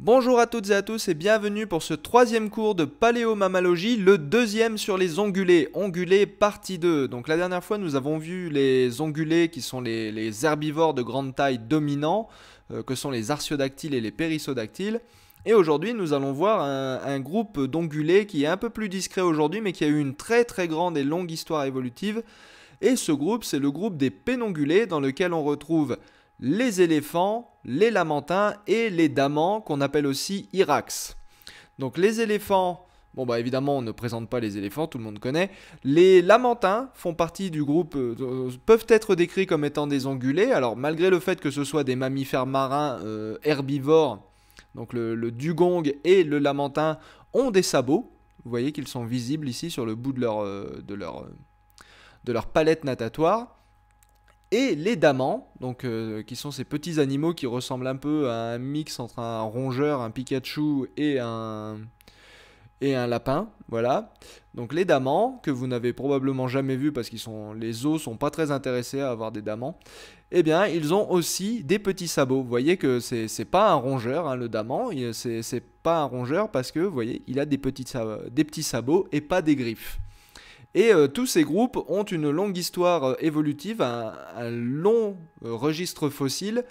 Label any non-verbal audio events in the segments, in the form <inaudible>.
Bonjour à toutes et à tous et bienvenue pour ce troisième cours de paléomammalogie, le deuxième sur les ongulés, ongulés partie 2. Donc la dernière fois nous avons vu les ongulés qui sont les, herbivores de grande taille dominants, euh, que sont les artiodactyles et les périssodactyles. Et aujourd'hui nous allons voir un, un groupe d'ongulés qui est un peu plus discret aujourd'hui mais qui a eu une très très grande et longue histoire évolutive. Et ce groupe c'est le groupe des pénongulés dans lequel on retrouve les éléphants, les lamantins et les damans qu'on appelle aussi irax. Donc les éléphants, bon bah évidemment on ne présente pas les éléphants, tout le monde connaît. Les lamantins font partie du groupe, euh, euh, peuvent être décrits comme étant des ongulés. Alors malgré le fait que ce soit des mammifères marins euh, herbivores, donc le, dugong et le lamantin ont des sabots. Vous voyez qu'ils sont visibles ici sur le bout de leur, de leur, de leur palette natatoire et les damans, donc, euh, qui sont ces petits animaux qui ressemblent un peu à un mix entre un rongeur, un Pikachu et un, et un lapin, voilà. Donc les damans, que vous n'avez probablement jamais vu parce qu'ils sont les os sont pas très intéressés à avoir des damans, eh bien ils ont aussi des petits sabots. Vous voyez que c'est pas un rongeur, hein, le daman, c'est pas un rongeur parce que, vous voyez, il a des des petits sabots et pas des griffes. Et euh, tous ces groupes ont une longue histoire euh, évolutive, un, long euh, registre fossile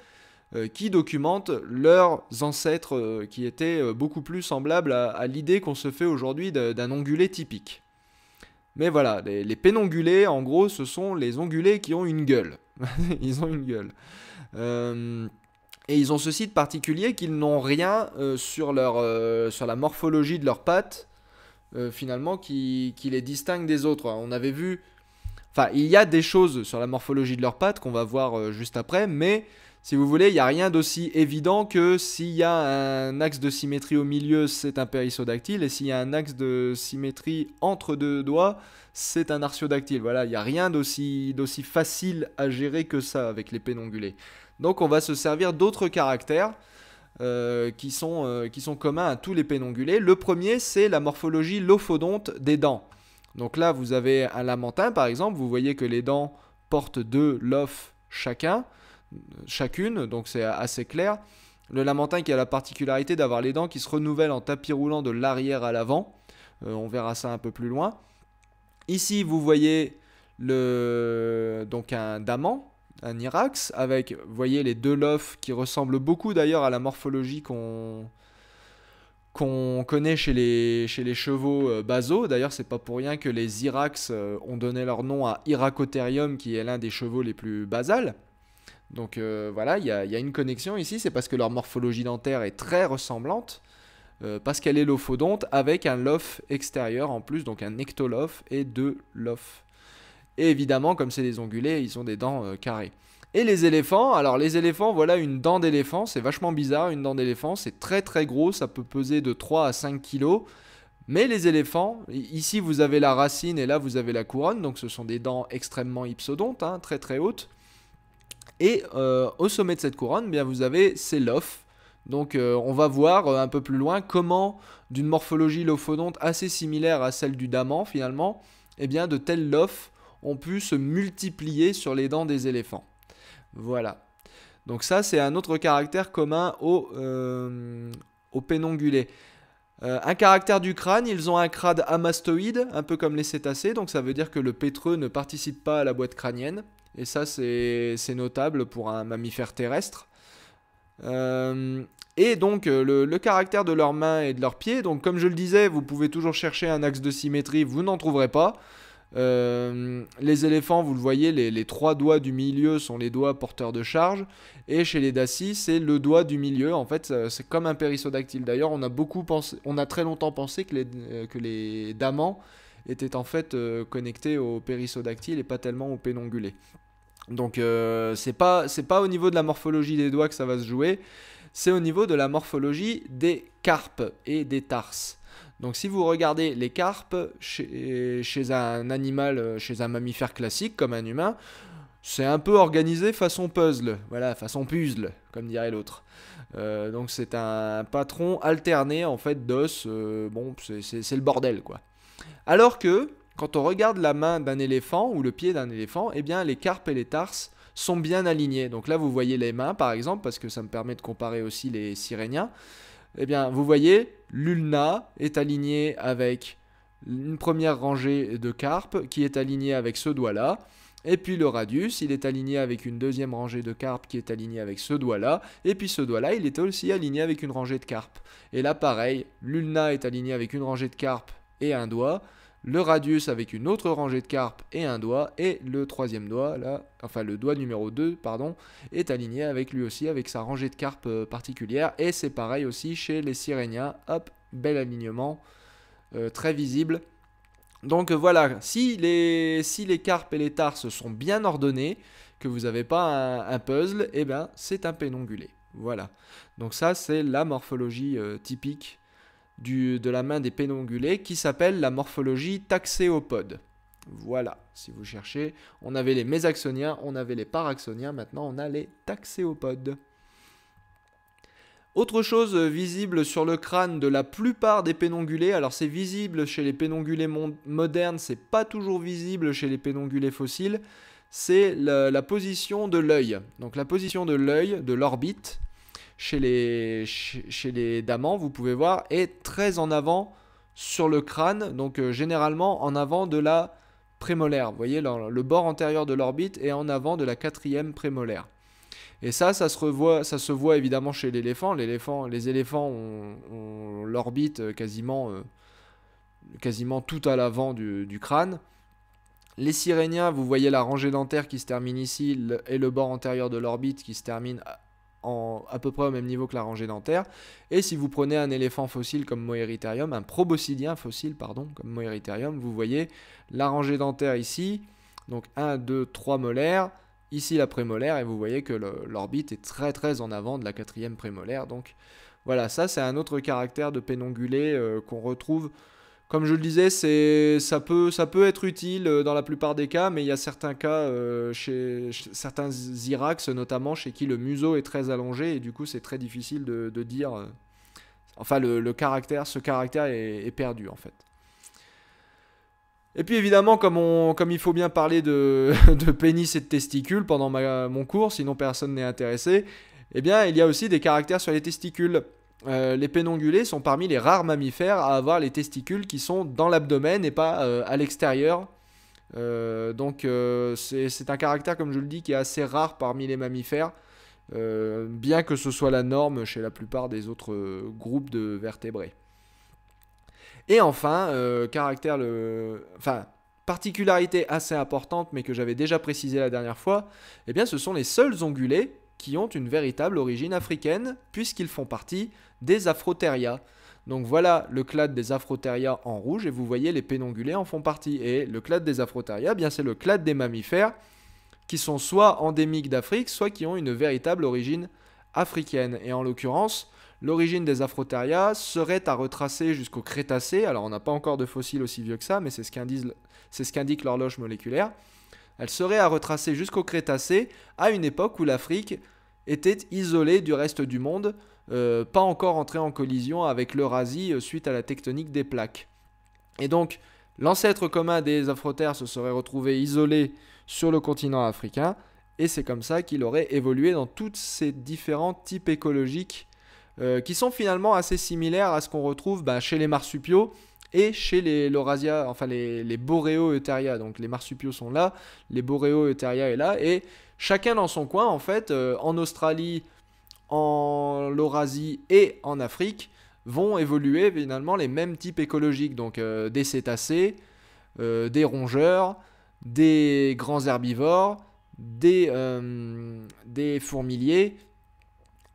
qui documente leurs ancêtres qui étaient beaucoup plus semblables à, l'idée qu'on se fait aujourd'hui d'un ongulé typique. Mais voilà, les, pénongulés, en gros, ce sont les ongulés qui ont une gueule. <laughs> ils ont une gueule. et ils ont ceci de particulier qu'ils n'ont rien sur, leur, sur la morphologie de leurs pattes euh, finalement qui, les distingue des autres. Hein. On avait vu, enfin il y a des choses sur la morphologie de leurs pattes qu'on va voir euh, juste après, mais si vous voulez, il n'y a rien d'aussi évident que s'il y a un axe de symétrie au milieu, c'est un périssodactyle, et s'il y a un axe de symétrie entre deux doigts, c'est un artiodactyle. Voilà, il n'y a rien d'aussi facile à gérer que ça avec les pénongulés. Donc on va se servir d'autres caractères euh, qui, sont, euh, qui sont communs à tous les pénongulés. Le premier, c'est la morphologie lophodonte des dents. Donc là, vous avez un lamantin, par exemple, vous voyez que les dents portent deux lophes chacun, chacune, donc c'est assez clair. Le lamantin qui a la particularité d'avoir les dents qui se renouvellent en tapis roulant de l'arrière à l'avant. Euh, on verra ça un peu plus loin. Ici, vous voyez le... donc un damant un irax avec, vous voyez, les deux lofs qui ressemblent beaucoup d'ailleurs à la morphologie qu'on connaît chez les, chez les chevaux euh, basaux. D'ailleurs, c'est pas pour rien que les irax euh, ont donné leur nom à Iracotherium, qui est l'un des chevaux les plus basales. Donc euh, voilà, il y, a, une connexion ici, c'est parce que leur morphologie dentaire est très ressemblante, parce qu'elle est l'ophodonte, avec un lof extérieur en plus, donc un ectolof et deux lofs. Et évidemment, comme c'est des ongulés, ils ont des dents euh, carrées. Et les éléphants, alors les éléphants, voilà une dent d'éléphant, c'est vachement bizarre, une dent d'éléphant, c'est très très gros, ça peut peser de 3 à 5 kilos. Mais les éléphants, ici vous avez la racine et là vous avez la couronne, donc ce sont des dents extrêmement hypsodontes, hein, très très hautes. Et euh, au sommet de cette couronne, bien vous avez ces lofs. Donc euh, on va voir un peu plus loin comment, d'une morphologie lophodonte assez similaire à celle du daman finalement, eh bien de tels lofs ont pu se multiplier sur les dents des éléphants. Voilà. Donc ça, c'est un autre caractère commun aux, euh, pénongulés. Euh, un caractère du crâne, ils ont un crâne amastoïde, un peu comme les cétacés, donc ça veut dire que le pétreux ne participe pas à la boîte crânienne. Et ça, c'est notable pour un mammifère terrestre. Euh, et donc le, le, caractère de leurs mains et de leurs pieds, donc comme je le disais, vous pouvez toujours chercher un axe de symétrie, vous n'en trouverez pas. Euh, les éléphants, vous le voyez, les, trois doigts du milieu sont les doigts porteurs de charge. Et chez les dacis, c'est le doigt du milieu. En fait, c'est comme un périssodactyle. D'ailleurs, on a beaucoup pensé, on a très longtemps pensé que les, euh, que les damans étaient en fait euh, connectés au périssodactyle et pas tellement au pénongulé. Donc c'est pas c'est pas au niveau de la morphologie des doigts que ça va se jouer, c'est au niveau de la morphologie des carpes et des tarses. Donc si vous regardez les carpes chez, un animal, euh, chez un mammifère classique comme un humain, c'est un peu organisé façon puzzle, voilà, façon puzzle, comme dirait l'autre. Euh, donc c'est un patron alterné en fait d'os, euh, bon, c'est le bordel quoi. Alors que quand on regarde la main d'un éléphant ou le pied d'un éléphant, eh bien les carpes et les tarses sont bien alignés. Donc là vous voyez les mains par exemple, parce que ça me permet de comparer aussi les siréniens. Eh bien, vous voyez, l'ulna est aligné avec une première rangée de carpes qui est alignée avec ce doigt-là. Et puis le radius, il est aligné avec une deuxième rangée de carpes qui est alignée avec ce doigt-là. Et puis ce doigt-là, il est aussi aligné avec une rangée de carpes. Et là, pareil, l'ulna est aligné avec une rangée de carpes et un doigt le radius avec une autre rangée de carpes et un doigt, et le troisième doigt, là, enfin le doigt numéro 2, pardon, est aligné avec lui aussi, avec sa rangée de carpes euh, particulière, et c'est pareil aussi chez les siréniens, hop, bel alignement, euh, très visible. Donc voilà, si les, si les carpes et les tarses sont bien ordonnés, que vous n'avez pas un, puzzle, et eh ben c'est un pénongulé. Voilà. Donc ça, c'est la morphologie euh, typique de la main des pénongulés qui s'appelle la morphologie taxéopode. Voilà, si vous cherchez, on avait les mésaxoniens, on avait les paraxoniens, maintenant on a les taxéopodes. Autre chose visible sur le crâne de la plupart des pénongulés, alors c'est visible chez les pénongulés modernes, c'est pas toujours visible chez les pénongulés fossiles, c'est la, la, position de l'œil. Donc la position de l'œil, de l'orbite, chez les, chez les damans, vous pouvez voir, est très en avant sur le crâne, donc euh, généralement en avant de la prémolaire. Vous voyez, le, bord antérieur de l'orbite est en avant de la quatrième prémolaire. Et ça, ça se, revoit, ça se voit évidemment chez l'éléphant. l'éléphant les éléphants ont, l'orbite euh, quasiment, euh, quasiment tout à l'avant du, crâne. Les siréniens, vous voyez la rangée dentaire qui se termine ici et le bord antérieur de l'orbite qui se termine à peu près au même niveau que la rangée dentaire. Et si vous prenez un éléphant fossile comme Moeritherium, un proboscidien fossile, pardon, comme Moeritherium, vous voyez la rangée dentaire ici, donc 1, 2, 3 molaires, ici la prémolaire, et vous voyez que l'orbite est très très en avant de la quatrième prémolaire. Donc voilà, ça c'est un autre caractère de pénongulé euh, qu'on retrouve comme je le disais, ça, peut, être utile euh, dans la plupart des cas, mais il y a certains cas, euh, chez, certains Irax notamment, chez qui le museau est très allongé et du coup c'est très difficile de, dire. Euh, enfin, le, caractère, ce caractère est, perdu en fait. Et puis évidemment, comme, il faut bien parler <laughs> de, pénis et de testicules pendant mon cours, sinon personne n'est intéressé, eh bien il y a aussi des caractères sur les testicules. Euh, les pénongulés sont parmi les rares mammifères à avoir les testicules qui sont dans l'abdomen et pas euh, à l'extérieur. Euh, donc c'est un caractère, comme je le dis, qui est assez rare parmi les mammifères, bien que ce soit la norme chez la plupart des autres groupes de vertébrés. Et enfin, caractère le... Enfin, particularité assez importante, mais que j'avais déjà précisé la dernière fois, eh bien ce sont les seuls ongulés qui ont une véritable origine africaine, puisqu'ils font partie des Afroteria. Donc voilà le clade des Afroteria en rouge, et vous voyez les pénongulés en font partie. Et le clade des Afroteria, eh bien c'est le clade des mammifères, qui sont soit endémiques d'Afrique, soit qui ont une véritable origine africaine. Et en l'occurrence, l'origine des Afroteria serait à retracer jusqu'au Crétacé. Alors on n'a pas encore de fossiles aussi vieux que ça, mais c'est ce qu'indique l'horloge moléculaire. Elle serait à retracer jusqu'au Crétacé, à une époque où l'Afrique était isolé du reste du monde, euh, pas encore entré en collision avec l'Eurasie euh, suite à la tectonique des plaques. Et donc, l'ancêtre commun des Afrotères se serait retrouvé isolé sur le continent africain, et c'est comme ça qu'il aurait évolué dans tous ces différents types écologiques euh, qui sont finalement assez similaires à ce qu'on retrouve bah, chez les marsupiaux et chez les l'Eurasia, enfin les, les donc les marsupiaux sont là, les boréo est là, et chacun dans son coin, en fait, euh, en Australie, en l'Eurasie et en Afrique, vont évoluer finalement les mêmes types écologiques, donc euh, des cétacés, euh, des rongeurs, des grands herbivores, des, des fourmiliers,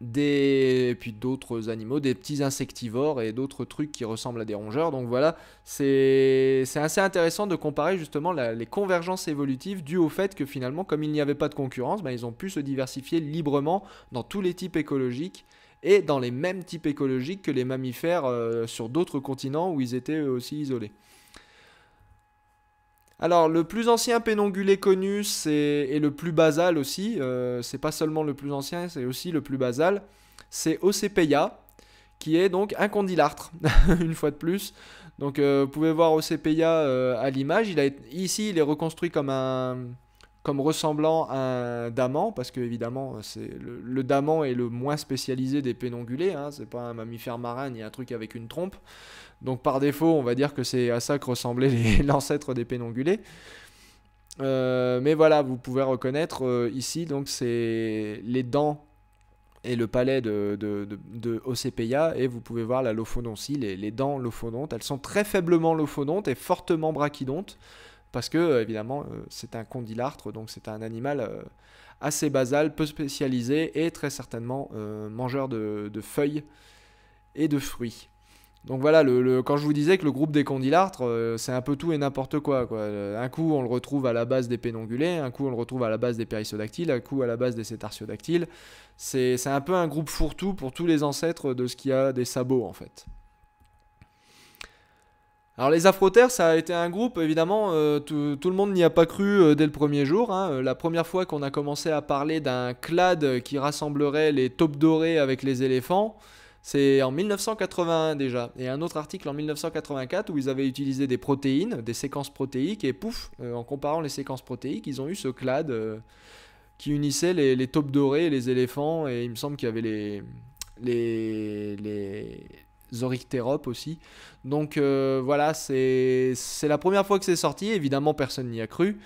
des et puis d'autres animaux, des petits insectivores et d'autres trucs qui ressemblent à des rongeurs. Donc voilà, c'est assez intéressant de comparer justement les convergences évolutives dues au fait que finalement, comme il n'y avait pas de concurrence, ben, ils ont pu se diversifier librement dans tous les types écologiques et dans les mêmes types écologiques que les mammifères euh, sur d'autres continents où ils étaient aussi isolés. Alors, le plus ancien pénongulé connu, c'est et le plus basal aussi, euh, c'est pas seulement le plus ancien, c'est aussi le plus basal, c'est Osepeia, qui est donc un condylartre, <laughs> une fois de plus. Donc, euh, vous pouvez voir Ocepeia euh, à l'image. Il ici, il est reconstruit comme un comme ressemblant à un daman, parce que évidemment, c'est le, damant daman est le moins spécialisé des pénongulés, hein. c'est pas un mammifère marin ni un truc avec une trompe. Donc par défaut, on va dire que c'est à ça que ressemblait <laughs> l'ancêtre des pénongulés. Euh, mais voilà, vous pouvez reconnaître euh, ici, donc c'est les dents et le palais de, de, et vous pouvez voir la lophodontie, les, les dents lophodontes. Elles sont très faiblement lophodontes et fortement brachydontes, parce que, euh, évidemment, c'est un condylartre, donc c'est un animal assez basal, peu spécialisé, et très certainement mangeur de feuilles et de fruits. Donc voilà, quand je vous disais que le groupe des condylartres, euh, c'est un peu tout et n'importe quoi, euh, Un coup, on le retrouve à la base des pénongulés, un coup, on le retrouve à la base des périssodactyles, un coup, à la base des cétartiodactyles. C'est un peu un groupe fourre-tout pour tous les ancêtres de ce qui a des sabots, en fait. Alors les afroterres, ça a été un groupe, évidemment, euh, tout, le monde n'y a pas cru dès le premier jour. Hein. La première fois qu'on a commencé à parler d'un clade qui rassemblerait les taupes dorés avec les éléphants, c'est en 1981 déjà. Et un autre article en 1984 où ils avaient utilisé des protéines, des séquences protéiques, et pouf, euh, en comparant les séquences protéiques, ils ont eu ce clade euh, qui unissait les, les, taupes dorées et les éléphants, et il me semble qu'il y avait les, les, aussi. Donc euh, voilà, c'est la première fois que c'est sorti, évidemment personne n'y a cru.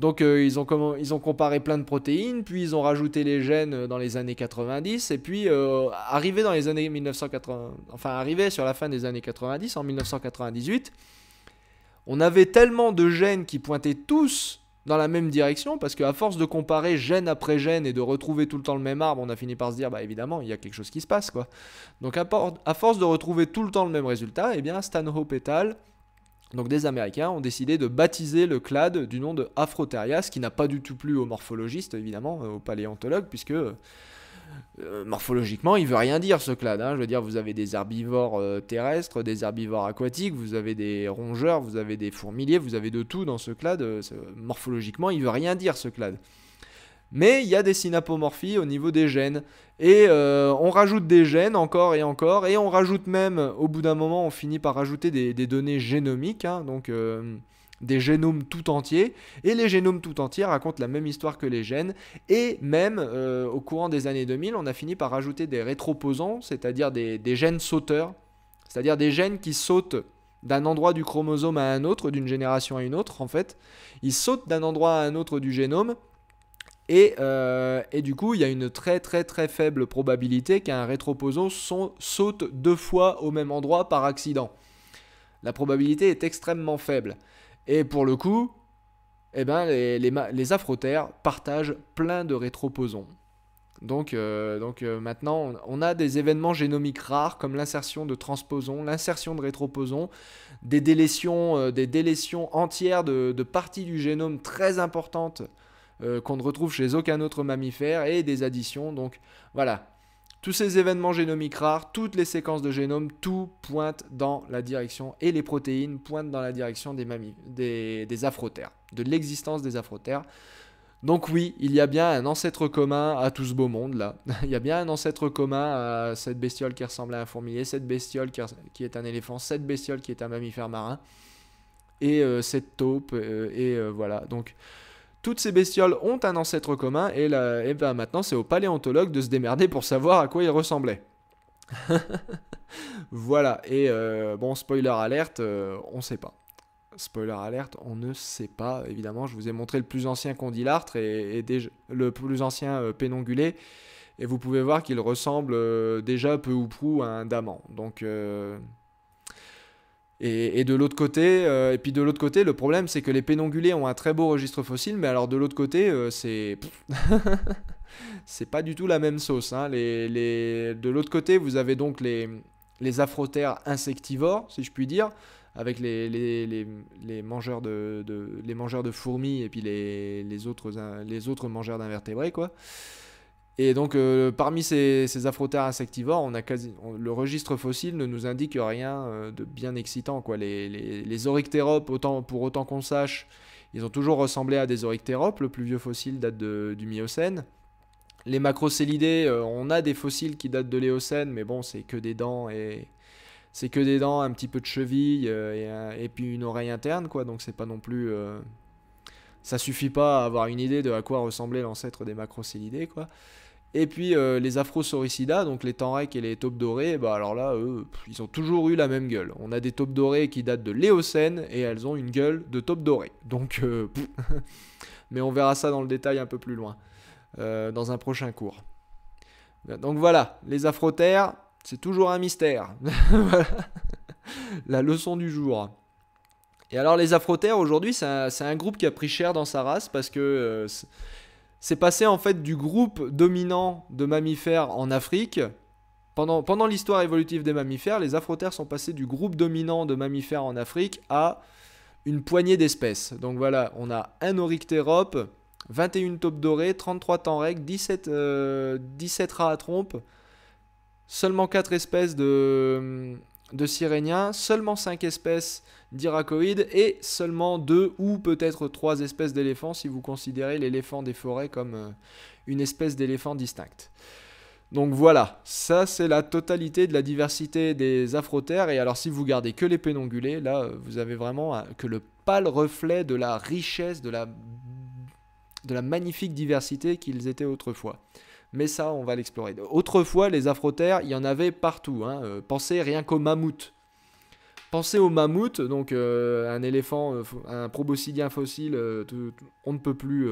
Donc euh, ils, ont comparé plein de protéines, puis ils ont rajouté les gènes euh, dans les années 90, et puis euh, arrivé dans les années 1980, enfin arrivé sur la fin des années 90, en 1998, on avait tellement de gènes qui pointaient tous dans la même direction, parce qu'à force de comparer gène après gène et de retrouver tout le temps le même arbre, on a fini par se dire, bah évidemment, il y a quelque chose qui se passe, quoi. Donc à, force de retrouver tout le temps le même résultat, eh bien Stanhope et al donc des Américains ont décidé de baptiser le clade du nom de Afroteria, ce qui n'a pas du tout plu aux morphologistes, évidemment, euh, aux paléontologues, puisque euh, morphologiquement, il veut rien dire ce clade. Hein. Je veux dire, vous avez des herbivores euh, terrestres, des herbivores aquatiques, vous avez des rongeurs, vous avez des fourmiliers, vous avez de tout dans ce clade. morphologiquement, il veut rien dire ce clade mais il y a des synapomorphies au niveau des gènes. Et euh, on rajoute des gènes encore et encore, et on rajoute même, au bout d'un moment, on finit par rajouter des, données génomiques, hein, donc euh, des génomes tout entiers. Et les génomes tout entiers racontent la même histoire que les gènes. Et même euh, au courant des années 2000, on a fini par rajouter des rétroposons, c'est-à-dire des gènes sauteurs, c'est-à-dire des gènes qui sautent d'un endroit du chromosome à un autre, d'une génération à une autre en fait. Ils sautent d'un endroit à un autre du génome euh, et, du coup, il y a une très très très faible probabilité qu'un rétroposon saute deux fois au même endroit par accident. La probabilité est extrêmement faible. Et pour le coup, eh ben, les, les, partagent plein de rétroposons. Donc, euh, donc euh, maintenant, on a des événements génomiques rares comme l'insertion de transposons, l'insertion de rétroposons, des délétions, des entières de, parties du génome très importantes euh, qu'on ne retrouve chez aucun autre mammifère et des additions. Donc voilà, tous ces événements génomiques rares, toutes les séquences de génome, tout pointe dans la direction, et les protéines pointent dans la direction des, des, des afrotères, de l'existence des afrotères. Donc oui, il y a bien un ancêtre commun à tout ce beau monde là. <laughs> il y a bien un ancêtre commun à cette bestiole qui ressemble à un fourmilier, cette bestiole qui, est un éléphant, cette bestiole qui est un mammifère marin, et euh, cette taupe, euh, et voilà. Donc toutes ces bestioles ont un ancêtre commun et, là, eh ben, maintenant c'est aux paléontologues de se démerder pour savoir à quoi ils ressemblaient. <laughs> voilà, et euh, bon, spoiler alerte, on euh, on sait pas. Spoiler alerte, on ne sait pas. Évidemment, je vous ai montré le plus ancien condylartre et, le plus ancien euh, pénongulé, et vous pouvez voir qu'il ressemble déjà peu ou prou à un damant, Donc et, de l'autre côté, euh, et puis de l'autre côté, le problème c'est que les pénongulés ont un très beau registre fossile, mais alors de l'autre côté, euh, c'est <laughs> c'est pas du tout la même sauce. Hein. De l'autre côté, vous avez donc les les insectivores, si je puis dire, avec les, les, mangeurs, de, les mangeurs de fourmis et puis les, les, autres, les autres mangeurs d'invertébrés, quoi. Et donc, euh, parmi ces, ces insectivores, on a quasi, le registre fossile ne nous indique rien euh, de bien excitant. Les, les, orictéropes, pour autant qu'on sache, ils ont toujours ressemblé à des orictéropes. Le plus vieux fossile date du Miocène. Les macrocélidés, euh, on a des fossiles qui datent de l'Éocène, mais bon, c'est que des dents et c'est que des dents, un petit peu de cheville et, puis une oreille interne, quoi. Donc c'est pas non plus, ça suffit pas à avoir une idée de à quoi ressemblait l'ancêtre des macrocélidés, quoi. Et puis euh, les Afrosauricida, donc les tanrecs et les taupes dorées, bah alors là, eux, ils ont toujours eu la même gueule. On a des taupes dorées qui datent de l'Éocène et elles ont une gueule de taupe dorée. Donc, euh, <laughs> mais on verra ça dans le détail un peu plus loin, euh, dans un prochain cours. Donc voilà, les Afrothères, c'est toujours un mystère. <laughs> voilà. la leçon du jour. Et alors les Afrothères aujourd'hui, c'est un, groupe qui a pris cher dans sa race parce que c'est passé en fait du groupe dominant de mammifères en Afrique. Pendant, pendant l'histoire évolutive des mammifères, les afrotères sont passés du groupe dominant de mammifères en Afrique à une poignée d'espèces. Donc voilà, on a un Oryctérope, 21 taupes dorées, 33 tanrecs, 17, 17 rats à trompe, seulement 4 espèces de, de Siréniens, seulement 5 espèces d'Iracoïdes et seulement 2 ou peut-être 3 espèces d'éléphants si vous considérez l'éléphant des forêts comme euh, une espèce d'éléphant distincte. Donc voilà, ça c'est la totalité de la diversité des afrothères. Et alors si vous gardez que les pénongulés, là euh, vous avez vraiment euh, que le pâle reflet de la richesse, de la magnifique diversité qu'ils étaient autrefois mais ça, on va l'explorer. Autrefois, les afrotères, il y en avait partout. Hein. Euh, pensez rien qu'aux mammouths. Pensez aux mammouths, donc euh, un éléphant, euh, un proboscidien fossile, on ne peut plus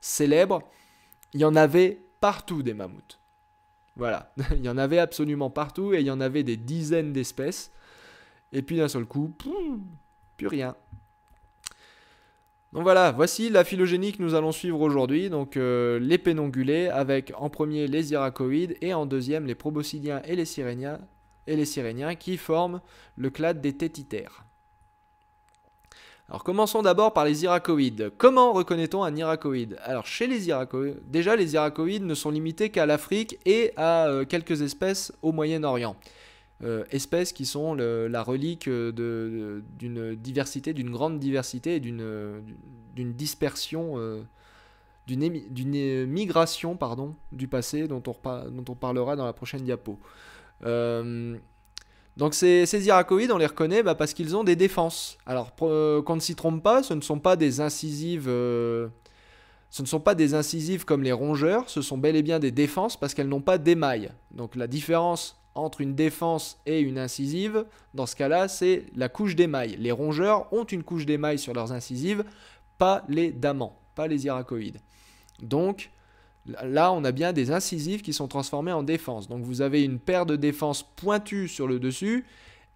célèbre. Il y en avait partout des mammouths. Voilà, <laughs> il y en avait absolument partout et il y en avait des dizaines d'espèces. Et puis d'un seul coup, plus rien. Donc voilà, voici la phylogénie que nous allons suivre aujourd'hui, donc euh, les pénongulés, avec en premier les iracoïdes et en deuxième les proboscidiens et les siréniens, et les qui forment le clade des tétitères. Alors commençons d'abord par les iracoïdes. Comment reconnaît-on un iracoïde Alors chez les iracoïdes, déjà les iracoïdes ne sont limités qu'à l'Afrique et à euh, quelques espèces au Moyen-Orient. Euh, espèces qui sont la relique d'une diversité, d'une grande diversité, d'une dispersion, euh, d'une migration pardon, du passé dont on, parlera dans la prochaine diapo. Euh, donc ces, ces iracoïdes, on les reconnaît bah, parce qu'ils ont des défenses. Alors qu'on ne s'y trompe pas, ce ne sont pas des incisives... Ce ne sont pas des incisives comme les rongeurs, ce sont bel et bien des défenses parce qu'elles n'ont pas d'émail. Donc la différence entre une défense et une incisive, dans ce cas-là, c'est la couche d'émail. Les rongeurs ont une couche d'émail sur leurs incisives, pas les damants, pas les iracoïdes. Donc là, on a bien des incisives qui sont transformées en défense. Donc vous avez une paire de défenses pointues sur le dessus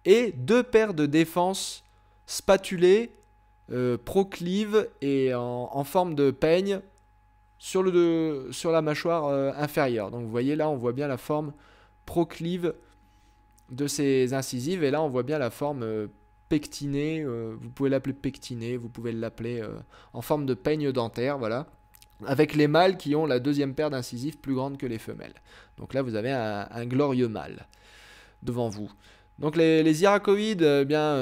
et deux paires de défenses spatulées, euh, proclives et en, forme de peigne sur, le sur la mâchoire euh, inférieure. Donc vous voyez là, on voit bien la forme proclive de ces incisives. Et là, on voit bien la forme euh, pectinée. Euh, vous pouvez l'appeler pectinée, vous pouvez l'appeler euh, en forme de peigne dentaire, voilà. Avec les mâles qui ont la deuxième paire d'incisives plus grande que les femelles. Donc là, vous avez un, glorieux mâle devant vous. Donc les, iracoïdes, eh bien,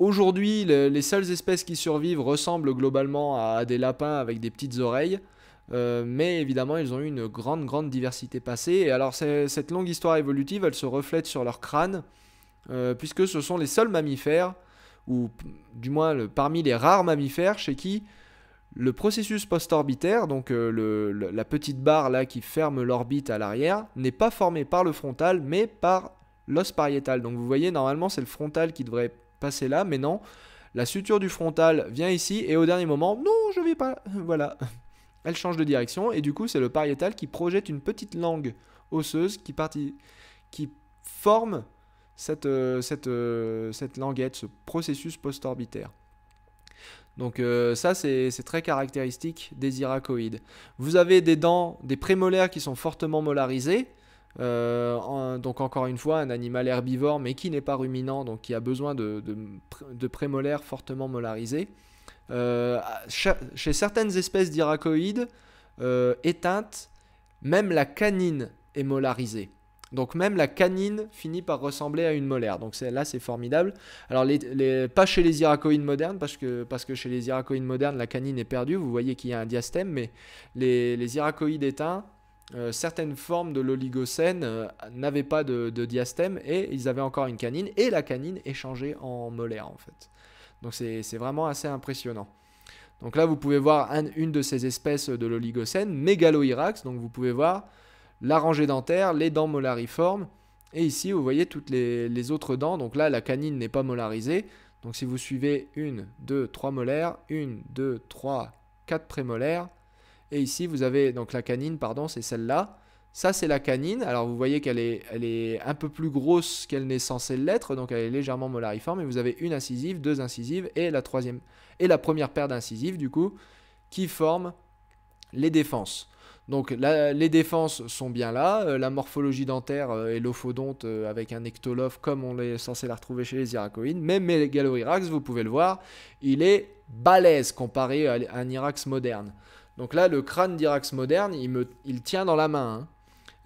aujourd'hui, les seules espèces qui survivent ressemblent globalement à des lapins avec des petites oreilles. Euh, mais évidemment, ils ont eu une grande, grande diversité passée. Et alors, cette longue histoire évolutive, elle se reflète sur leur crâne, euh, puisque ce sont les seuls mammifères, ou du moins parmi les rares mammifères, chez qui le processus post-orbitaire, donc euh, la petite barre là qui ferme l'orbite à l'arrière, n'est pas formé par le frontal, mais par l'os pariétal. Donc vous voyez, normalement, c'est le frontal qui devrait passer là, mais non. La suture du frontal vient ici, et au dernier moment, non, je vais pas. <laughs> voilà. Elle change de direction et du coup, c'est le pariétal qui projette une petite langue osseuse qui, forme euh, euh, cette, languette, ce processus post-orbitaire. Donc euh, ça, c'est très caractéristique des iracoïdes. Vous avez des dents, des prémolaires qui sont fortement molarisées. donc encore une fois, un animal herbivore, mais qui n'est pas ruminant, donc qui a besoin de, de prémolaires fortement molarisés. Euh, chez certaines espèces d'iracoïdes euh, éteintes, même la canine est molarisée. Donc même la canine finit par ressembler à une molaire. Donc là, c'est formidable. Alors pas chez les iracoïdes modernes, parce que, chez les iracoïdes modernes, la canine est perdue. Vous voyez qu'il y a un diastème, mais les, les iracoïdes éteints, euh, certaines formes de l'oligocène n'avaient pas de, de diastème et ils avaient encore une canine. Et la canine est changée en molaire, en fait. Donc c'est vraiment assez impressionnant. Donc là, vous pouvez voir une de ces espèces de l'oligocène, Megalohyrax. Donc vous pouvez voir la rangée dentaire, les dents molariformes. Et ici, vous voyez toutes les, les autres dents. Donc là, la canine n'est pas molarisée. Donc si vous suivez une, deux, trois molaires, une, deux, trois, quatre prémolaires. Et ici, vous avez donc la canine, pardon, c'est celle-là. Ça, c'est la canine. Alors, vous voyez qu'elle est, elle est un peu plus grosse qu'elle n'est censée l'être, donc elle est légèrement molariforme. Et vous avez une incisive, deux incisives et la troisième et la première paire d'incisives, du coup, qui forment les défenses. Donc les défenses sont bien là, euh, la morphologie dentaire et euh, l'ophodonte euh, avec un ectolophe comme on est censé la retrouver chez les iracoïdes, même Megaloirax, vous pouvez le voir, il est balèze comparé à un irax moderne. Donc là, le crâne d'irax moderne, il, me, il tient dans la main. Hein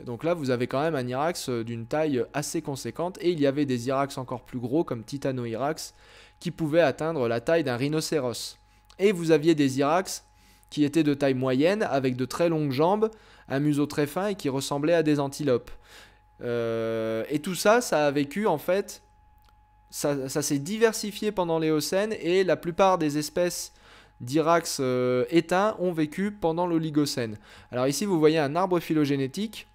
donc là, vous avez quand même un Irax euh, d'une taille assez conséquente. Et il y avait des Irax encore plus gros, comme Titano Irax, qui pouvaient atteindre la taille d'un rhinocéros. Et vous aviez des Irax qui étaient de taille moyenne, avec de très longues jambes, un museau très fin et qui ressemblaient à des antilopes. Euh, et tout ça, ça a vécu en fait, ça, s'est diversifié pendant l'Éocène et la plupart des espèces d'Irax euh, éteints ont vécu pendant l'Oligocène. Alors ici, vous voyez un arbre phylogénétique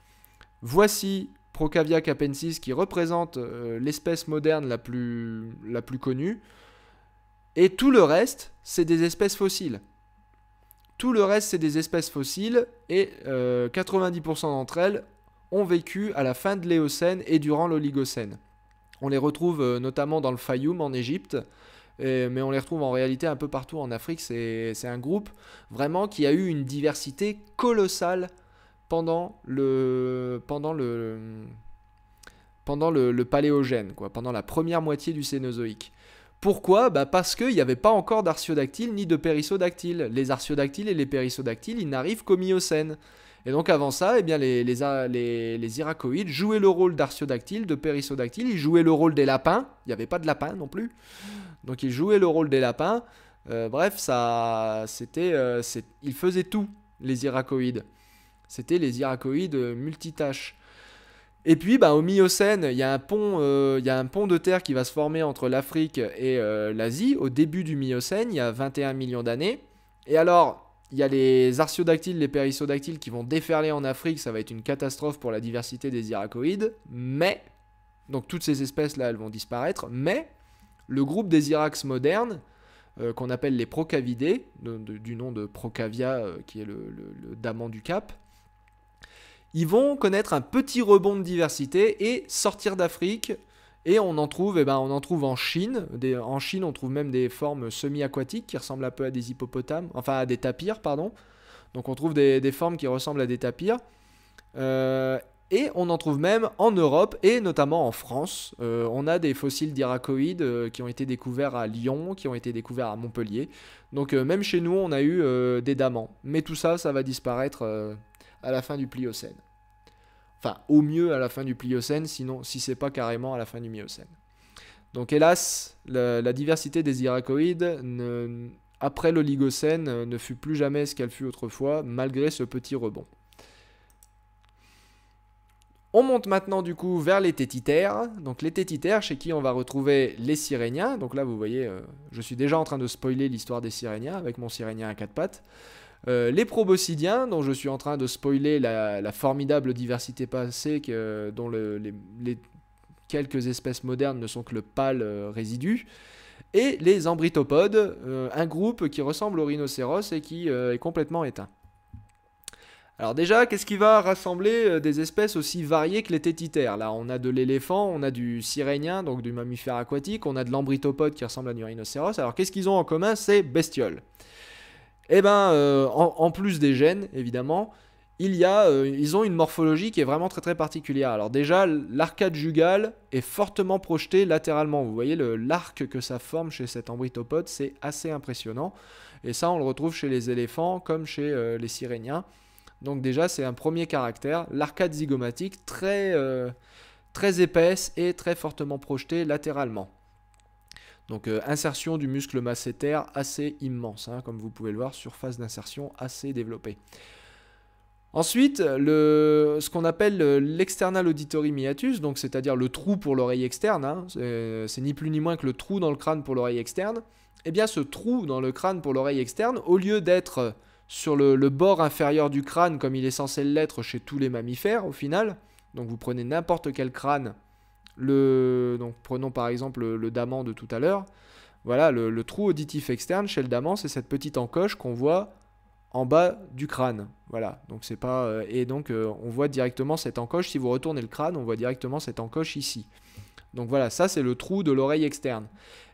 Voici Procavia capensis qui représente euh, l'espèce moderne la plus, la plus connue. Et tout le reste, c'est des espèces fossiles. Tout le reste, c'est des espèces fossiles et 90% euh, d'entre elles ont vécu à la fin de l'Éocène et durant l'Oligocène. On les retrouve euh, notamment dans le Fayoum en Égypte, mais on les retrouve en réalité un peu partout en Afrique. C'est un groupe vraiment qui a eu une diversité colossale pendant le, pendant le, pendant le, paléogène, quoi, pendant la première moitié du Cénozoïque. Pourquoi bah, Parce qu'il n'y avait pas encore d'artiodactyle ni de périssodactyles Les arciodactyles et les périssodactyles, ils n'arrivent qu'au Miocène. Et donc avant ça, eh bien les, les, les, Iracoïdes jouaient le rôle d'arciodactyles de périssodactyles ils jouaient le rôle des lapins, il n'y avait pas de lapins non plus, donc ils jouaient le rôle des lapins, euh, bref, ça, c'était, euh, ils faisaient tout, les Iracoïdes. C'était les Iracoïdes euh, multitâches. Et puis, bah, au Miocène, il y, a un pont, euh, un pont de terre qui va se former entre l'Afrique et euh, l'Asie. Au début du Miocène, il y a 21 millions d'années. Et alors, il y a les artiodactyles, les périssodactyles qui vont déferler en Afrique. Ça va être une catastrophe pour la diversité des Iracoïdes, Mais, donc toutes ces espèces-là, elles vont disparaître. Mais, le groupe des irax modernes, qu'on appelle les procavidés, du nom de Procavia, qui est le, le, le du Cap, ils vont connaître un petit rebond de diversité et sortir d'Afrique. Et on en trouve, eh ben, on en trouve en Chine. en Chine, on trouve même des formes semi-aquatiques qui ressemblent un peu à des hippopotames, enfin à des tapirs, pardon. Donc on trouve des, formes qui ressemblent à des tapirs. Euh, et on en trouve même en Europe et notamment en France. Euh, on a des fossiles d'Iracoïdes euh, qui ont été découverts à Lyon, qui ont été découverts à Montpellier. Donc même chez nous, on a eu des damans. Mais tout ça, ça va disparaître à la fin du Pliocène enfin au mieux à la fin du Pliocène, sinon si c'est pas carrément à la fin du Miocène. Donc hélas, la, diversité des iracoïdes après l'Oligocène euh, ne fut plus jamais ce qu'elle fut autrefois, malgré ce petit rebond. On monte maintenant du coup vers les tétitères. Donc les tétitères, chez qui on va retrouver les Siréniens. Donc là vous voyez, euh, je suis déjà en train de spoiler l'histoire des Siréniens avec mon Sirénien à quatre pattes. Euh, les proboscidiens, dont je suis en train de spoiler la, formidable diversité passée, que, dont les, quelques espèces modernes ne sont que le pâle euh, résidu et les embritopodes, euh, un groupe qui ressemble au rhinocéros et qui est complètement éteint. Alors déjà, qu'est-ce qui va rassembler des espèces aussi variées que les tétitères Là, on a de l'éléphant, on a du sirénien, donc du mammifère aquatique, on a de l'embritopode qui ressemble à du rhinocéros. Alors qu'est-ce qu'ils ont en commun C'est bestioles. Et eh ben, euh, en, plus des gènes, évidemment, il y euh, ils ont une morphologie qui est vraiment très très particulière. Alors déjà, l'arcade jugale est fortement projetée latéralement. Vous voyez l'arc que ça forme chez cet embrytopode, c'est assez impressionnant. Et ça, on le retrouve chez les éléphants comme chez euh, les siréniens. Donc déjà, c'est un premier caractère. L'arcade zygomatique très, très épaisse et très fortement projetée latéralement. Donc euh, insertion du muscle masséter assez immense, hein, comme vous pouvez le voir, surface d'insertion assez développée. Ensuite, le, ce qu'on appelle euh, l'external auditory miatus, donc c'est-à-dire le trou pour l'oreille externe, hein, euh, c'est ni plus ni moins que le trou dans le crâne pour l'oreille externe, Et eh bien ce trou dans le crâne pour l'oreille externe, au lieu d'être sur le, le, bord inférieur du crâne comme il est censé l'être chez tous les mammifères au final, donc vous prenez n'importe quel crâne le, donc prenons par exemple le, damant de tout à l'heure. Voilà, le, trou auditif externe chez le daman, c'est cette petite encoche qu'on voit en bas du crâne. Voilà, donc c'est pas euh, et donc euh, on voit directement cette encoche. Si vous retournez le crâne, on voit directement cette encoche ici. Donc voilà, ça c'est le trou de l'oreille externe.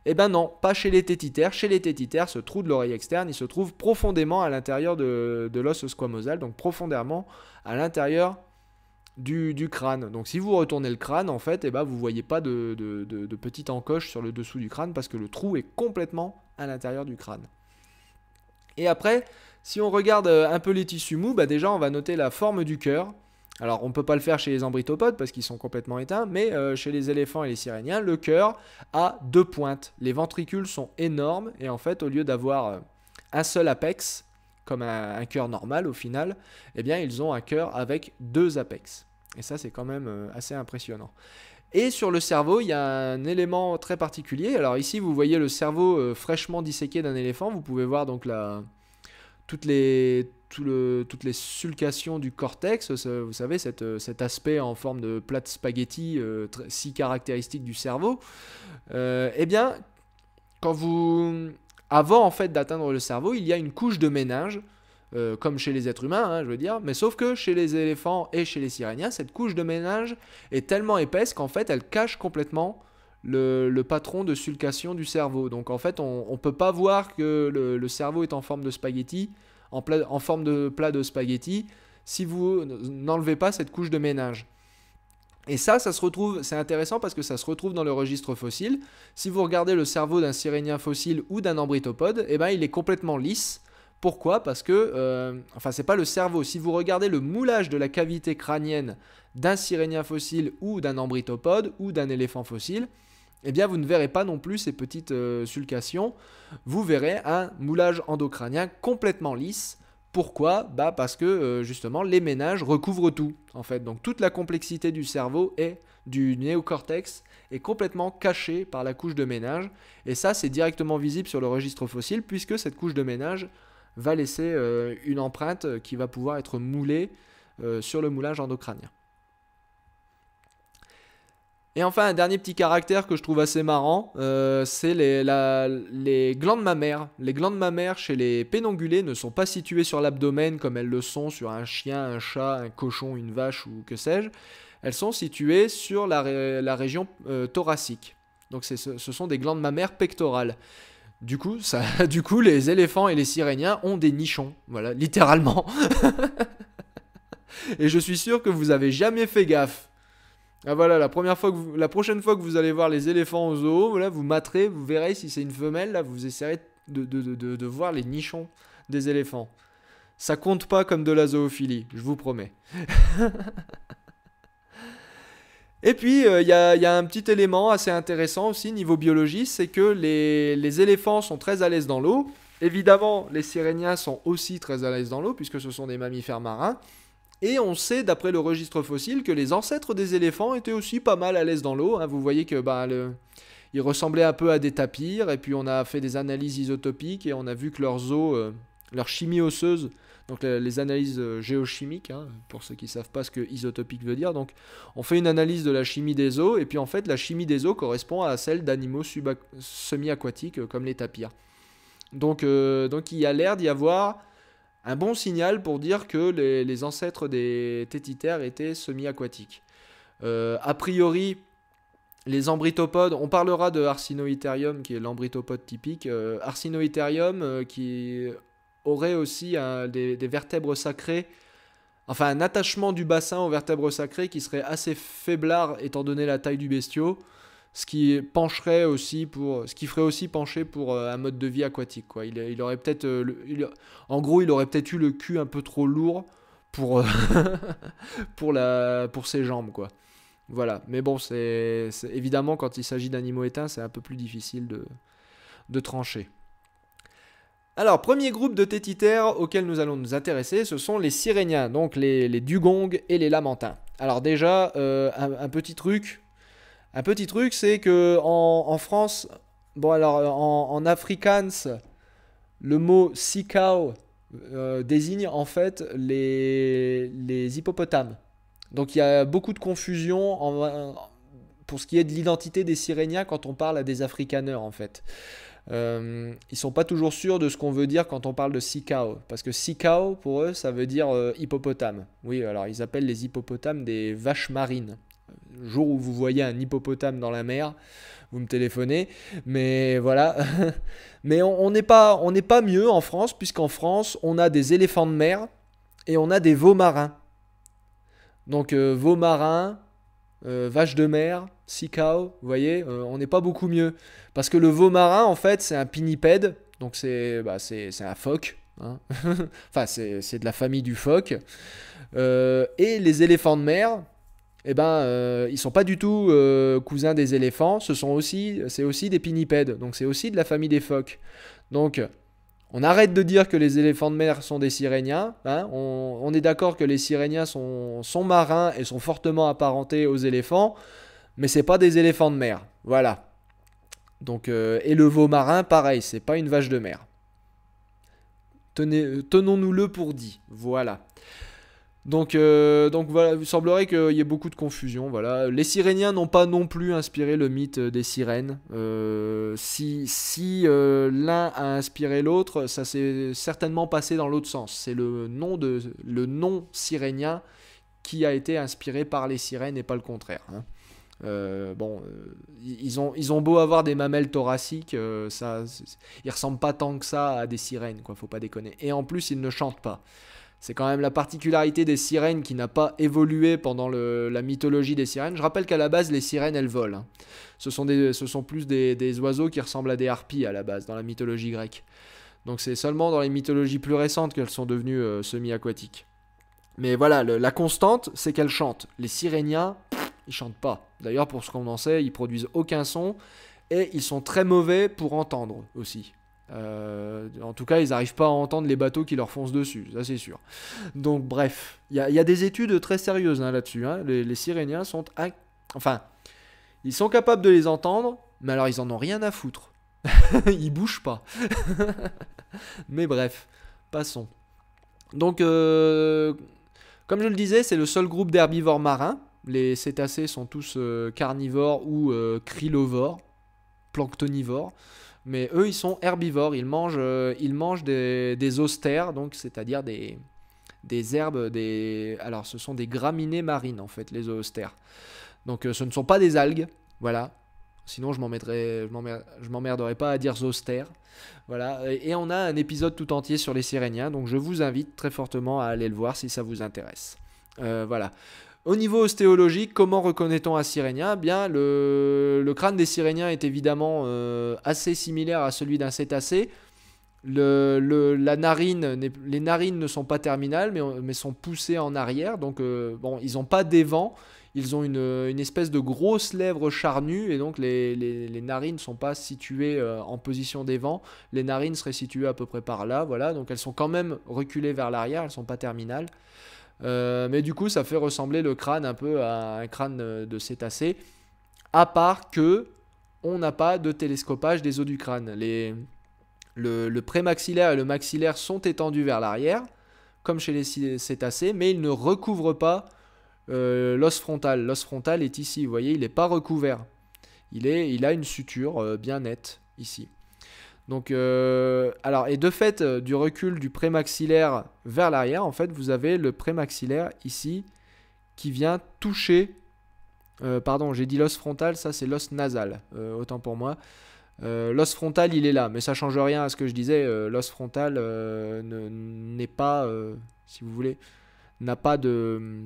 Eh ben non, pas chez les tétitaires. Chez les tétitaires, ce trou de l'oreille externe, il se trouve profondément à l'intérieur de, de l'os squamosal, donc profondément à l'intérieur du, crâne. Donc si vous retournez le crâne, en fait, eh ben, vous ne voyez pas de, de, de, petite encoche sur le dessous du crâne parce que le trou est complètement à l'intérieur du crâne. Et après, si on regarde euh, un peu les tissus mous, bah déjà on va noter la forme du cœur. Alors on ne peut pas le faire chez les embritopodes parce qu'ils sont complètement éteints, mais euh, chez les éléphants et les siréniens, le cœur a deux pointes. Les ventricules sont énormes et en fait au lieu d'avoir euh, un seul apex, comme un, cœur normal au final, eh bien ils ont un cœur avec deux apex. Et ça c'est quand même euh, assez impressionnant. Et sur le cerveau, il y a un élément très particulier. Alors ici, vous voyez le cerveau euh, fraîchement disséqué d'un éléphant. Vous pouvez voir donc la, toutes, les, toutes les sulcations du cortex. Vous savez, euh, cet aspect en forme de plate spaghetti si caractéristique du cerveau. eh bien, quand vous, avant en fait d'atteindre le cerveau, il y a une couche de ménage, euh, comme chez les êtres humains, hein, je veux dire, mais sauf que chez les éléphants et chez les siréniens, cette couche de ménage est tellement épaisse qu'en fait elle cache complètement le, patron de sulcation du cerveau. Donc en fait, on ne peut pas voir que le, cerveau est en forme de spaghetti, en, en forme de plat de spaghetti, si vous n'enlevez pas cette couche de ménage. Et ça, ça se retrouve, c'est intéressant parce que ça se retrouve dans le registre fossile. Si vous regardez le cerveau d'un sirénien fossile ou d'un embritopode, eh ben, il est complètement lisse. Pourquoi Parce que, euh, enfin, c'est pas le cerveau. Si vous regardez le moulage de la cavité crânienne d'un sirénien fossile ou d'un embritopode ou d'un éléphant fossile, eh bien, vous ne verrez pas non plus ces petites euh, sulcations. Vous verrez un moulage endocrânien complètement lisse pourquoi bah Parce que euh, justement les ménages recouvrent tout en fait. Donc toute la complexité du cerveau et du néocortex est complètement cachée par la couche de ménage. Et ça c'est directement visible sur le registre fossile puisque cette couche de ménage va laisser euh, une empreinte euh, qui va pouvoir être moulée sur le moulage endocrânien. Et enfin, un dernier petit caractère que je trouve assez marrant, euh, c'est les, les glandes mammaires. Les glandes mammaires chez les pénongulés ne sont pas situées sur l'abdomen comme elles le sont sur un chien, un chat, un cochon, une vache ou que sais-je. Elles sont situées sur la, région euh, thoracique. Donc ce sont des glandes mammaires pectorales. Du coup, <laughs> du coup, les éléphants et les siréniens ont des nichons. Voilà, littéralement. <laughs> et je suis sûr que vous avez jamais fait gaffe. Ah voilà, la, première fois la prochaine fois que vous allez voir les éléphants au zoo, voilà, vous materez, vous verrez si c'est une femelle, là, vous essayerez de, voir les nichons des éléphants. Ça compte pas comme de la zoophilie, je vous promets. <laughs> Et puis, euh, il y, a, un petit élément assez intéressant aussi niveau biologie, c'est que les, les éléphants sont très à l'aise dans l'eau. Évidemment, les siréniens sont aussi très à l'aise dans l'eau, puisque ce sont des mammifères marins. Et on sait, d'après le registre fossile, que les ancêtres des éléphants étaient aussi pas mal à l'aise dans l'eau. Hein. Vous voyez que bah, ils ressemblaient un peu à des tapirs. Et puis on a fait des analyses isotopiques et on a vu que leurs os, euh, leur chimie osseuse, donc les analyses euh, géochimiques, hein, pour ceux qui ne savent pas ce que isotopique veut dire. Donc on fait une analyse de la chimie des eaux, et puis en fait la chimie des eaux correspond à celle d'animaux semi-aquatiques euh, comme les tapirs. Donc, donc il y a l'air d'y avoir un bon signal pour dire que les, ancêtres des tétitères étaient semi-aquatiques. Euh, a priori, les embrytopodes, on parlera de Arsinoitherium qui est l'embritopode typique. Euh, euh, qui aurait aussi des, vertèbres sacrées, enfin un attachement du bassin aux vertèbres sacrées qui serait assez faiblard étant donné la taille du bestiau ce qui pencherait aussi pour ce qui ferait aussi pencher pour euh, un mode de vie aquatique quoi il, aurait peut-être euh, en gros il aurait peut-être eu le cul un peu trop lourd pour euh, <laughs> pour la pour ses jambes quoi voilà mais bon c'est évidemment quand il s'agit d'animaux éteints c'est un peu plus difficile de de trancher alors, premier groupe de tétitères auquel nous allons nous intéresser, ce sont les siréniens, donc les, dugongs et les lamantins Alors déjà, un, petit truc, un petit truc, c'est que en, France, bon alors en, afrikaans, le mot sikao euh, désigne en fait les, les hippopotames. Donc il y a beaucoup de confusion pour ce qui est de l'identité des Siréniens quand on parle à des afrikaners en fait. Euh, ils sont pas toujours sûrs de ce qu'on veut dire quand on parle de sikao, parce que sikao pour eux ça veut dire euh, hippopotame. Oui, alors ils appellent les hippopotames des vaches marines. Le jour où vous voyez un hippopotame dans la mer, vous me téléphonez. Mais voilà. <laughs> mais on n'est pas, on n'est pas mieux en France, puisqu'en France, on a des éléphants de mer et on a des veaux marins. Donc euh, veaux marins, euh, vaches de mer, cow, vous voyez, euh, on n'est pas beaucoup mieux. Parce que le veau marin, en fait, c'est un pinnipède, donc c'est bah, un phoque. Hein. <laughs> enfin, c'est de la famille du phoque. Euh, et les éléphants de mer, eh ben, euh, ils sont pas du tout euh, cousins des éléphants, ce sont aussi, c'est aussi des pinnipèdes, donc c'est aussi de la famille des phoques. Donc, on arrête de dire que les éléphants de mer sont des siréniens, hein. on, est d'accord que les siréniens sont, marins et sont fortement apparentés aux éléphants, mais c'est pas des éléphants de mer, voilà. Donc, euh, et le veau marin, pareil, c'est pas une vache de mer. Tenez, tenons-nous-le pour dit, voilà. Donc, euh, donc voilà, il semblerait qu'il y ait beaucoup de confusion. Voilà. Les Siréniens n'ont pas non plus inspiré le mythe des sirènes. Euh, si euh, l'un a inspiré l'autre, ça s'est certainement passé dans l'autre sens. C'est le nom de le nom sirénien qui a été inspiré par les sirènes et pas le contraire. Hein. bon, ils, ont, beau avoir des mamelles thoraciques, ça, ils ressemblent pas tant que ça à des sirènes, quoi, faut pas déconner. Et en plus, ils ne chantent pas. C'est quand même la particularité des sirènes qui n'a pas évolué pendant la mythologie des sirènes. Je rappelle qu'à la base, les sirènes, elles volent. Hein. Ce sont, plus des, oiseaux qui ressemblent à des harpies à la base, dans la mythologie grecque. Donc c'est seulement dans les mythologies plus récentes qu'elles sont devenues euh, semi-aquatiques. Mais voilà, la constante, c'est qu'elles chantent. Les siréniens, ils chantent pas. D'ailleurs, pour ce qu'on en sait, ils produisent aucun son et ils sont très mauvais pour entendre aussi. Euh, en tout cas, ils n'arrivent pas à entendre les bateaux qui leur foncent dessus, ça c'est sûr. Donc bref, il y, a des études très sérieuses hein, là-dessus. Hein. Les, les, Siréniens sont... Enfin, ils sont capables de les entendre, mais alors ils en ont rien à foutre. <laughs> ils bougent pas. <laughs> mais bref, passons. Donc, euh, comme je le disais, c'est le seul groupe d'herbivores marins. Les cétacés sont tous euh, carnivores ou euh, planctonivores. Mais eux, ils sont herbivores, ils mangent, euh, ils mangent des, austères, donc c'est-à-dire des, des herbes, des... Alors ce sont des graminées marines en fait, les austères. Donc euh, ce ne sont pas des algues, voilà. Sinon je m'en m'emmerderais pas à dire austères. Voilà. Et, on a un épisode tout entier sur les Siréniens, donc je vous invite très fortement à aller le voir si ça vous intéresse. Euh, voilà. Au niveau ostéologique, comment reconnaît-on un Sirénien eh Bien, le, crâne des Siréniens est évidemment euh, assez similaire à celui d'un cétacé. la narine, les narines ne sont pas terminales, mais, sont poussées en arrière. Donc, euh, bon, ils n'ont pas d'évent. Ils ont une, espèce de grosse lèvre charnue, et donc les, narines ne sont pas situées euh, en position d'évent. Les narines seraient situées à peu près par là, voilà. Donc, elles sont quand même reculées vers l'arrière, elles ne sont pas terminales. Euh, mais du coup, ça fait ressembler le crâne un peu à un crâne euh, de cétacé. À part que on n'a pas de télescopage des os du crâne. le, prémaxillaire et le maxillaire sont étendus vers l'arrière, comme chez les cétacés, mais ils ne recouvrent pas euh, l'os frontal. L'os frontal est ici, vous voyez, il n'est pas recouvert. Il, a une suture bien nette ici. Donc, euh, alors, et de fait, euh, du recul du prémaxillaire vers l'arrière, en fait, vous avez le prémaxillaire ici qui vient toucher. Euh, pardon, j'ai dit l'os frontal, ça c'est l'os nasal, autant pour moi. l'os frontal, il est là, mais ça change rien à ce que je disais. l'os frontal n'est pas, si vous voulez, n'a pas de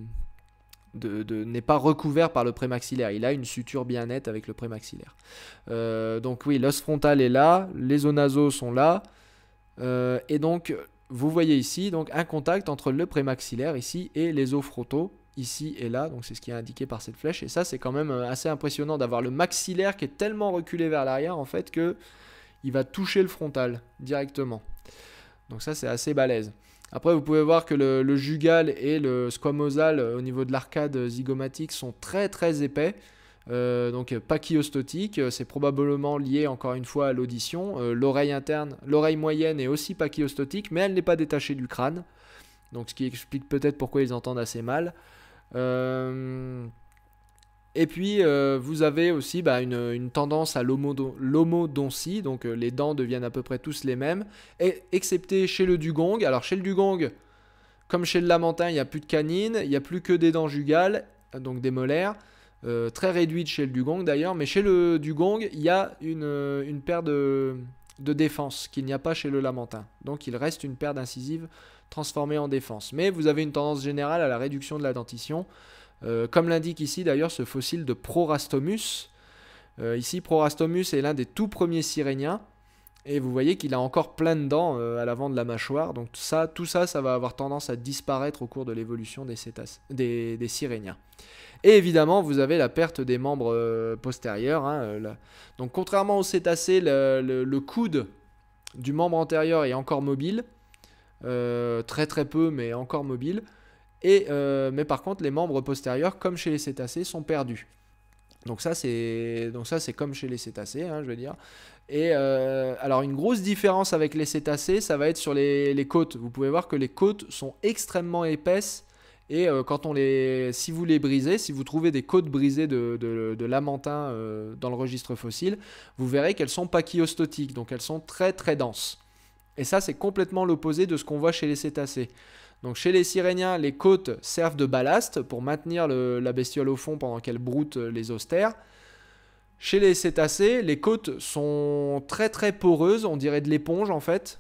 n'est pas recouvert par le prémaxillaire. Il a une suture bien nette avec le prémaxillaire. Euh, donc oui, l'os frontal est là, les os nasaux sont là. Euh, et donc, vous voyez ici donc un contact entre le prémaxillaire ici et les os frontaux ici et là. Donc c'est ce qui est indiqué par cette flèche. Et ça, c'est quand même euh, assez impressionnant d'avoir le maxillaire qui est tellement reculé vers l'arrière en fait que il va toucher le frontal directement. Donc ça, c'est assez balèze. Après, vous pouvez voir que le, jugal et le squamosal euh, au niveau de l'arcade euh, zygomatique sont très très épais. Euh, donc pachyostotique, c'est probablement lié encore une fois à l'audition. l'oreille interne, l'oreille moyenne est aussi pachyostotique, mais elle n'est pas détachée du crâne. Donc ce qui explique peut-être pourquoi ils entendent assez mal. Euh... Et puis, euh, vous avez aussi bah, une, tendance à l'homodoncie, donc euh, les dents deviennent à peu près tous les mêmes, et, excepté chez le dugong. Alors, chez le dugong, comme chez le lamentin, il n'y a plus de canine, il n'y a plus que des dents jugales, donc des molaires, euh, très réduites chez le dugong d'ailleurs, mais chez le dugong, il y a une, paire de, défense qu'il n'y a pas chez le lamantin. Donc, il reste une paire d'incisives transformées en défense. Mais vous avez une tendance générale à la réduction de la dentition. Euh, comme l'indique ici d'ailleurs ce fossile de Prorastomus. Euh, ici, Prorastomus est l'un des tout premiers Siréniens. Et vous voyez qu'il a encore plein de dents euh, à l'avant de la mâchoire. Donc ça, tout ça, ça va avoir tendance à disparaître au cours de l'évolution des, Siréniens. Et évidemment, vous avez la perte des membres postérieurs. Hein, Donc contrairement aux cétacés, le, coude du membre antérieur est encore mobile. très très peu, mais encore mobile. Euh, mais par contre, les membres postérieurs, comme chez les cétacés, sont perdus. Donc ça, c'est donc ça, c'est comme chez les cétacés, hein, je veux dire. Et euh, alors une grosse différence avec les cétacés, ça va être sur les, côtes. Vous pouvez voir que les côtes sont extrêmement épaisses et euh, quand on les, si vous les brisez, si vous trouvez des côtes brisées de, de, lamantin dans le registre fossile, vous verrez qu'elles sont pachyostotiques, donc elles sont très très denses. Et ça, c'est complètement l'opposé de ce qu'on voit chez les cétacés. Donc chez les Siréniens, les côtes servent de ballast pour maintenir la bestiole au fond pendant qu'elle broute les austères. Chez les cétacés, les côtes sont très très poreuses, on dirait de l'éponge en fait,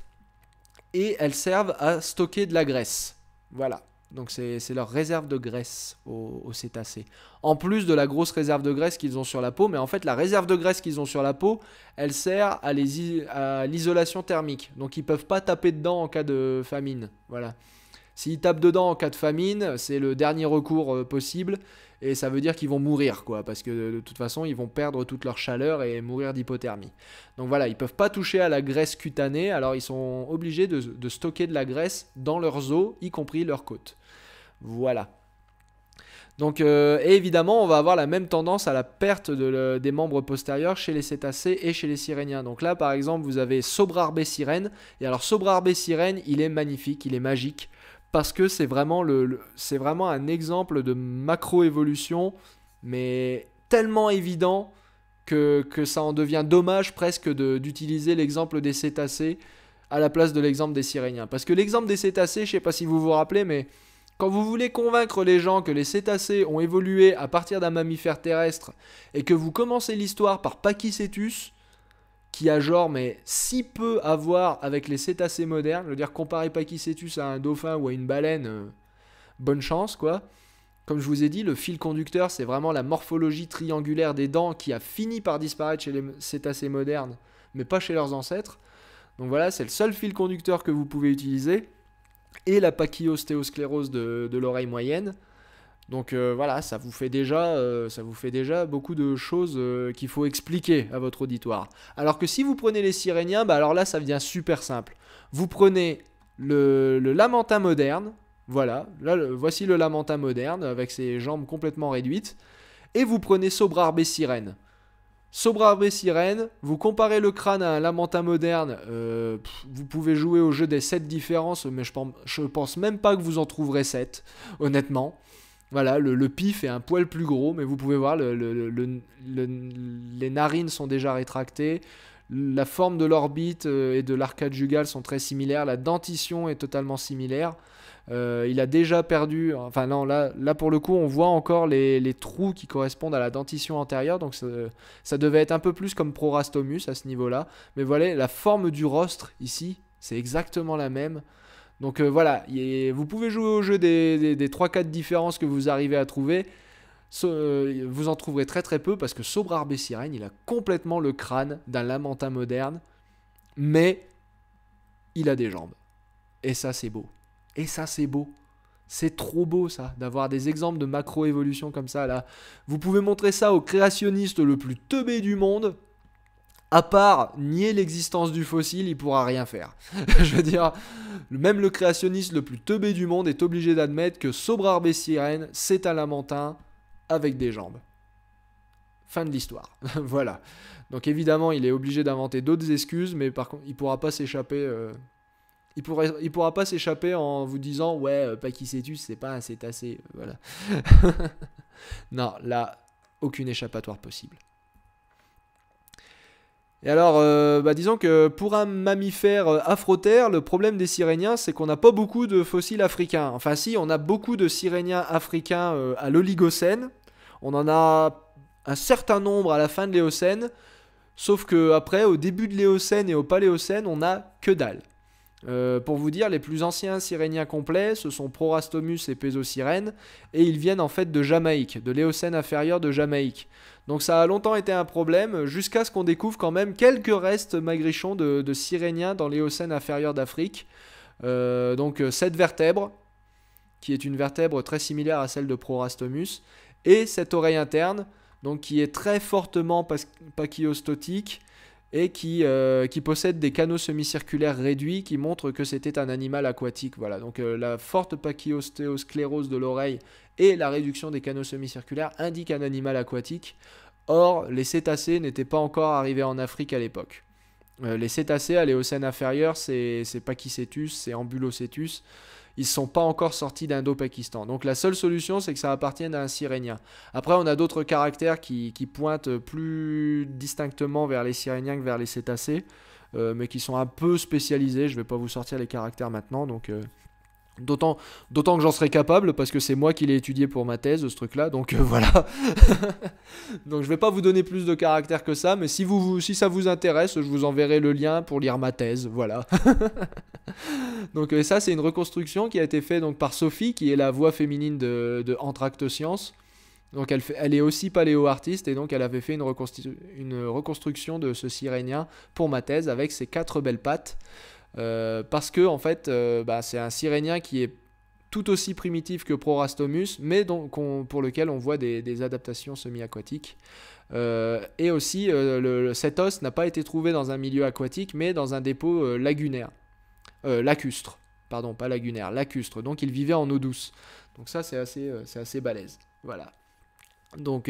et elles servent à stocker de la graisse. Voilà, donc c'est leur réserve de graisse aux, cétacés. En plus de la grosse réserve de graisse qu'ils ont sur la peau, mais en fait la réserve de graisse qu'ils ont sur la peau, elle sert à l'isolation thermique. Donc ils peuvent pas taper dedans en cas de famine. Voilà. S'ils tapent dedans en cas de famine, c'est le dernier recours euh, possible. Et ça veut dire qu'ils vont mourir, quoi. Parce que de toute façon, ils vont perdre toute leur chaleur et mourir d'hypothermie. Donc voilà, ils peuvent pas toucher à la graisse cutanée. Alors ils sont obligés de, stocker de la graisse dans leurs os, y compris leurs côtes. Voilà. Donc, euh, et évidemment, on va avoir la même tendance à la perte des membres postérieurs chez les cétacés et chez les siréniens. Donc là, par exemple, vous avez Sobrarbé sirène. Et alors, Sobrarbé sirène, il est magnifique, il est magique parce que c'est vraiment, le, vraiment un exemple de macroévolution, mais tellement évident que, que, ça en devient dommage presque d'utiliser l'exemple des cétacés à la place de l'exemple des siréniens. Parce que l'exemple des cétacés, je sais pas si vous vous rappelez, mais quand vous voulez convaincre les gens que les cétacés ont évolué à partir d'un mammifère terrestre et que vous commencez l'histoire par Pachycetus, qui a genre, mais si peu à voir avec les cétacés modernes. Je veux dire, comparer Pachycetus à un dauphin ou à une baleine, euh, bonne chance, quoi. Comme je vous ai dit, le fil conducteur, c'est vraiment la morphologie triangulaire des dents qui a fini par disparaître chez les cétacés modernes, mais pas chez leurs ancêtres. Donc voilà, c'est le seul fil conducteur que vous pouvez utiliser. Et la pachyostéosclérose de l'oreille moyenne. Donc euh, voilà, ça vous fait déjà, euh, ça vous fait déjà beaucoup de choses euh, qu'il faut expliquer à votre auditoire. Alors que si vous prenez les Siréniens, bah alors là, ça devient super simple. Vous prenez le, Lamentin moderne, voilà, là, voici le Lamentin moderne avec ses jambes complètement réduites, et vous prenez Sobrarbe Sirène. Sobrarbe Sirène, vous comparez le crâne à un Lamentin moderne, vous pouvez jouer au jeu des 7 différences, mais je pense, je pense même pas que vous en trouverez 7, honnêtement. Voilà, le, pif est un poil plus gros, mais vous pouvez voir, le, le, les narines sont déjà rétractées, la forme de l'orbite euh, et de l'arcade jugale sont très similaires, la dentition est totalement similaire. Euh, il a déjà perdu, enfin non, là, pour le coup, on voit encore les, trous qui correspondent à la dentition antérieure, donc ça, ça devait être un peu plus comme Prorastomus à ce niveau-là. Mais voilà, la forme du rostre ici, c'est exactement la même. Donc euh, voilà, vous pouvez jouer au jeu des, 3-4 différences que vous arrivez à trouver. Euh, vous en trouverez très très peu parce que Sobrar Sirène, il a complètement le crâne d'un lamantin moderne, mais il a des jambes. Et ça c'est beau. Et ça c'est beau. C'est trop beau ça, d'avoir des exemples de macroévolution comme ça là. Vous pouvez montrer ça au créationniste le plus teubé du monde, à part nier l'existence du fossile, il pourra rien faire. <laughs> je veux dire, même le créationniste le plus teubé du monde est obligé d'admettre que Sobrarbe Sirene c'est un lamentin avec des jambes. Fin de l'histoire. <laughs> voilà. Donc évidemment, il est obligé d'inventer d'autres excuses, mais par contre, il pourra pas s'échapper. Euh, il, pourra, pas s'échapper en vous disant ouais, euh, pas qui sais-tu, c'est pas un cétacé. Euh, voilà. <laughs> non, là, aucune échappatoire possible. Et alors, euh, bah, disons que pour un mammifère euh, afro-terre, le problème des Siréniens, c'est qu'on n'a pas beaucoup de fossiles africains. Enfin, si, on a beaucoup de Siréniens africains euh, à l'Oligocène. On en a un certain nombre à la fin de l'Éocène. Sauf que après, au début de l'Éocène et au Paléocène, on n'a que dalle. Euh, pour vous dire, les plus anciens Siréniens complets, ce sont Prorastomus et Pésocyrène, et ils viennent en fait de Jamaïque, de l'Éocène inférieur de Jamaïque. Donc ça a longtemps été un problème, jusqu'à ce qu'on découvre quand même quelques restes magrichons de, Siréniens dans l'Éocène inférieur d'Afrique. Euh, donc euh, cette vertèbre, qui est une vertèbre très similaire à celle de Prorastomus, et cette oreille interne, donc qui est très fortement pachyostotique, et euh, qui, possède des canaux semi-circulaires réduits qui montrent que c'était un animal aquatique. Voilà, donc euh, la forte pachyostéosclérose de l'oreille et la réduction des canaux semi-circulaires indiquent un animal aquatique. Or, les cétacés n'étaient pas encore arrivés en Afrique à l'époque. Euh, les cétacés à l'éocène inférieur, c'est Pachycetus, c'est Ambulocetus ils sont pas encore sortis d'Indo-Pakistan. Donc la seule solution, c'est que ça appartienne à un sirénien. Après, on a d'autres caractères qui, pointent plus distinctement vers les siréniens que vers les cétacés, euh, mais qui sont un peu spécialisés. Je vais pas vous sortir les caractères maintenant, donc... Euh, D'autant, d'autant que j'en serais capable parce que c'est moi qui l'ai étudié pour ma thèse, ce truc-là. Donc euh, <laughs> voilà. donc je vais pas vous donner plus de caractère que ça, mais si, vous, si ça vous intéresse, je vous enverrai le lien pour lire ma thèse. Voilà. <laughs> donc euh, ça, c'est une reconstruction qui a été faite donc, par Sophie, qui est la voix féminine de, de Science. Donc elle, elle est aussi paléo-artiste et donc elle avait fait une, une reconstruction de ce sirénien pour ma thèse avec ses quatre belles pattes. Euh, parce que en fait, euh, bah, c'est un Sirénien qui est tout aussi primitif que Prorastomus, mais donc on, pour lequel on voit des, adaptations semi-aquatiques. Euh, et aussi, le, cet os n'a pas été trouvé dans un milieu aquatique, mais dans un dépôt lagunaire. lacustre, pardon, pas lagunaire, lacustre. Donc il vivait en eau douce. Donc ça, c'est assez, c'est assez balèze. Voilà. Donc...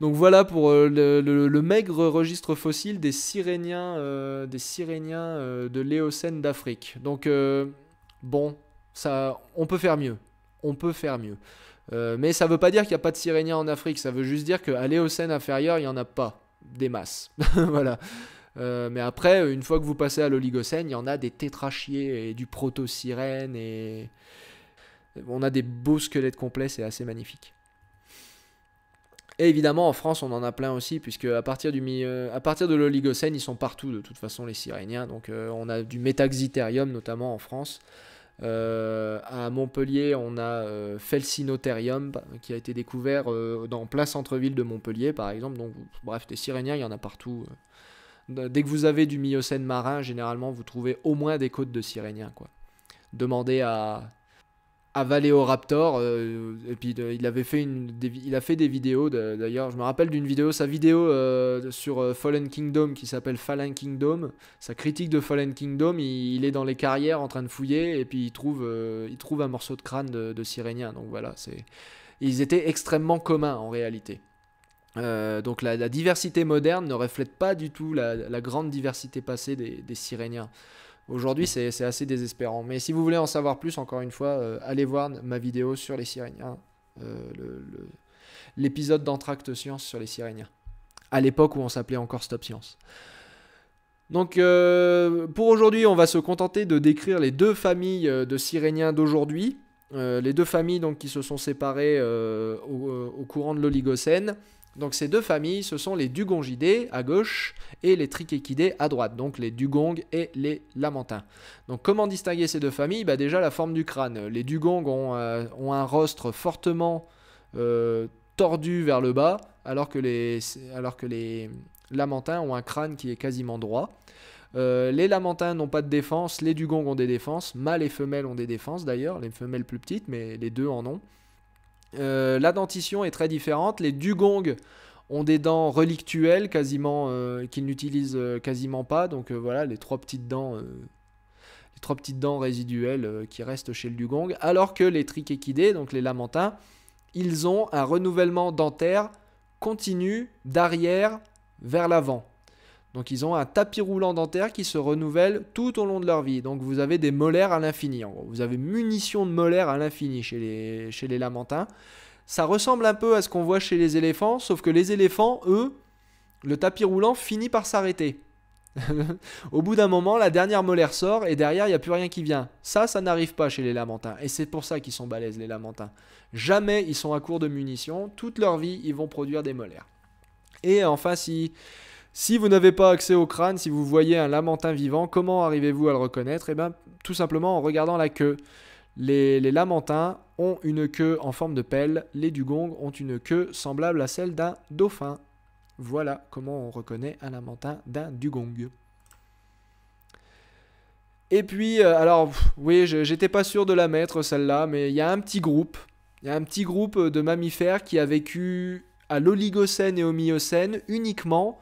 Donc voilà pour euh, le, maigre registre fossile des Siréniens, euh, des Siréniens euh, de l'Éocène d'Afrique. Donc bon, ça, on peut faire mieux. On peut faire mieux. mais ça ne veut pas dire qu'il n'y a pas de Siréniens en Afrique, ça veut juste dire qu'à l'Éocène inférieur, il n'y en a pas des masses. <laughs> voilà. mais après, une fois que vous passez à l'Oligocène, il y en a des tétrachiers et du proto-sirène et on a des beaux squelettes complets, c'est assez magnifique. Et évidemment, en France, on en a plein aussi, puisque à partir, du à partir de l'Oligocène, ils sont partout, de toute façon, les Siréniens. Donc, euh, on a du Metaxitherium, notamment en France. Euh, à Montpellier, on a euh, bah, qui a été découvert euh, dans plein centre-ville de Montpellier, par exemple. Donc, bref, des Siréniens, il y en a partout. Dès que vous avez du Miocène marin, généralement, vous trouvez au moins des côtes de Siréniens, quoi. Demandez à à Raptor. Euh, et puis il avait fait il a fait des vidéos d'ailleurs. je me rappelle d'une vidéo, sa vidéo euh, sur euh, Fallen Kingdom qui s'appelle Fallen Kingdom. Sa critique de Fallen Kingdom, il, est dans les carrières en train de fouiller et puis il trouve, il trouve un morceau de crâne de, de Sirénien. Donc voilà, c'est, ils étaient extrêmement communs en réalité. donc la, diversité moderne ne reflète pas du tout la, grande diversité passée des, des Siréniens. Aujourd'hui, c'est assez désespérant. Mais si vous voulez en savoir plus, encore une fois, euh, allez voir ma vidéo sur les siréniens, euh, l'épisode le, d'Entracte Science sur les siréniens, à l'époque où on s'appelait encore Stop Science. Donc euh, pour aujourd'hui, on va se contenter de décrire les deux familles de siréniens d'aujourd'hui, les deux familles donc, qui se sont séparées au, courant de l'Oligocène. Donc ces deux familles, ce sont les dugongidés à gauche et les trichéquidés à droite, donc les dugongs et les lamantins. Donc comment distinguer ces deux familles bah Déjà la forme du crâne. Les dugongs ont, euh, un rostre fortement euh, tordu vers le bas, alors que, les, alors que les lamentins ont un crâne qui est quasiment droit. Euh, les lamantins n'ont pas de défense, les dugongs ont des défenses, mâles et femelles ont des défenses d'ailleurs, les femelles plus petites, mais les deux en ont. Euh, la dentition est très différente. Les dugongs ont des dents relictuelles quasiment euh, qu'ils n'utilisent euh, quasiment pas. Donc voilà, les trois petites dents, les trois petites dents résiduelles qui restent chez le dugong. Alors que les trichéquidés, donc les lamentins, ils ont un renouvellement dentaire continu d'arrière vers l'avant. Donc ils ont un tapis roulant dentaire qui se renouvelle tout au long de leur vie. Donc vous avez des molaires à l'infini en gros. Vous avez munitions de molaires à l'infini chez les, chez les lamentins. Ça ressemble un peu à ce qu'on voit chez les éléphants, sauf que les éléphants, eux, le tapis roulant finit par s'arrêter. <laughs> au bout d'un moment, la dernière molaire sort et derrière, il n'y a plus rien qui vient. Ça, ça n'arrive pas chez les lamentins. Et c'est pour ça qu'ils sont balèzes, les lamentins. Jamais ils sont à court de munitions. Toute leur vie, ils vont produire des molaires. Et enfin, si si vous n'avez pas accès au crâne, si vous voyez un lamantin vivant, comment arrivez-vous à le reconnaître Eh bien, tout simplement en regardant la queue. Les, lamantins lamentins ont une queue en forme de pelle, les dugongs ont une queue semblable à celle d'un dauphin. Voilà comment on reconnaît un lamantin d'un dugong. Et puis, euh, alors, oui, j'étais pas sûr de la mettre celle-là, mais il y a un petit groupe, il y a un petit groupe de mammifères qui a vécu à l'Oligocène et au Miocène uniquement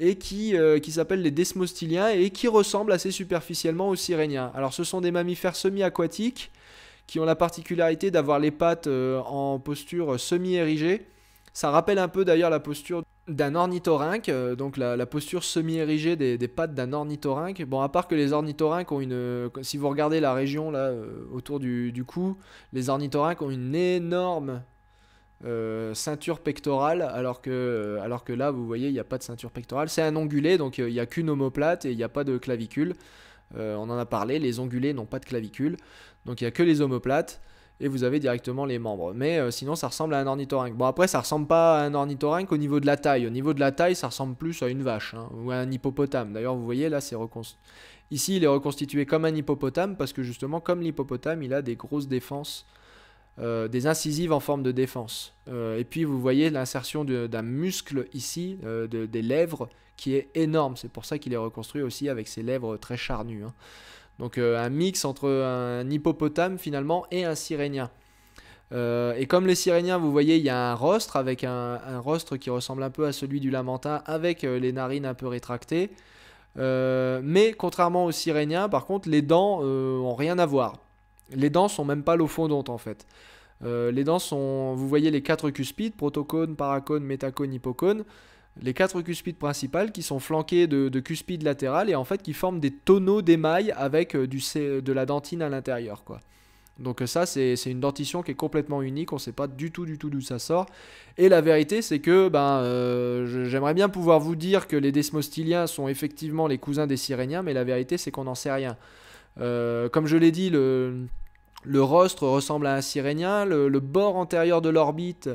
et qui, euh, qui s'appellent les desmostyliens, et qui ressemblent assez superficiellement aux Siréniens. Alors ce sont des mammifères semi-aquatiques qui ont la particularité d'avoir les pattes euh, en posture semi-érigée. Ça rappelle un peu d'ailleurs la posture d'un ornithorynque, euh, donc la, posture semi-érigée des, pattes d'un ornithorynque. Bon, à part que les ornithorynques ont une... si vous regardez la région là, autour du, du, cou, les ornithorynques ont une énorme euh, ceinture pectorale, alors que, euh, alors que là, vous voyez, il n'y a pas de ceinture pectorale. C'est un ongulé, donc euh, il n'y a qu'une omoplate et il n'y a pas de clavicule. on en a parlé, les ongulés n'ont pas de clavicule, donc il n'y a que les omoplates et vous avez directement les membres. Mais sinon, ça ressemble à un ornithorynque. Bon, après, ça ressemble pas à un ornithorynque au niveau de la taille. Au niveau de la taille, ça ressemble plus à une vache hein, ou à un hippopotame. D'ailleurs, vous voyez, là, c'est Ici, il est reconstitué comme un hippopotame parce que justement, comme l'hippopotame, il a des grosses défenses euh, des incisives en forme de défense. Euh, et puis vous voyez l'insertion d'un muscle ici, euh, des lèvres, qui est énorme. C'est pour ça qu'il est reconstruit aussi avec ses lèvres très charnues. Hein. Donc un mix entre un hippopotame finalement et un sirénien. et comme les siréniens, vous voyez, il y a un rostre avec un, rostre qui ressemble un peu à celui du lamentin, avec les narines un peu rétractées. mais contrairement aux siréniens, par contre, les dents n'ont rien à voir. Les dents sont même pas fondante en fait. Euh, les dents sont, vous voyez les quatre cuspides, protocone, paracone, métacone, hypocone, les quatre cuspides principales qui sont flanquées de, cuspides latérales et en fait qui forment des tonneaux d'émail avec euh, euh, de la dentine à l'intérieur, quoi. Donc ça, c'est une dentition qui est complètement unique, on ne sait pas du tout du tout d'où ça sort. Et la vérité, c'est que ben, j'aimerais bien pouvoir vous dire que les desmostyliens sont effectivement les cousins des siréniens, mais la vérité, c'est qu'on n'en sait rien. comme je l'ai dit, le, le rostre ressemble à un sirénien, le, bord antérieur de l'orbite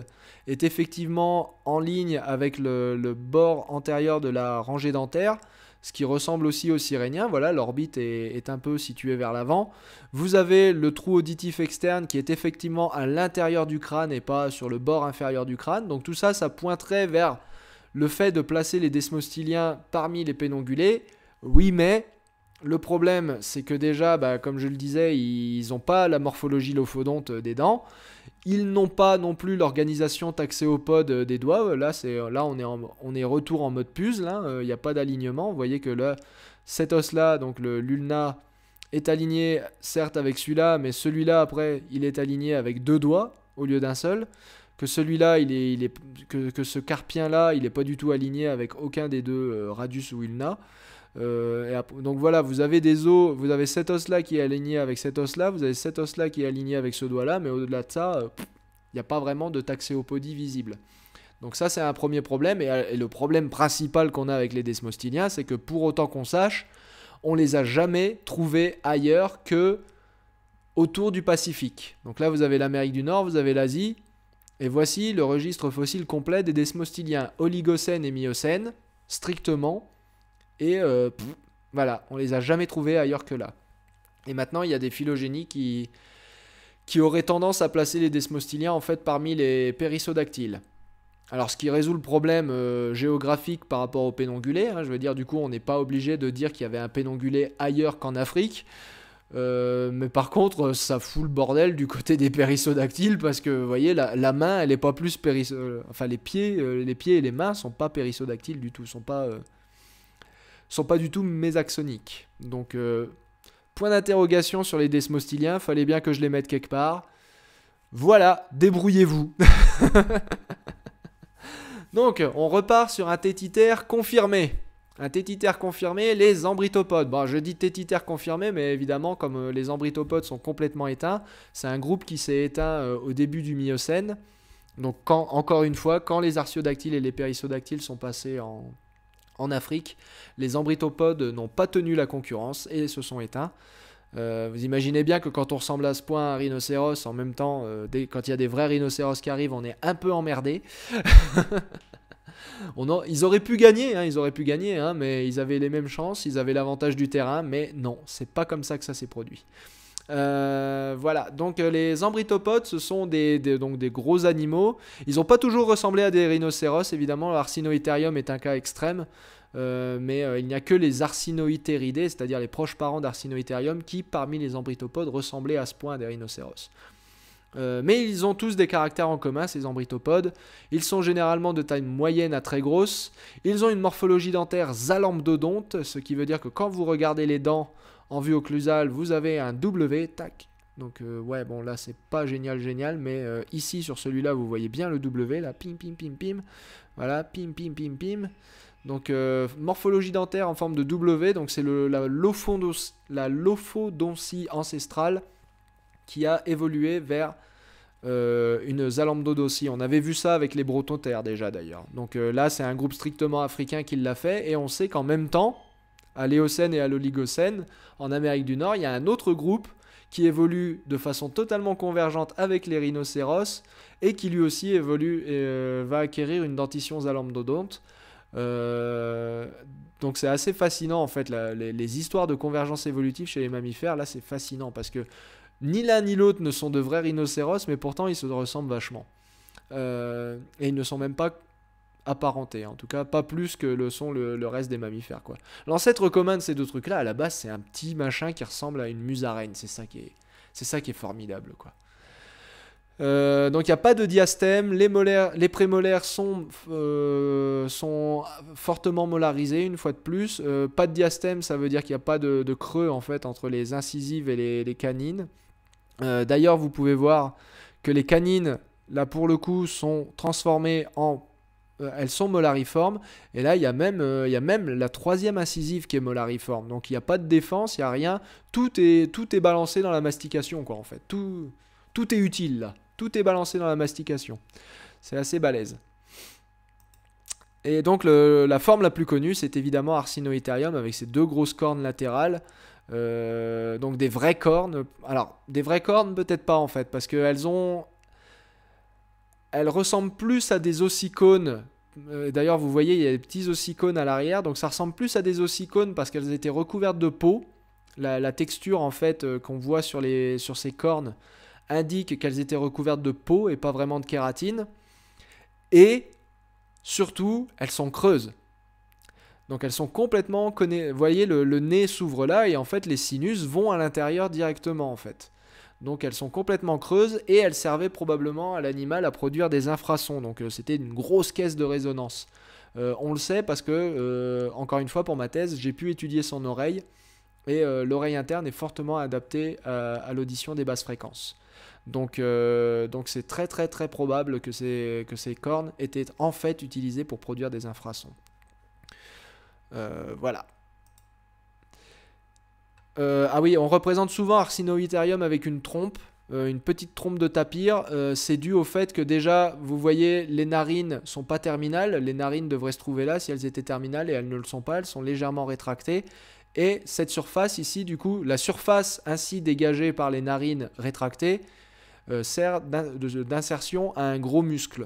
est effectivement en ligne avec le, bord antérieur de la rangée dentaire, ce qui ressemble aussi au sirénien. Voilà, l'orbite est, un peu située vers l'avant. Vous avez le trou auditif externe qui est effectivement à l'intérieur du crâne et pas sur le bord inférieur du crâne. Donc tout ça, ça pointerait vers le fait de placer les desmostyliens parmi les pénongulés. Oui, mais le problème, c'est que déjà, bah, comme je le disais, ils n'ont pas la morphologie lophodonte euh, des dents. Ils n'ont pas non plus l'organisation taxéopode euh, des doigts. Là, là on, est on est retour en mode puzzle. Il hein. n'y euh, a pas d'alignement. Vous voyez que là, cet os-là, donc l'ulna, est aligné certes avec celui-là, mais celui-là, après, il est aligné avec deux doigts au lieu d'un seul. Que celui-là, il est, il est, que, que ce carpien-là, il n'est pas du tout aligné avec aucun des deux radius ou ulna. Euh, donc voilà, vous avez des os, vous avez cet os là qui est aligné avec cet os là, vous avez cet os là qui est aligné avec ce doigt là, mais au-delà de ça, il euh, n'y a pas vraiment de taxéopodie visible. Donc ça c'est un premier problème, et, euh, le problème principal qu'on a avec les desmostiliens, c'est que pour autant qu'on sache, on les a jamais trouvés ailleurs que autour du Pacifique. Donc là vous avez l'Amérique du Nord, vous avez l'Asie, et voici le registre fossile complet des desmostiliens Oligocène et Miocène, strictement et euh, voilà, on les a jamais trouvés ailleurs que là. Et maintenant, il y a des phylogénies qui, qui auraient tendance à placer les desmostiliens en fait parmi les périssodactyles. Alors, ce qui résout le problème euh, géographique par rapport aux pénongulés, hein, je veux dire, du coup, on n'est pas obligé de dire qu'il y avait un pénongulé ailleurs qu'en Afrique. Euh, mais par contre, ça fout le bordel du côté des périssodactyles parce que, vous voyez, la, main, elle est pas plus périssodactyle... Enfin, les pieds, les pieds et les mains sont pas périssodactyles du tout, sont pas sont pas du tout mésaxoniques. Donc, euh, point d'interrogation sur les Desmostiliens, fallait bien que je les mette quelque part. Voilà, débrouillez-vous. <laughs> Donc, on repart sur un tétitère confirmé. Un tétitaire confirmé, les embritopodes. Bon, je dis tétitaire confirmé, mais évidemment, comme euh, les embritopodes sont complètement éteints, c'est un groupe qui s'est éteint euh, au début du Miocène. Donc, encore une fois, quand les artiodactyles et les périssodactyles sont passés en, en Afrique, les embritopodes n'ont pas tenu la concurrence et se sont éteints. Euh, vous imaginez bien que quand on ressemble à ce point à un rhinocéros, en même temps, euh, quand il y a des vrais rhinocéros qui arrivent, on est un peu emmerdé. <laughs> on ils auraient pu gagner, hein, ils auraient pu gagner, hein, mais ils avaient les mêmes chances, ils avaient l'avantage du terrain, mais non, c'est pas comme ça que ça s'est produit. Euh, voilà, donc euh, les embritopodes, ce sont des, donc des gros animaux. Ils n'ont pas toujours ressemblé à des rhinocéros, évidemment. L'arsinoitherium est un cas extrême. Euh, mais il n'y a que les arsinoïtéridés, c'est-à-dire les proches parents d'arsinoïtérium qui, parmi les embritopodes, ressemblaient à ce point à des rhinocéros. mais ils ont tous des caractères en commun, ces embritopodes. Ils sont généralement de taille moyenne à très grosse. Ils ont une morphologie dentaire zalambdodonte, ce qui veut dire que quand vous regardez les dents en vue occlusale, vous avez un W, tac. Donc euh, ouais, bon là c'est pas génial, génial, mais euh, ici sur celui-là, vous voyez bien le W, là, pim, pim, pim, pim. Voilà, pim, pim, pim, pim. Donc euh, morphologie dentaire en forme de W, donc c'est la, la ancestrale qui a évolué vers une Zalambdodocie. On avait vu ça avec les Brotontaires déjà d'ailleurs. Donc là, c'est un groupe strictement africain qui l'a fait et on sait qu'en même temps, à l'Éocène et à l'Oligocène, en Amérique du Nord, il y a un autre groupe qui évolue de façon totalement convergente avec les rhinocéros et qui lui aussi évolue et euh, va acquérir une dentition zalambdodonte. Euh, donc c'est assez fascinant en fait les, histoires de convergence évolutive chez les mammifères. Là c'est fascinant parce que ni l'un ni l'autre ne sont de vrais rhinocéros, mais pourtant ils se ressemblent vachement. Euh, et ils ne sont même pas apparenté, en tout cas pas plus que le sont le, reste des mammifères. quoi. L'ancêtre commun de ces deux trucs-là, à la base, c'est un petit machin qui ressemble à une musaraigne, c'est ça qui est, ça qui est formidable. quoi. Euh, donc il n'y a pas de diastème, les, molaires, les prémolaires sont, euh, sont fortement molarisés une fois de plus. Euh, pas de diastème, ça veut dire qu'il n'y a pas de, creux en fait entre les incisives et les canines. D'ailleurs vous pouvez voir que les canines, là pour le coup, sont transformées en euh, elles sont molariformes. Et là, il y, a même, euh, il y a même la troisième incisive qui est molariforme. Donc il n'y a pas de défense, il n'y a rien. Tout est, tout est balancé dans la mastication, quoi, en fait. Tout, tout est utile, là. Tout est balancé dans la mastication. C'est assez balèze. Et donc la forme la plus connue, c'est évidemment Arsinoitarium avec ses deux grosses cornes latérales. Euh, donc des vraies cornes. Alors, des vraies cornes, peut-être pas en fait, parce qu'elles ont elles ressemblent plus à des ossicones. Euh, d'ailleurs, vous voyez, il y a des petits ossicones à l'arrière, donc ça ressemble plus à des ossicones parce qu'elles étaient recouvertes de peau. La, texture en fait euh, qu'on voit sur, les, sur ces cornes indique qu'elles étaient recouvertes de peau et pas vraiment de kératine. Et surtout, elles sont creuses. Donc elles sont complètement... Vous voyez, le, le nez s'ouvre là et en fait les sinus vont à l'intérieur directement en fait. Donc elles sont complètement creuses et elles servaient probablement à l'animal à produire des infrasons. Donc euh, c'était une grosse caisse de résonance. Euh, on le sait parce que, euh, encore une fois, pour ma thèse, j'ai pu étudier son oreille et l'oreille interne est fortement adaptée à, l'audition des basses fréquences. Donc donc c'est très très très probable que que ces cornes étaient en fait utilisées pour produire des infrasons. voilà. Euh, ah oui, on représente souvent Arsinoitherium avec une trompe, euh, une petite trompe de tapir. Euh, c'est dû au fait que déjà, vous voyez, les narines sont pas terminales. Les narines devraient se trouver là si elles étaient terminales et elles ne le sont pas. Elles sont légèrement rétractées. Et cette surface ici, du coup, la surface ainsi dégagée par les narines rétractées sert d'insertion à un gros muscle.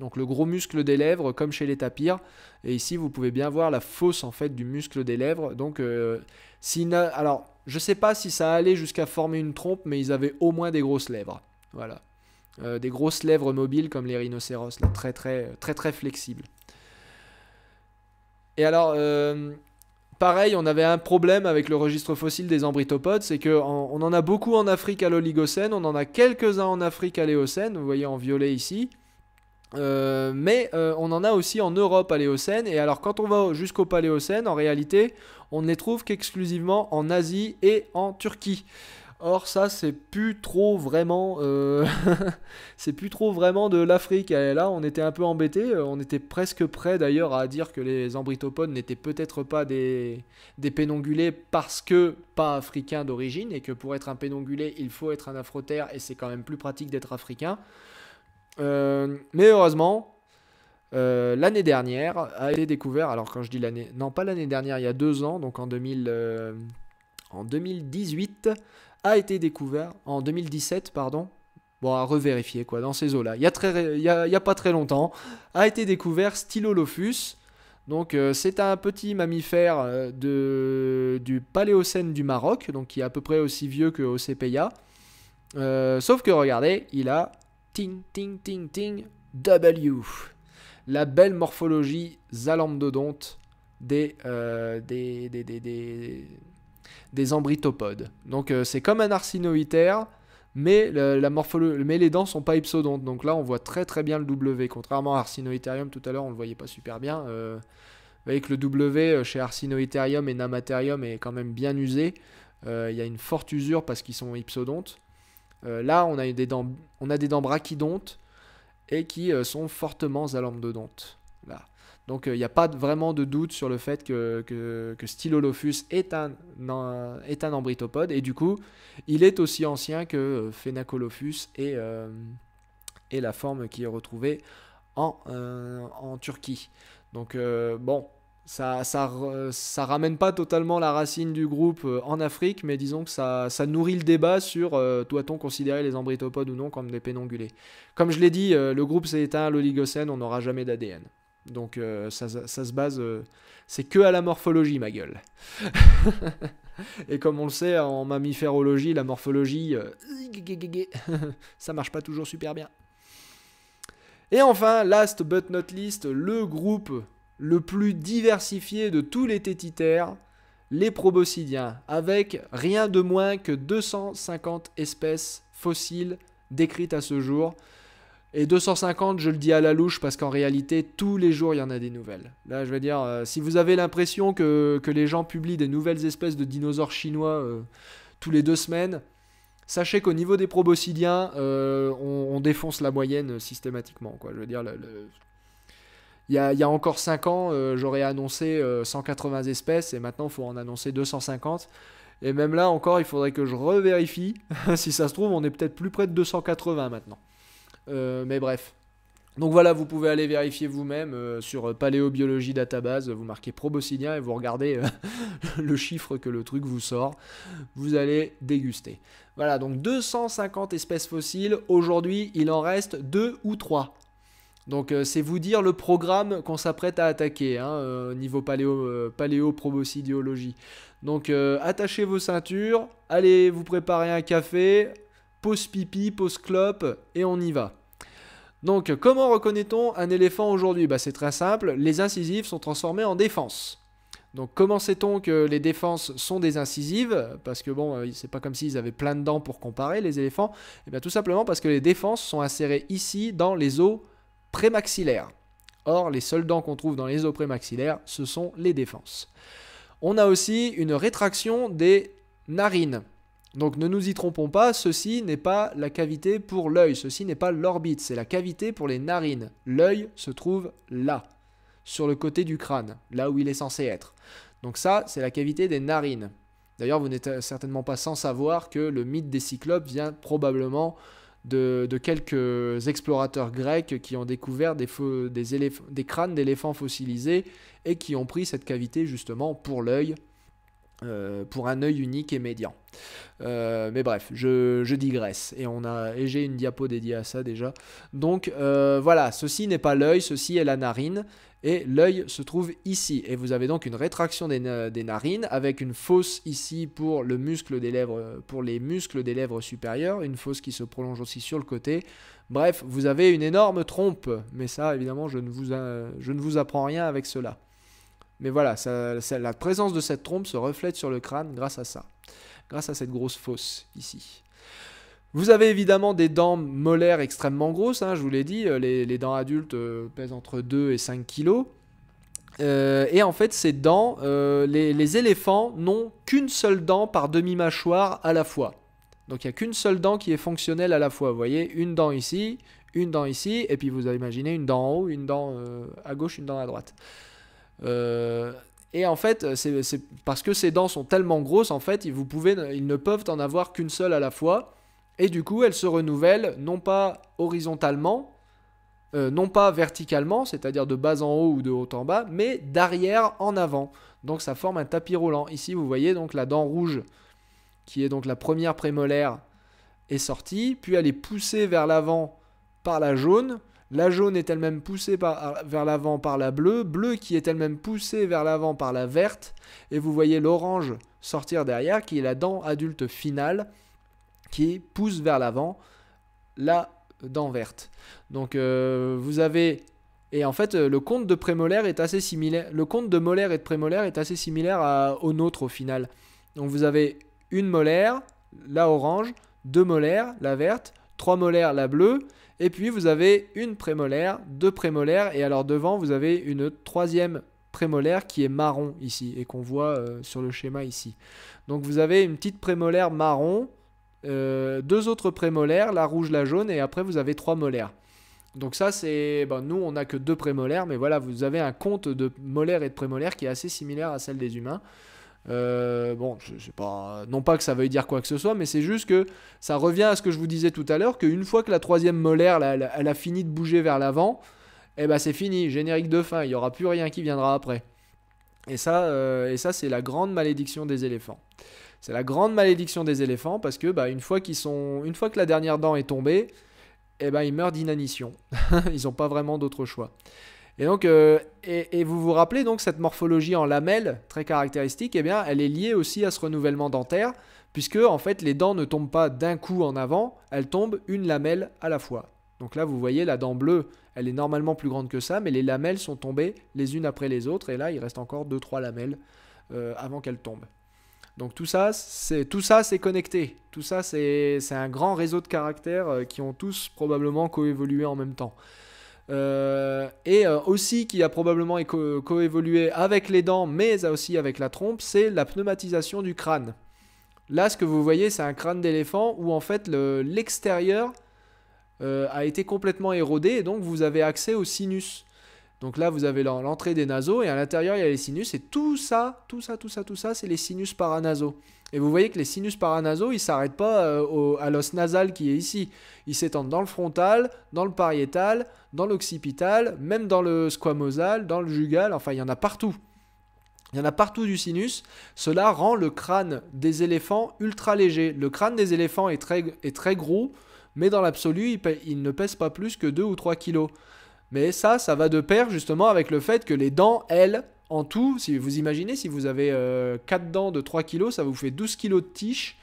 Donc le gros muscle des lèvres, comme chez les tapirs. Et ici, vous pouvez bien voir la fosse en fait du muscle des lèvres. Donc, euh, alors, je sais pas si ça allait jusqu'à former une trompe, mais ils avaient au moins des grosses lèvres. Voilà, euh, des grosses lèvres mobiles comme les rhinocéros, là, très très très très flexibles. Et alors, euh, pareil, on avait un problème avec le registre fossile des embritopodes, c'est qu'on en a beaucoup en Afrique à l'Oligocène, on en a quelques-uns en Afrique à l'Éocène, vous voyez en violet ici. Euh, mais euh, on en a aussi en Europe à Léocène Et alors quand on va jusqu'au paléocène, en réalité, on ne les trouve qu'exclusivement en Asie et en Turquie. Or ça c'est plus trop vraiment euh, <laughs> c'est plus trop vraiment de l'Afrique et là on était un peu embêté on était presque prêt d'ailleurs à dire que les embritopodes n'étaient peut-être pas des des pénongulés parce que pas africains d'origine et que pour être un pénongulé il faut être un afrotère. et c'est quand même plus pratique d'être africain euh, mais heureusement, euh, l'année dernière a été découvert, alors quand je dis l'année, non pas l'année dernière, il y a deux ans, donc en, 2000, euh, en 2018, a été découvert, en 2017, pardon, bon, à revérifier quoi, dans ces eaux-là, il n'y a, très, il y a, pas très longtemps, a été découvert Stylolophus. Donc c'est un petit mammifère de, du Paléocène du Maroc, donc qui est à peu près aussi vieux que Euh, sauf que regardez, il a ting, ting, ting, ting, W. La belle morphologie zalamdodonte euh, des, des, des, des, des, Donc euh, c'est comme un arsinoïtaire, mais, la mais les dents sont pas hypsodontes Donc là, on voit très très bien le W. Contrairement à Arsinoïthérium, tout à l'heure, on le voyait pas super bien. avec euh. vous voyez que le W chez Arsinoïthérium et Namatherium est quand même bien usé. Il y a une forte usure parce qu'ils sont hypsodontes euh, là, on a, des dents, on a des dents brachydontes et qui euh, sont fortement zalambdodontes. Là. Donc il euh, n'y a pas vraiment de doute sur le fait que, Stylolophus est un, est un embrytopode et du coup il est aussi ancien que Phénacolophus et, et la forme qui est retrouvée en, Turquie. Donc bon, ça, ça, ramène pas totalement la racine du groupe euh, en Afrique, mais disons que ça, nourrit le débat sur euh, doit-on considérer les embritopodes ou non comme des pénongulés. Comme je l'ai dit, euh, le groupe s'est éteint l'Oligocène, on n'aura jamais d'ADN. Donc ça, se base, c'est que à la morphologie, ma gueule. <laughs> Et comme on le sait, en mammiférologie, la morphologie, <laughs> ça marche pas toujours super bien. Et enfin, last but not least, le groupe le plus diversifié de tous les tétitères, les proboscidiens, avec rien de moins que 250 espèces fossiles décrites à ce jour. Et 250, je le dis à la louche parce qu'en réalité, tous les jours, il y en a des nouvelles. Là, je veux dire, euh, si vous avez l'impression que, les gens publient des nouvelles espèces de dinosaures chinois euh, tous les deux semaines, sachez qu'au niveau des proboscidiens, euh, on, défonce la moyenne systématiquement. Quoi. Je veux dire, le, il y a, encore 5 ans, euh, j'aurais annoncé 180 euh, espèces et maintenant il faut en annoncer 250. Et même là encore, il faudrait que je revérifie. <laughs> si ça se trouve, on est peut-être plus près de 280 maintenant. Euh, mais bref. Donc voilà, vous pouvez aller vérifier vous-même sur Paléobiologie Database, vous marquez Proboscidien et vous regardez <laughs> le chiffre que le truc vous sort. Vous allez déguster. Voilà, donc 250 espèces fossiles. Aujourd'hui, il en reste 2 ou 3. Donc euh, c'est vous dire le programme qu'on s'apprête à attaquer, hein, euh, niveau paléo, euh, Donc attachez vos ceintures, allez vous préparer un café, pause pipi, pause clope, et on y va. Donc comment reconnaît-on un éléphant aujourd'hui bah, C'est très simple, les incisives sont transformées en défenses. Donc comment sait-on que les défenses sont des incisives Parce que bon, c'est pas comme s'ils avaient plein de dents pour comparer les éléphants. Et eh bien tout simplement parce que les défenses sont insérées ici dans les os prémaxillaires. Or, les seules dents qu'on trouve dans les os prémaxillaires, ce sont les défenses. On a aussi une rétraction des narines. Donc ne nous y trompons pas, ceci n'est pas la cavité pour l'œil, ceci n'est pas l'orbite, c'est la cavité pour les narines. L'œil se trouve là, sur le côté du crâne, là où il est censé être. Donc ça, c'est la cavité des narines. D'ailleurs, vous n'êtes certainement pas sans savoir que le mythe des cyclopes vient probablement de, quelques explorateurs grecs qui ont découvert des, crânes d'éléphants fossilisés et qui ont pris cette cavité justement pour l'œil. Euh, pour un œil unique et médian. Euh, mais bref, je, digresse et on a et j'ai une diapo dédiée à ça déjà. Donc euh, voilà, ceci n'est pas l'œil, ceci est la narine et l'œil se trouve ici. Et vous avez donc une rétraction des, narines avec une fosse ici pour, le muscle des lèvres, pour les muscles des lèvres supérieures, une fosse qui se prolonge aussi sur le côté. Bref, vous avez une énorme trompe, mais ça évidemment je ne vous, apprends rien avec cela. Mais voilà, la présence de cette trompe se reflète sur le crâne grâce à ça, grâce à cette grosse fosse ici. Vous avez évidemment des dents molaires extrêmement grosses, hein, je vous l'ai dit, euh, les, dents adultes euh, pèsent entre 2 et 5 kilos. Euh, et en fait, ces dents, les, éléphants n'ont qu'une seule dent par demi-mâchoire à la fois. Donc il n'y a qu'une seule dent qui est fonctionnelle à la fois. Vous voyez, une dent ici, une dent ici, et puis vous imaginez une dent en haut, une dent à gauche, une dent à droite. et en fait, c'est parce que ces dents sont tellement grosses, en fait, vous pouvez, ils ne peuvent en avoir qu'une seule à la fois. Et du coup, elle se renouvelle non pas horizontalement, euh, non pas verticalement, c'est-à-dire de bas en haut ou de haut en bas, mais d'arrière en avant. Donc ça forme un tapis roulant. Ici, vous voyez donc la dent rouge, qui est donc la première prémolaire, est sortie, puis elle est poussée vers l'avant par la jaune. La jaune est elle-même poussée vers l'avant par la bleue, bleue qui est elle-même poussée vers l'avant par la verte, et vous voyez l'orange sortir derrière, qui est la dent adulte finale, qui pousse vers l'avant la dent verte. Donc euh, vous avez et en fait le compte de prémolaire est assez similaire le compte de molaire et de prémolaires est assez similaire au nôtre au final. Donc vous avez une molaire, la orange, deux molaires, la verte, trois molaires, la bleue, et puis vous avez une prémolaire, deux prémolaires, et alors devant vous avez une troisième prémolaire qui est marron ici et qu'on voit euh, sur le schéma ici. Donc vous avez une petite prémolaire marron euh, deux autres prémolaires, la rouge, la jaune, et après vous avez trois molaires. Donc ça, c'est... Ben, nous, on n'a que deux prémolaires, mais voilà, vous avez un compte de molaires et de prémolaires qui est assez similaire à celle des humains. Euh, bon, sais pas... Non pas que ça veuille dire quoi que ce soit, mais c'est juste que ça revient à ce que je vous disais tout à l'heure, qu'une fois que la troisième molaire, elle, a fini de bouger vers l'avant, eh ben c'est fini, générique de fin, il y aura plus rien qui viendra après. Et ça, euh, et ça c'est la grande malédiction des éléphants. C'est la grande malédiction des éléphants parce que bah, une, fois qu'ils sont, une fois que la dernière dent est tombée, eh ben, ils meurent d'inanition. <laughs> ils n'ont pas vraiment d'autre choix. Et donc, euh, et, vous vous rappelez donc cette morphologie en lamelles très caractéristique, eh bien, elle est liée aussi à ce renouvellement dentaire, puisque en fait les dents ne tombent pas d'un coup en avant, elles tombent une lamelle à la fois. Donc là, vous voyez la dent bleue, elle est normalement plus grande que ça, mais les lamelles sont tombées les unes après les autres, et là, il reste encore 2-3 lamelles euh, avant qu'elles tombent. Donc tout ça, c'est tout ça, c'est connecté. Tout ça, c'est un grand réseau de caractères euh, qui ont tous probablement coévolué en même temps. Euh, et euh, aussi qui a probablement coévolué avec les dents, mais aussi avec la trompe, c'est la pneumatisation du crâne. Là, ce que vous voyez, c'est un crâne d'éléphant où en fait l'extérieur a été complètement érodé et donc vous avez accès au sinus. Donc là, vous avez l'entrée des naseaux et à l'intérieur, il y a les sinus. Et tout ça, tout ça, tout ça, tout ça, c'est les sinus paranasaux. Et vous voyez que les sinus paranasaux, ils ne s'arrêtent pas euh, à l'os nasal qui est ici. Ils s'étendent dans le frontal, dans le pariétal, dans l'occipital, même dans le squamosal, dans le jugal. Enfin, il y en a partout. Il y en a partout du sinus. Cela rend le crâne des éléphants ultra léger. Le crâne des éléphants est très, gros, mais dans l'absolu, il, il ne pèse pas plus que 2 ou 3 kilos. Mais ça, ça va de pair justement avec le fait que les dents, elles, en tout, si vous imaginez, si vous avez 4 euh, dents de 3 kg, ça vous fait 12 kg de tiche,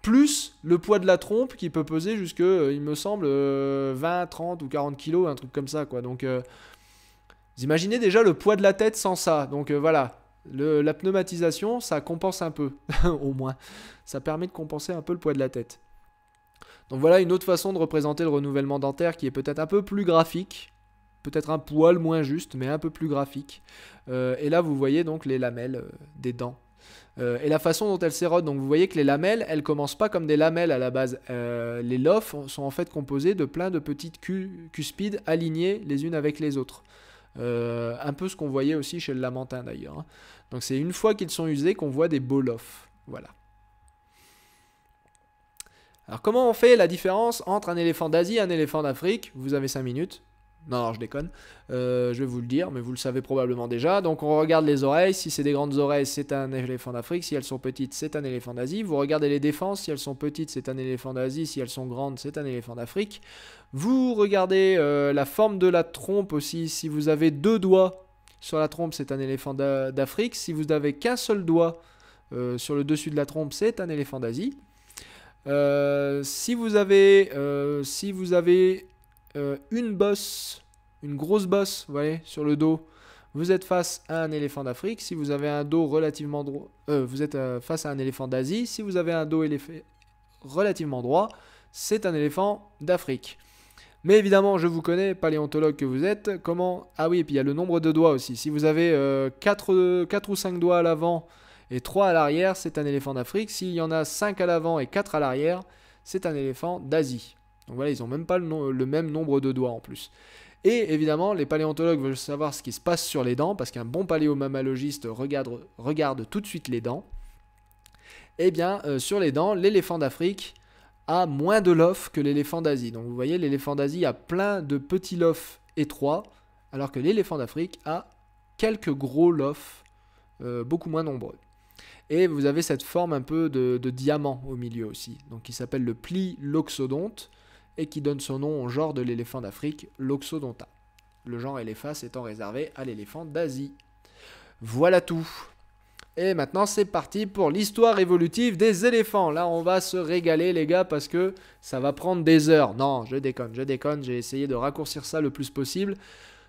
plus le poids de la trompe qui peut peser jusque, euh, il me semble, 20, euh, 30 ou 40 kg, un truc comme ça, quoi. Donc, vous imaginez déjà le poids de la tête sans ça. Donc voilà, la pneumatisation, ça compense un peu, <laughs> au moins. Ça permet de compenser un peu le poids de la tête. Donc voilà une autre façon de représenter le renouvellement dentaire qui est peut-être un peu plus graphique, peut-être un poil moins juste, mais un peu plus graphique. Euh, et là, vous voyez donc les lamelles euh, des dents. Euh, et la façon dont elles s'érodent, donc vous voyez que les lamelles, elles commencent pas comme des lamelles à la base. les lofs sont en fait composés de plein de petites cuspides alignées les unes avec les autres. un peu ce qu'on voyait aussi chez le lamentin d'ailleurs. Hein. Donc c'est une fois qu'ils sont usés qu'on voit des beaux lofs. Voilà. Alors comment on fait la différence entre un éléphant d'Asie et un éléphant d'Afrique Vous avez 5 minutes. Non, je déconne. Euh, je vais vous le dire, mais vous le savez probablement déjà. Donc on regarde les oreilles. Si c'est des grandes oreilles, c'est un éléphant d'Afrique. Si elles sont petites, c'est un éléphant d'Asie. Vous regardez les défenses. Si elles sont petites, c'est un éléphant d'Asie. Si elles sont grandes, c'est un éléphant d'Afrique. Vous regardez euh, la forme de la trompe aussi. Si vous avez deux doigts sur la trompe, c'est un éléphant d'Afrique. Si vous n'avez qu'un seul doigt euh, sur le dessus de la trompe, c'est un éléphant d'Asie. si vous avez, si vous avez euh, une bosse, une grosse bosse, vous voyez, sur le dos, vous êtes face à un éléphant d'Afrique. Si vous avez un dos relativement droit, euh, vous êtes euh, face à un éléphant d'Asie. Si vous avez un dos relativement droit, c'est un éléphant d'Afrique. Mais évidemment, je vous connais, paléontologue que vous êtes, comment... Ah oui, et puis il y a le nombre de doigts aussi. Si vous avez 4, ou 5 doigts à l'avant et 3 à l'arrière, c'est un éléphant d'Afrique. S'il y en a 5 à l'avant et 4 à l'arrière, c'est un éléphant d'Asie. Donc voilà, ils n'ont même pas le, même nombre de doigts en plus. Et évidemment, les paléontologues veulent savoir ce qui se passe sur les dents, parce qu'un bon paléomammalogiste regarde, tout de suite les dents. Eh bien, euh, sur les dents, l'éléphant d'Afrique a moins de lofs que l'éléphant d'Asie. Donc vous voyez, l'éléphant d'Asie a plein de petits lofs étroits, alors que l'éléphant d'Afrique a quelques gros lofs, euh, beaucoup moins nombreux. Et vous avez cette forme un peu de, diamant au milieu aussi, donc qui s'appelle le pli loxodonte, et qui donne son nom au genre de l'éléphant d'Afrique, l'Oxodonta. Le genre Elephas étant réservé à l'éléphant d'Asie. Voilà tout. Et maintenant, c'est parti pour l'histoire évolutive des éléphants. Là, on va se régaler, les gars, parce que ça va prendre des heures. Non, je déconne, je déconne. J'ai essayé de raccourcir ça le plus possible.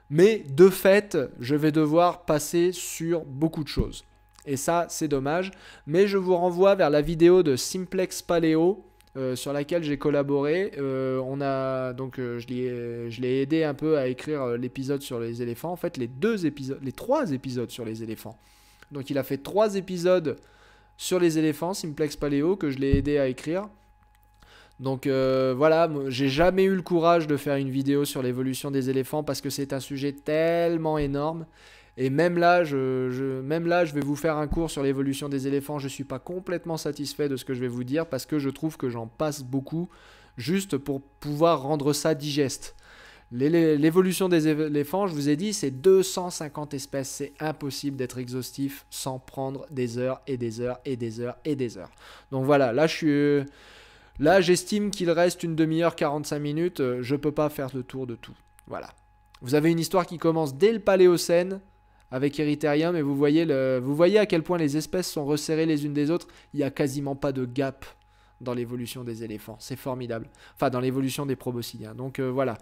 Mais de fait, je vais devoir passer sur beaucoup de choses. Et ça, c'est dommage. Mais je vous renvoie vers la vidéo de Simplex Paléo euh, sur laquelle j'ai collaboré. Euh, on a donc euh, je l'ai aidé un peu à écrire l'épisode sur les éléphants. En fait, les deux épisodes, les trois épisodes sur les éléphants. Donc il a fait trois épisodes sur les éléphants, Simplex Paléo, que je l'ai aidé à écrire. Donc voilà, j'ai jamais eu le courage de faire une vidéo sur l'évolution des éléphants parce que c'est un sujet tellement énorme et même là, je, même là, je vais vous faire un cours sur l'évolution des éléphants. Je ne suis pas complètement satisfait de ce que je vais vous dire parce que je trouve que j'en passe beaucoup juste pour pouvoir rendre ça digeste. L'évolution des éléphants, je vous ai dit, c'est 250 espèces. C'est impossible d'être exhaustif sans prendre des heures et des heures et des heures et des heures. Donc voilà, là je suis... Euh, là, j'estime qu'il reste une demi-heure, 45 minutes. Euh, je ne peux pas faire le tour de tout. Voilà. Vous avez une histoire qui commence dès le Paléocène avec Héritérien, et vous voyez, le, vous voyez à quel point les espèces sont resserrées les unes des autres. Il n'y a quasiment pas de gap dans l'évolution des éléphants. C'est formidable. Enfin, dans l'évolution des proboscidiens. Hein. Donc euh, voilà.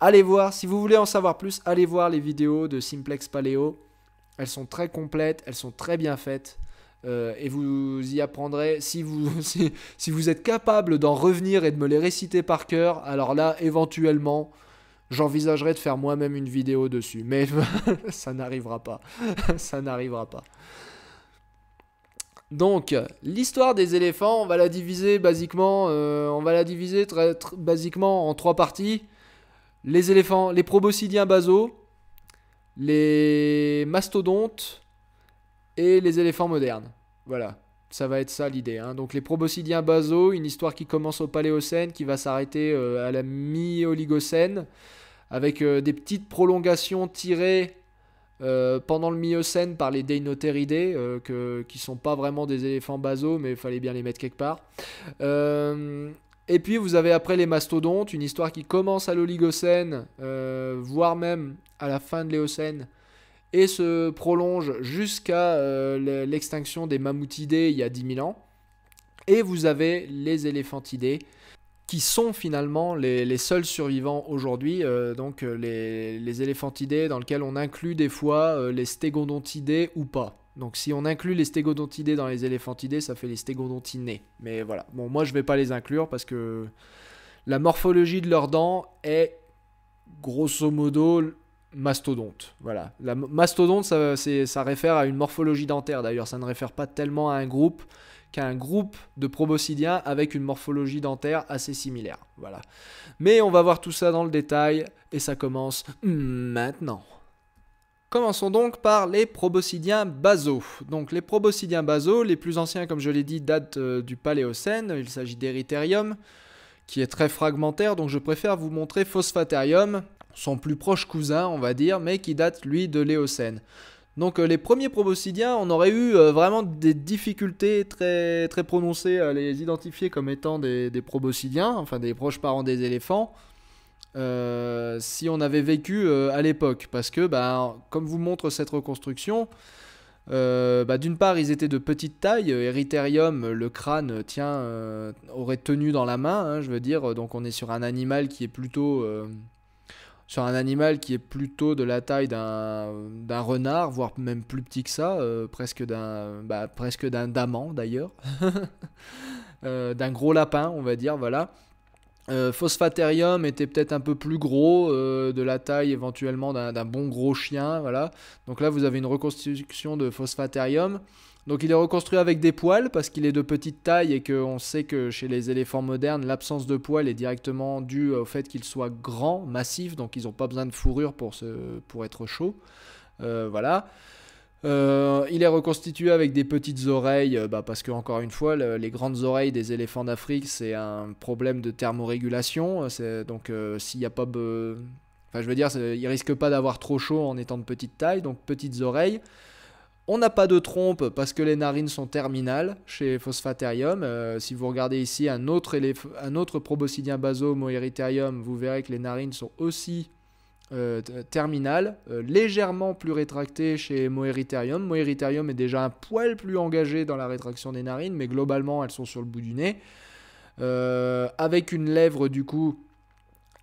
Allez voir, si vous voulez en savoir plus, allez voir les vidéos de Simplex Paléo. Elles sont très complètes, elles sont très bien faites. Euh, et vous y apprendrez, si vous, <laughs> si vous êtes capable d'en revenir et de me les réciter par cœur, alors là, éventuellement, J'envisagerais de faire moi-même une vidéo dessus, mais <laughs> ça n'arrivera pas. <laughs> ça n'arrivera pas. Donc, l'histoire des éléphants, on va la diviser basiquement, euh, on va la diviser basiquement en trois parties. Les éléphants, les proboscidiens basaux, les mastodontes et les éléphants modernes. Voilà, ça va être ça l'idée. Hein. Donc les proboscidiens basaux, une histoire qui commence au Paléocène, qui va s'arrêter euh, à la mi-Oligocène avec euh, des petites prolongations tirées euh, pendant le Miocène par les Deinotheridae, euh, qui ne qui sont pas vraiment des éléphants basaux, mais il fallait bien les mettre quelque part. et puis vous avez après les mastodontes, une histoire qui commence à l'Oligocène, voire même à la fin de l'Éocène, et se prolonge jusqu'à l'extinction des mammouthidés il y a 10 000 ans. Et vous avez les éléphantidés, qui sont finalement les, seuls survivants aujourd'hui, euh, donc euh, les, éléphantidés dans lesquels on inclut des fois euh, les stégodontidés ou pas. Donc si on inclut les stégodontidés dans les éléphantidés, ça fait les stégodontinés. Mais voilà, bon moi je vais pas les inclure parce que la morphologie de leurs dents est grosso modo mastodonte. Voilà, la mastodonte ça, ça réfère à une morphologie dentaire d'ailleurs, ça ne réfère pas tellement à un groupe un groupe de proboscidiens avec une morphologie dentaire assez similaire. Voilà. Mais on va voir tout ça dans le détail et ça commence maintenant. Commençons donc par les proboscidiens basaux. Donc les proboscidiens basaux, les plus anciens comme je l'ai dit, datent euh, du Paléocène, il s'agit d'Erythérium qui est très fragmentaire, donc je préfère vous montrer Phosphaterium, son plus proche cousin on va dire, mais qui date lui de l'Éocène. Donc euh, les premiers proboscidiens, on aurait eu euh, vraiment des difficultés très, très prononcées à les identifier comme étant des, proboscidiens, enfin des proches parents des éléphants, euh, si on avait vécu à l'époque. Parce que, bah, comme vous montre cette reconstruction, ben, d'une part ils étaient de petite taille, Erytherium, le crâne, tiens, aurait tenu dans la main, hein, je veux dire, donc on est sur un animal qui est plutôt sur un animal qui est plutôt de la taille d'un renard, voire même plus petit que ça, euh, presque d'un bah, presque d'un daman d'ailleurs, <laughs> euh, d'un gros lapin, on va dire, voilà. Euh, Phosphaterium était peut-être un peu plus gros, de la taille éventuellement d'un bon gros chien, voilà. Donc là, vous avez une reconstitution de Phosphaterium. Donc il est reconstruit avec des poils parce qu'il est de petite taille et qu'on sait que chez les éléphants modernes, l'absence de poils est directement due au fait qu'ils soient grands, massifs, donc ils n'ont pas besoin de fourrure pour, pour être chauds. Euh, voilà. Euh, il est reconstitué avec des petites oreilles, euh, bah, parce que encore une fois, les grandes oreilles des éléphants d'Afrique, c'est un problème de thermorégulation. Donc s'il n'y a pas... Enfin je veux dire, il risque pas d'avoir trop chaud en étant de petite taille, donc petites oreilles. On n'a pas de trompe parce que les narines sont terminales chez Phosphaterium. Euh, si vous regardez ici un autre, un autre proboscidien vous verrez que les narines sont aussi euh, terminales, euh, légèrement plus rétractées chez Moeriterium. Moeriterium est déjà un poil plus engagé dans la rétraction des narines, mais globalement elles sont sur le bout du nez. avec une lèvre du coup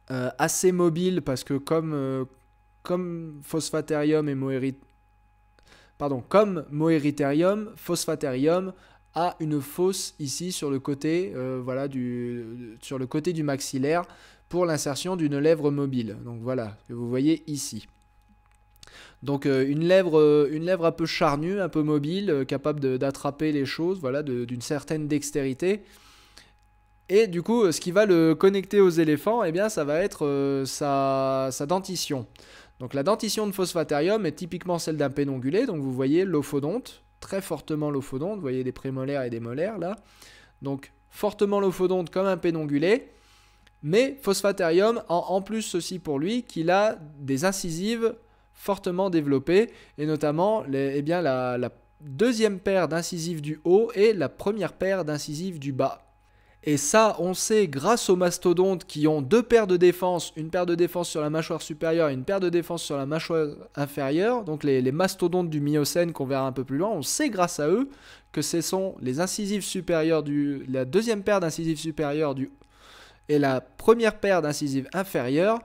assez mobile parce que comme Phosphaterium et Moeri comme Moeritherium, Phosphaterium a une fosse ici euh, sur le côté, du, maxillaire pour l'insertion d'une lèvre mobile. Donc voilà, que vous voyez ici. Donc euh, une, lèvre, euh, une lèvre un peu charnue, un peu mobile, capable d'attraper les choses, voilà, d'une certaine dextérité. Et du coup, ce qui va le connecter aux éléphants, eh bien, ça va être sa dentition. Donc la dentition de phosphatérium est typiquement celle d'un pénongulé. donc vous voyez l'ophodonte, très fortement l'ophodonte, vous voyez des prémolaires et des molaires là. Donc fortement l'ophodonte comme un pénongulé, mais phosphatérium en plus ceci pour lui qu'il a des incisives fortement développées, et notamment eh bien, la deuxième paire d'incisives du haut et la première paire d'incisives du bas. Et ça, on sait grâce aux mastodontes qui ont deux paires de défense, une paire de défense sur la mâchoire supérieure et une paire de défense sur la mâchoire inférieure, donc les, mastodontes du Miocène qu'on verra un peu plus loin, on sait grâce à eux que ce sont les incisives supérieures du. la deuxième paire d'incisives supérieures du et la première paire d'incisives inférieures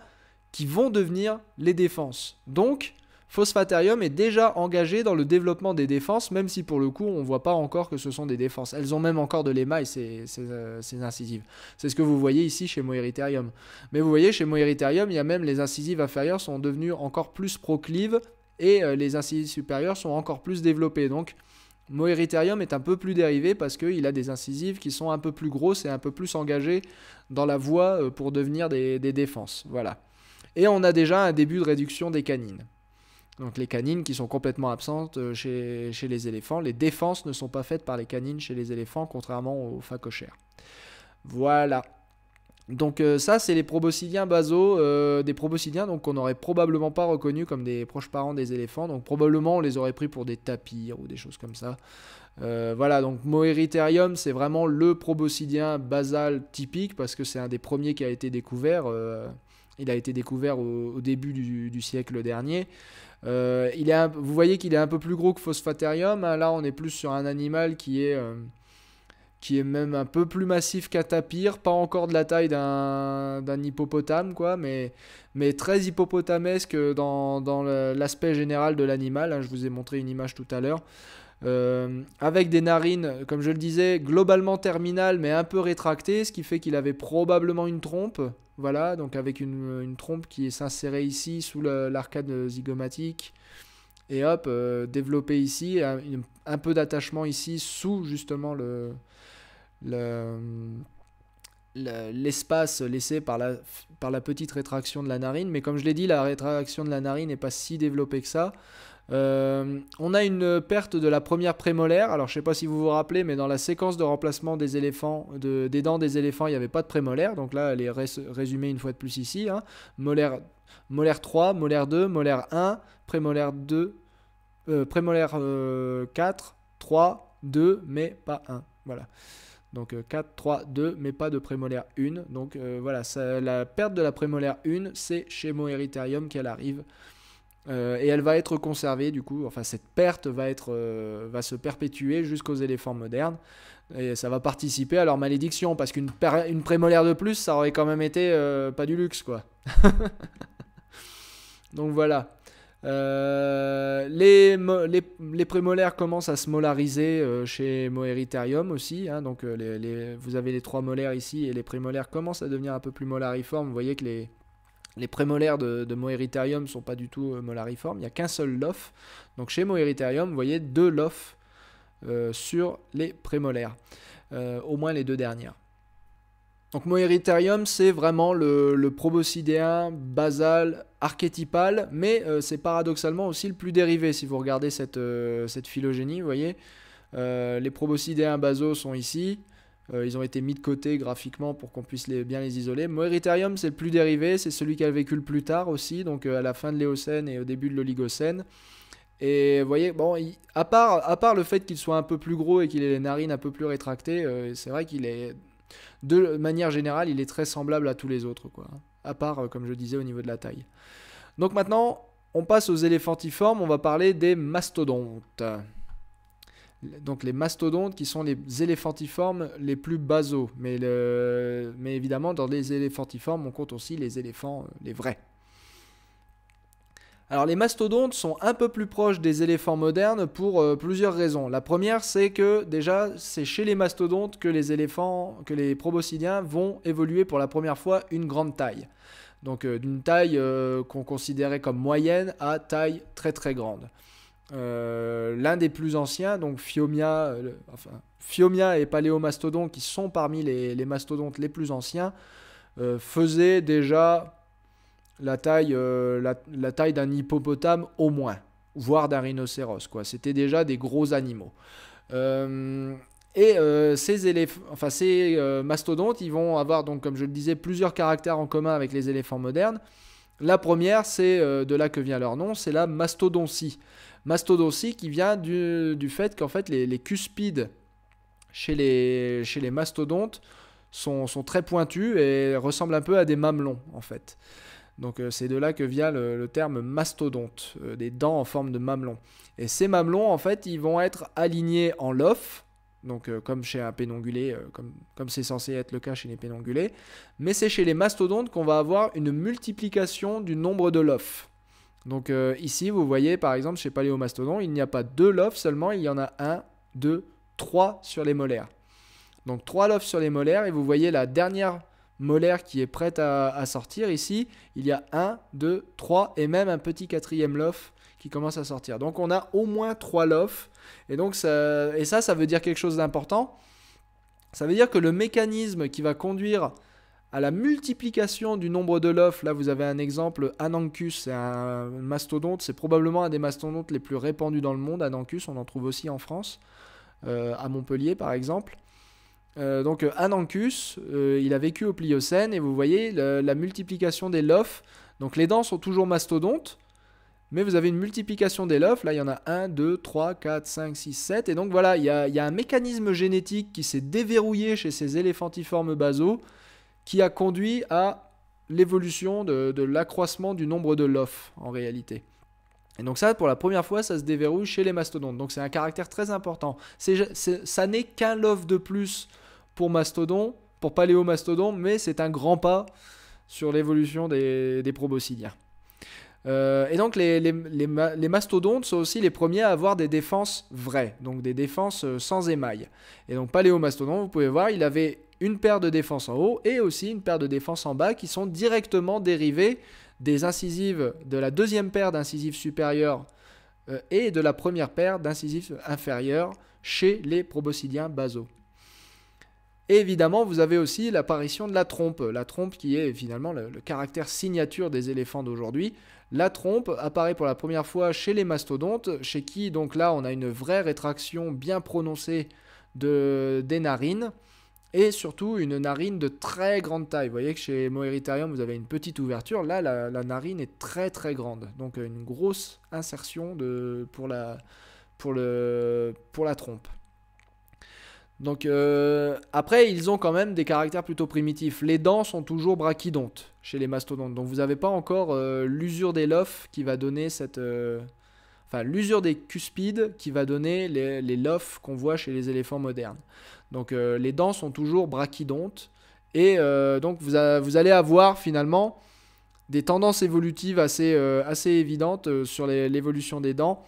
qui vont devenir les défenses. Donc, Phosphaterium est déjà engagé dans le développement des défenses, même si pour le coup on ne voit pas encore que ce sont des défenses. Elles ont même encore de l'émail, ces, euh, incisives. C'est ce que vous voyez ici chez Moeriterium. Mais vous voyez, chez Moeriterium, il y a même les incisives inférieures sont devenues encore plus proclives et euh, les incisives supérieures sont encore plus développées. Donc Moeriterium est un peu plus dérivé parce qu'il a des incisives qui sont un peu plus grosses et un peu plus engagées dans la voie euh, pour devenir des, des défenses. Voilà. Et on a déjà un début de réduction des canines. Donc les canines qui sont complètement absentes euh, chez, les éléphants. Les défenses ne sont pas faites par les canines chez les éléphants, contrairement aux phacochères. Voilà. Donc euh, ça, c'est les proboscidiens basaux, euh, des proboscidiens qu'on n'aurait probablement pas reconnus comme des proches parents des éléphants. Donc probablement on les aurait pris pour des tapirs ou des choses comme ça. voilà, donc Moeritherium, c'est vraiment le proboscidien basal typique parce que c'est un des premiers qui a été découvert. il a été découvert au, début du, siècle dernier. Euh, vous voyez qu'il est un peu plus gros que Phosphaterium. Hein. Là, on est plus sur un animal qui est, euh, qui est même un peu plus massif qu'un tapir. Pas encore de la taille d'un hippopotame, quoi, mais, mais très hippopotamesque dans, dans l'aspect général de l'animal. Hein. Je vous ai montré une image tout à l'heure. Euh, avec des narines, comme je le disais, globalement terminales mais un peu rétractées, ce qui fait qu'il avait probablement une trompe. Voilà, donc avec une, une trompe qui s'insérait ici sous l'arcade zygomatique. Et hop, euh, développée ici, un, peu d'attachement ici sous justement le, le l'espace laissé par la, par la petite rétraction de la narine. Mais comme je l'ai dit, la rétraction de la narine n'est pas si développée que ça. Euh, on a une perte de la première prémolaire. Alors, je sais pas si vous vous rappelez, mais dans la séquence de remplacement des éléphants, des dents des éléphants, il n'y avait pas de prémolaire. Donc là, elle est résumée une fois de plus ici. Hein. Molaire, molaire 3, molaire 2, molaire 1, prémolaire 2, euh, prémolaire 4, 3, 2, mais pas 1. Voilà. Donc 4, 3, 2, mais pas de prémolaire 1. Donc euh, voilà, la perte de la prémolaire 1, c'est chez Moeritherium qu'elle arrive. Euh, et elle va être conservée du coup, enfin cette perte va, être, euh, va se perpétuer jusqu'aux éléphants modernes et ça va participer à leur malédiction parce qu'une prémolaire de plus ça aurait quand même été euh, pas du luxe quoi. <laughs> Donc voilà. Les, prémolaires commencent à se molariser chez Moeritherium aussi. Hein. donc vous avez les trois molaires ici et les prémolaires commencent à devenir un peu plus molariformes. Vous voyez que les, les prémolaires de, de ne sont pas du tout euh, molariformes, il n'y a qu'un seul lof. Donc chez Moeritherium, vous voyez deux lofs euh, sur les prémolaires, euh, au moins les deux dernières. Donc Moeritherium, c'est vraiment le, le, proboscidéen basal archétypal, mais c'est paradoxalement aussi le plus dérivé si vous regardez cette, cette phylogénie, vous voyez. les proboscidéens basaux sont ici, euh, ils ont été mis de côté graphiquement pour qu'on puisse bien les isoler. Moeritherium, c'est le plus dérivé, c'est celui qui a vécu plus tard aussi, donc euh, à la fin de l'Éocène et au début de l'Oligocène. Et vous voyez, bon, à, part, le fait qu'il soit un peu plus gros et qu'il ait les narines un peu plus rétractées, euh, c'est vrai qu'il est, de manière générale, il est très semblable à tous les autres, quoi. à part, comme je disais, au niveau de la taille. Donc maintenant, on passe aux éléphantiformes, on va parler des mastodontes donc les mastodontes qui sont les éléphantiformes les plus basaux. Mais, évidemment, dans les éléphantiformes, on compte aussi les éléphants, euh, les vrais. Alors les mastodontes sont un peu plus proches des éléphants modernes pour euh, plusieurs raisons. La première, c'est que déjà, c'est chez les mastodontes que les éléphants, que les proboscidiens vont évoluer pour la première fois une grande taille. Donc euh, d'une taille qu'on considérait comme moyenne à taille très très grande. Euh, l'un des plus anciens, donc Fiomia, euh, et Paléomastodon, qui sont parmi les, mastodontes les plus anciens, euh, faisaient déjà la taille, la, taille d'un hippopotame au moins voire d'un rhinocéros. Quoi. C'était déjà des gros animaux. et ces, enfin, ces mastodontes, ils vont avoir, donc, comme je le disais, plusieurs caractères en commun avec les éléphants modernes. La première, c'est de là que vient leur nom, c'est la mastodoncie. Mastodoncie qui vient du, fait qu'en fait les, cuspides chez les, chez les mastodontes sont, très pointus et ressemblent un peu à des mamelons en fait. Donc euh, c'est de là que vient le, terme mastodonte, euh, des dents en forme de mamelon. Et ces mamelons en fait ils vont être alignés en lof, donc euh, comme chez un pénongulé, comme, comme c'est censé être le cas chez les pénongulés, mais c'est chez les mastodontes qu'on va avoir une multiplication du nombre de lof. Donc euh, ici, vous voyez par exemple chez Paléomastodon, il n'y a pas deux lofs seulement, il y en a un, deux, trois sur les molaires. Donc trois lofs sur les molaires et vous voyez la dernière molaire qui est prête à, sortir ici. Il y a un, deux, trois et même un petit quatrième lof qui commence à sortir. Donc on a au moins trois lofs et donc et ça, ça veut dire quelque chose d'important. Ça veut dire que le mécanisme qui va conduire à la multiplication du nombre de lofs, Là, vous avez un exemple, Anancus, c'est un mastodonte, c'est probablement un des mastodontes les plus répandus dans le monde, Anancus, on en trouve aussi en France, euh, à Montpellier par exemple. Euh, donc Anancus, euh, il a vécu au Pliocène, et vous voyez la multiplication des lofs. Donc les dents sont toujours mastodontes, mais vous avez une multiplication des lofs. Là, il y en a 1, 2, 3, 4, 5, 6, 7. Et donc voilà, il y a un mécanisme génétique qui s'est déverrouillé chez ces éléphantiformes basaux qui a conduit à l'évolution de, l'accroissement du nombre de LOF en réalité. Et donc ça, pour la première fois, ça se déverrouille chez les mastodontes. Donc c'est un caractère très important. ça n'est qu'un LOF de plus pour mastodon, pour paléomastodon, mais c'est un grand pas sur l'évolution des, des proboscidiens. Euh, et donc les, les, mastodontes sont aussi les premiers à avoir des défenses vraies, donc des défenses euh, sans émail. Et donc paléomastodontes, vous pouvez voir, il avait une paire de défenses en haut et aussi une paire de défenses en bas qui sont directement dérivées des incisives de la deuxième paire d'incisives supérieures euh, et de la première paire d'incisives inférieures chez les proboscidiens basaux. évidemment, vous avez aussi l'apparition de la trompe, la trompe qui est finalement le, caractère signature des éléphants d'aujourd'hui. La trompe apparaît pour la première fois chez les mastodontes, chez qui donc là on a une vraie rétraction bien prononcée de, des narines et surtout une narine de très grande taille. Vous voyez que chez Moeritherium, vous avez une petite ouverture. Là, la, narine est très très grande. Donc euh, une grosse insertion pour, la, trompe. Donc euh, après, ils ont quand même des caractères plutôt primitifs. Les dents sont toujours brachydontes chez les mastodontes. Donc vous n'avez pas encore euh, l'usure des lofs qui va donner cette... enfin, l'usure des cuspides qui va donner les, les qu'on voit chez les éléphants modernes. Donc euh, les dents sont toujours brachydontes. Et euh, donc vous, allez avoir finalement des tendances évolutives assez, euh, évidentes sur l'évolution des dents.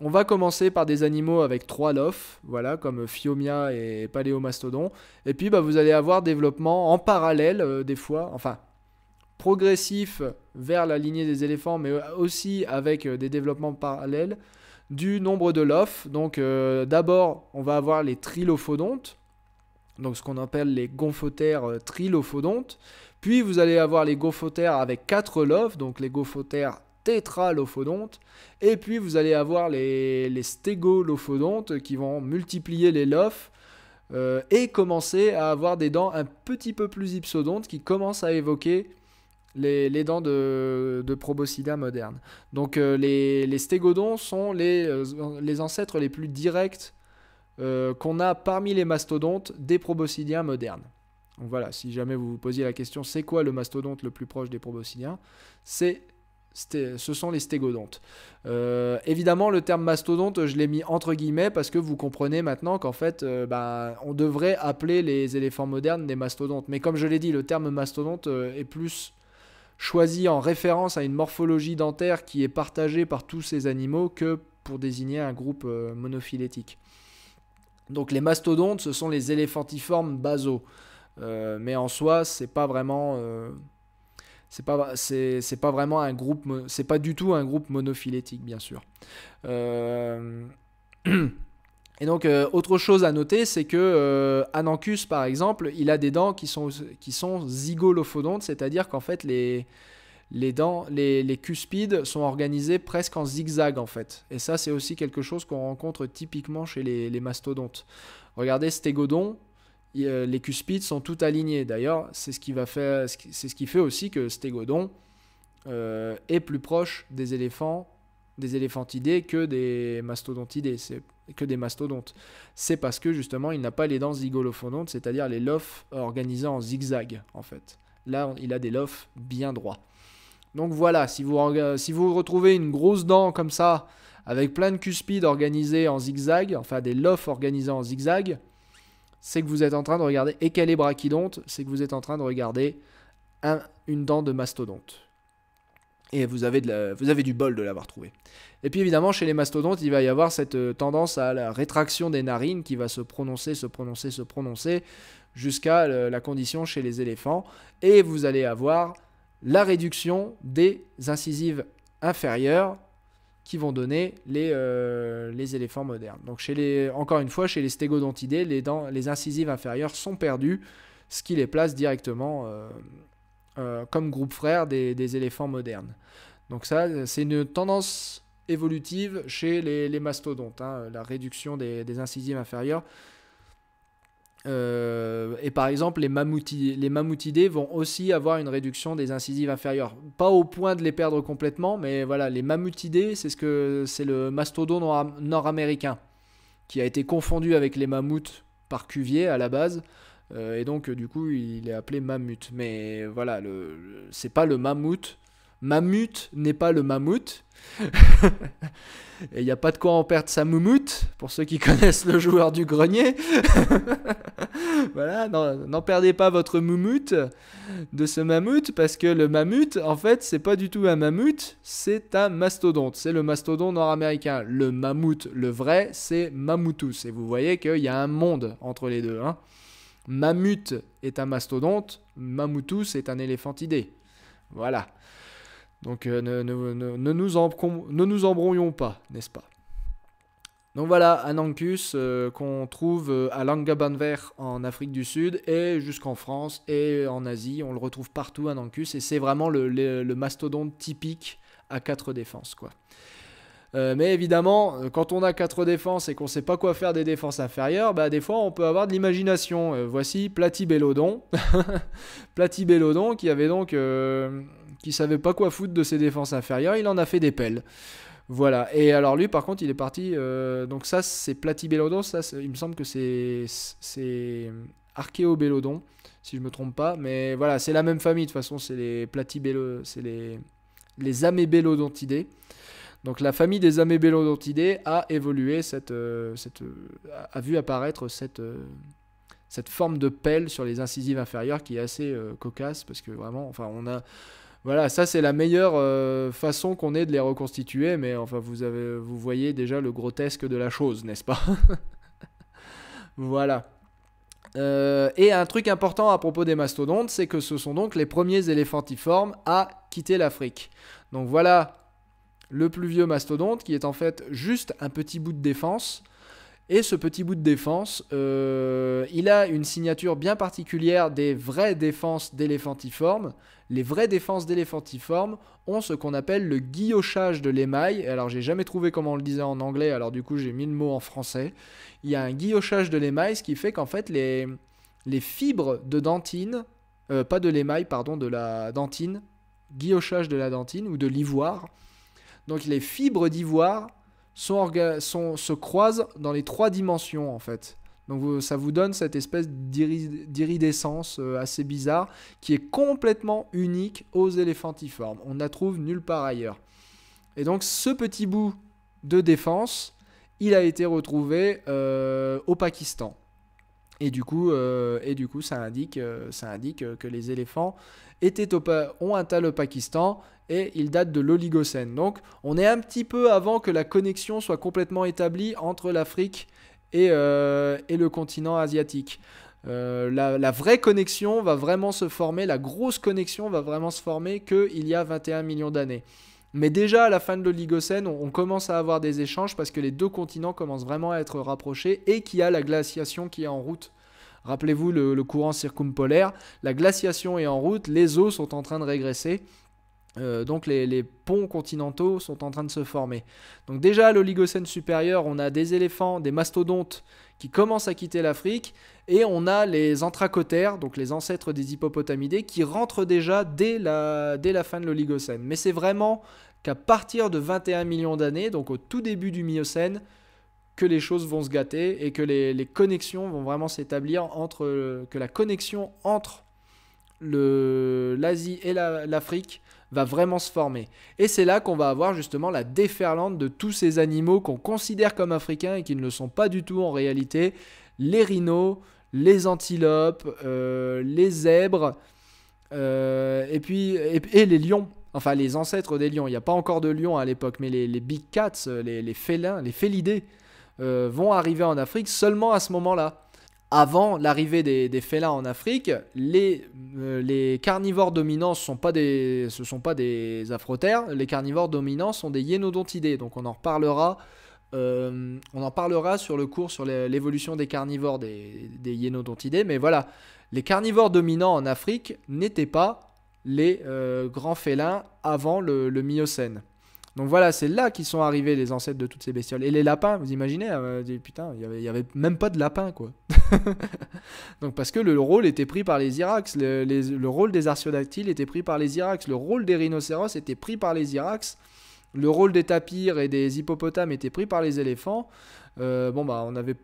On va commencer par des animaux avec trois lofs, voilà, comme Phiomia et Paléomastodon. Et puis bah, vous allez avoir développement en parallèle des fois, enfin progressif vers la lignée des éléphants, mais aussi avec des développements parallèles du nombre de lofs. Donc d'abord, on va avoir les trilophodontes, donc ce qu'on appelle les gonfotères euh, trilophodontes. Puis vous allez avoir les gonfotères avec quatre lobes, donc les gonfotères tétralophodontes. Et puis vous allez avoir les, stégolophodontes qui vont multiplier les lofs euh, et commencer à avoir des dents un petit peu plus hypsodontes, qui commencent à évoquer les, dents de, proboscida modernes. Donc euh, les, les stégodons sont les ancêtres les plus directs euh, qu'on a parmi les mastodontes des proboscidiens modernes. Donc voilà, si jamais vous vous posiez la question, c'est quoi le mastodonte le plus proche des proboscidiens C'est ce sont les stégodontes. Euh, évidemment, le terme mastodonte, je l'ai mis entre guillemets parce que vous comprenez maintenant qu'en fait, euh, bah, on devrait appeler les éléphants modernes des mastodontes. Mais comme je l'ai dit, le terme mastodonte est plus choisi en référence à une morphologie dentaire qui est partagée par tous ces animaux que pour désigner un groupe monophylétique. Donc les mastodontes, ce sont les éléphantiformes basaux. Euh, mais en soi, c'est pas vraiment. Euh, c'est pas, c'est, pas vraiment un groupe. C'est pas du tout un groupe monophylétique, bien sûr. Euh, <clears throat> et donc, autre chose à noter, c'est que Anancus, par exemple, il a des dents qui sont, qui sont zygolophodontes, c'est-à-dire qu'en fait, les, les dents, les, cuspides sont organisés presque en zigzag en fait. Et ça, c'est aussi quelque chose qu'on rencontre typiquement chez les, mastodontes. Regardez Stégodon, euh, les cuspides sont tout alignés. D'ailleurs, c'est ce qui fait aussi que Stégodon euh, est plus proche des éléphants, des éléphantidés que des mastodontidés, que des mastodontes. C'est parce que justement, il n'a pas les dents zigolophodontes, c'est-à-dire les lofs organisés en zigzag en fait. Là, il a des lofs bien droits. Donc voilà, si vous, retrouvez une grosse dent comme ça, avec plein de cuspides organisées en zigzag, enfin des lofts organisés en zigzag, c'est que vous êtes en train de regarder, et qu'elle est brachydonte, c'est que vous êtes en train de regarder une dent de mastodonte. Et vous avez, vous avez du bol de l'avoir trouvé. Et puis évidemment, chez les mastodontes, il va y avoir cette euh, tendance à la rétraction des narines qui va se prononcer, se prononcer, se prononcer, jusqu'à euh, la condition chez les éléphants. Et vous allez avoir la réduction des incisives inférieures qui vont donner euh, les, éléphants modernes. Donc chez les, encore une fois, chez les stégodontidés, les, dents, les incisives inférieures sont perdues, ce qui les place directement euh, euh, comme groupe frère des, éléphants modernes. Donc ça, c'est une tendance évolutive chez les, mastodontes, hein. la réduction des, des incisives inférieures. Euh, et par exemple, les, mammouthidés les vont aussi avoir une réduction des incisives inférieures. Pas au point de les perdre complètement, mais voilà, les mammouthidés, c'est ce que c'est le mastodon nord-américain qui a été confondu avec les mammouths par Cuvier à la base. Euh, et donc, du coup, il est appelé mammouth. Mais voilà, c'est pas le mammouth Mammut n'est pas le mammouth. <laughs> Et il n'y a pas de quoi en perdre sa moumoute, pour ceux qui <laughs> connaissent le joueur du grenier. <laughs> voilà, n'en perdez pas votre moumoute de ce mammouth, parce que le mammouth, en fait, c'est pas du tout un mammouth, c'est un mastodonte. C'est le mastodonte nord-américain. Le mammouth, le vrai, c'est Mammouthus. Et vous voyez qu'il y a un monde entre les deux. Hein. Mammouth est un mastodonte, Mammouthus est un éléphantidé. Voilà. Donc euh, ne, ne, ne, nous embrouillons pas, n'est-ce pas donc voilà, un euh, qu'on trouve euh, à Langabanver en Afrique du Sud et jusqu'en France et en Asie. On le retrouve partout, Anancus et c'est vraiment le, mastodonte typique à 4 défenses. quoi. mais évidemment, quand on a 4 défenses et qu'on ne sait pas quoi faire des défenses inférieures, bah, des fois on peut avoir de l'imagination. voici Platy <laughs> Platibellodon qui avait donc savait pas quoi foutre de ses défenses inférieures, il en a fait des pelles. Voilà. Et alors lui, par contre, il est parti. Euh, donc ça, c'est Platybelodon. Ça, il me semble que c'est c'est Archéobélodon, si je me trompe pas. Mais voilà, c'est la même famille. De toute façon, c'est les Platybelo, c'est les les Amébélodontidae. Donc la famille des Amébélodontidés a évolué. Cette, euh, euh, a vu apparaître cette cette forme de pelle sur les incisives inférieures qui est assez cocasse parce que vraiment, enfin, on a voilà, ça c'est la meilleure euh, façon qu'on ait de les reconstituer, mais enfin vous, avez, voyez déjà le grotesque de la chose, n'est-ce pas <laughs> Voilà. Euh, et un truc important à propos des mastodontes, c'est que ce sont donc les premiers éléphantiformes à quitter l'Afrique. Donc voilà le plus vieux mastodonte qui est en fait juste un petit bout de défense et ce petit bout de défense, euh, il a une signature bien particulière des vraies défenses d'éléphantiformes. Les vraies défenses d'éléphantiformes ont ce qu'on appelle le guillochage de l'émail. Alors j'ai jamais trouvé comment on le disait en anglais, alors du coup j'ai mis le mot en français. Il y a un guillochage de l'émail, ce qui fait qu'en fait les, fibres de dentine, euh, pas de l'émail, pardon, de la dentine, guillochage de la dentine ou de l'ivoire. Donc les fibres d'ivoire se croisent dans les trois dimensions en fait. Donc ça vous donne cette espèce d'iridescence euh, assez bizarre qui est complètement unique aux éléphantiformes. On ne la trouve nulle part ailleurs. Et donc ce petit bout de défense, il a été retrouvé euh, au Pakistan. Et du coup, euh, et du coup ça, indique, euh, ça indique que les éléphants étaient au ont atteint le Pakistan et ils datent de l'Oligocène. Donc on est un petit peu avant que la connexion soit complètement établie entre l'Afrique et, euh, le continent asiatique. la, la, vraie connexion va vraiment se former, la grosse connexion va vraiment se former qu'il y a 21 millions d'années. Mais déjà, à la fin de l'Oligocène, on, commence à avoir des échanges parce que les deux continents commencent vraiment à être rapprochés et qu'il y a la glaciation qui est en route. Rappelez-vous le, courant circumpolaire, la glaciation est en route, les eaux sont en train de régresser. Euh, donc les, ponts continentaux sont en train de se former. Donc déjà à l'Oligocène supérieur, on a des éléphants, des mastodontes qui commencent à quitter l'Afrique et on a les anthracotères, donc les ancêtres des hippopotamidés, qui rentrent déjà dès la, dès la fin de l'Oligocène. Mais c'est vraiment qu'à partir de 21 millions d'années, donc au tout début du Miocène, que les choses vont se gâter et que les, connexions vont vraiment s'établir entre euh, que la connexion entre l'Asie et l'Afrique va vraiment se former. Et c'est là qu'on va avoir justement la déferlante de tous ces animaux qu'on considère comme africains et qui ne le sont pas du tout en réalité, les rhinos, les antilopes, euh, les zèbres, euh, et puis et, les lions. Enfin, les ancêtres des lions. Il n'y a pas encore de lions à l'époque, mais les, big cats, les, félins, les félidés euh, vont arriver en Afrique seulement à ce moment-là. Avant l'arrivée des, félins en Afrique, les, carnivores dominants ne sont pas des, ce sont pas des Les carnivores dominants sont des hyénodontidés, Donc on en reparlera euh, on en parlera sur le cours sur l'évolution des carnivores des, des hyénodontidés, mais voilà, les carnivores dominants en Afrique n'étaient pas les euh, grands félins avant le, Miocène. Donc voilà, c'est là qu'ils sont arrivés les ancêtres de toutes ces bestioles. Et les lapins, vous imaginez hein, euh, Putain, il n'y avait, même pas de lapins, quoi. <laughs> Donc parce que le rôle était pris par les irax, le, rôle des artiodactyles était pris par les irax, le rôle des rhinocéros était pris par les irax le rôle des tapirs et des hippopotames était pris par les éléphants. Euh, bon, bah, on avait.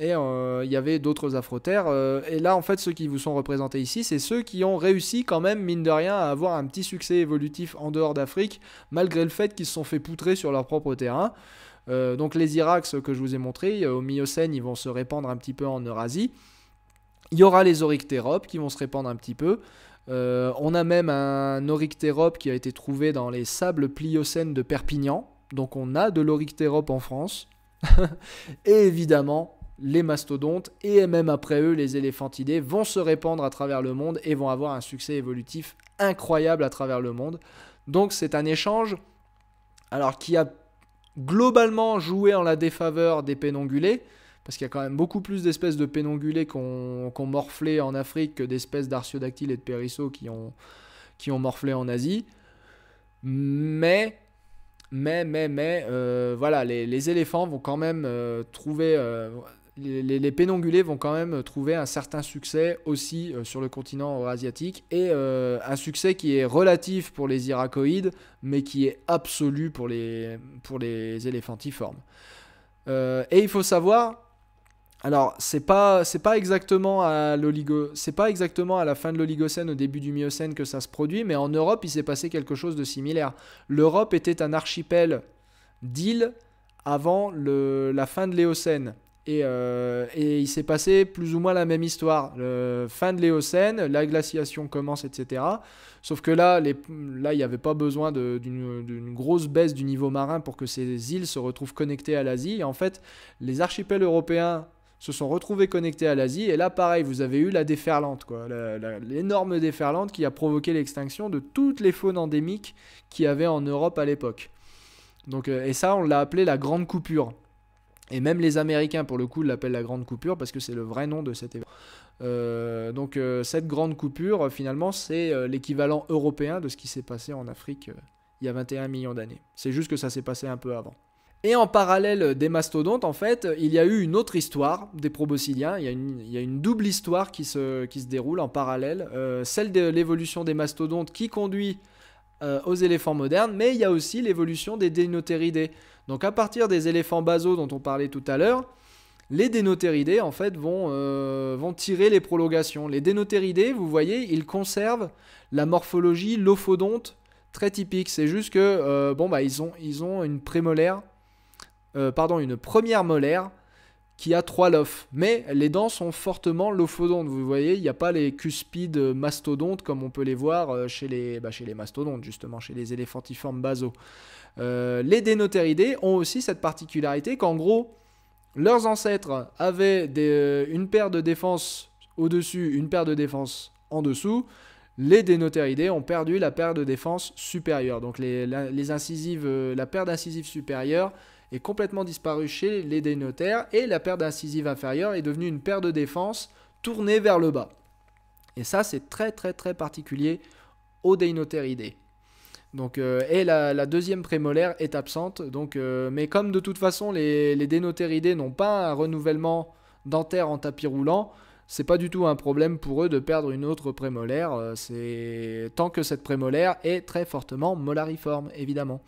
Et euh, il y avait d'autres afrotères. Euh, et là, en fait, ceux qui vous sont représentés ici, c'est ceux qui ont réussi, quand même, mine de rien, à avoir un petit succès évolutif en dehors d'Afrique, malgré le fait qu'ils se sont fait poutrer sur leur propre terrain. donc, les Irax que je vous ai montrés, au Miocène, ils vont se répandre un petit peu en Eurasie. Il y aura les Orictéropes qui vont se répandre un petit peu. Euh, on a même un Orictérop qui a été trouvé dans les sables pliocènes de Perpignan. Donc on a de l'Orictérop en France. <laughs> et évidemment, les mastodontes et même après eux les éléphantidés vont se répandre à travers le monde et vont avoir un succès évolutif incroyable à travers le monde. Donc c'est un échange alors qui a globalement joué en la défaveur des pénongulés, parce qu'il y a quand même beaucoup plus d'espèces de pénongulés qu'on ont morflé en Afrique que d'espèces d'arciodactyles et de périsseaux qui ont, qui ont morflé en Asie. Mais, mais, mais, mais, euh, voilà, les, éléphants vont quand même euh, trouver. Euh, les, pénongulés vont quand même trouver un certain succès aussi sur le continent eurasiatique et un succès qui est relatif pour les iracoïdes mais qui est absolu pour les, pour les éléphantiformes. Euh, et il faut savoir alors, c'est pas c'est pas exactement à c'est pas exactement à la fin de l'Oligocène au début du Miocène que ça se produit, mais en Europe, il s'est passé quelque chose de similaire. L'Europe était un archipel d'îles avant la fin de l'Éocène. Euh, et, il s'est passé plus ou moins la même histoire. fin de l'Éocène, la glaciation commence, etc. Sauf que là, les, là il n'y avait pas besoin d'une grosse baisse du niveau marin pour que ces îles se retrouvent connectées à l'Asie. En fait, les archipels européens se sont retrouvés connectés à l'Asie. Et là, pareil, vous avez eu la déferlante, quoi, l'énorme déferlante qui a provoqué l'extinction de toutes les faunes endémiques qu'il y avait en Europe à l'époque. Donc, euh, et ça, on l'a appelé la grande coupure. Et même les Américains, pour le coup, l'appellent la grande coupure parce que c'est le vrai nom de cet événement. Euh, donc euh, cette grande coupure, finalement, c'est l'équivalent européen de ce qui s'est passé en Afrique il y a 21 millions d'années. C'est juste que ça s'est passé un peu avant. Et en parallèle des mastodontes, en fait, il y a eu une autre histoire des proboscidiens. Il y a une, double histoire qui se, déroule en parallèle. Euh, celle de l'évolution des mastodontes qui conduit euh, aux éléphants modernes, mais il y a aussi l'évolution des dénotéridés. Donc à partir des éléphants basaux dont on parlait tout à l'heure, les dénotéridés, en fait, euh, vont, tirer les prolongations. Les dénotéridés, vous voyez, ils conservent la morphologie lophodonte très typique. C'est juste que, bon, bah, ils ont une prémolaire euh, pardon, une première molaire qui a trois lofs. Mais les dents sont fortement lophodontes. Vous voyez, il n'y a pas les cuspides euh, mastodontes comme on peut les voir euh, bah, chez les, mastodontes, justement, chez les éléphantiformes basaux. les dénotéridés ont aussi cette particularité qu'en gros, leurs ancêtres avaient une paire de défenses au-dessus, une paire de défenses en dessous. Les dénotéridés ont perdu la paire de défense supérieure. Donc les, incisives, la paire d'incisives supérieures est complètement disparu chez les dénotaires et la paire d'incisives inférieure est devenue une paire de défense tournée vers le bas. Et ça, c'est très très très particulier aux dénotaires Donc, euh, et la, deuxième prémolaire est absente. Donc, euh, mais comme de toute façon les, les n'ont pas un renouvellement dentaire en tapis roulant, c'est pas du tout un problème pour eux de perdre une autre prémolaire. Euh, c'est tant que cette prémolaire est très fortement molariforme, évidemment.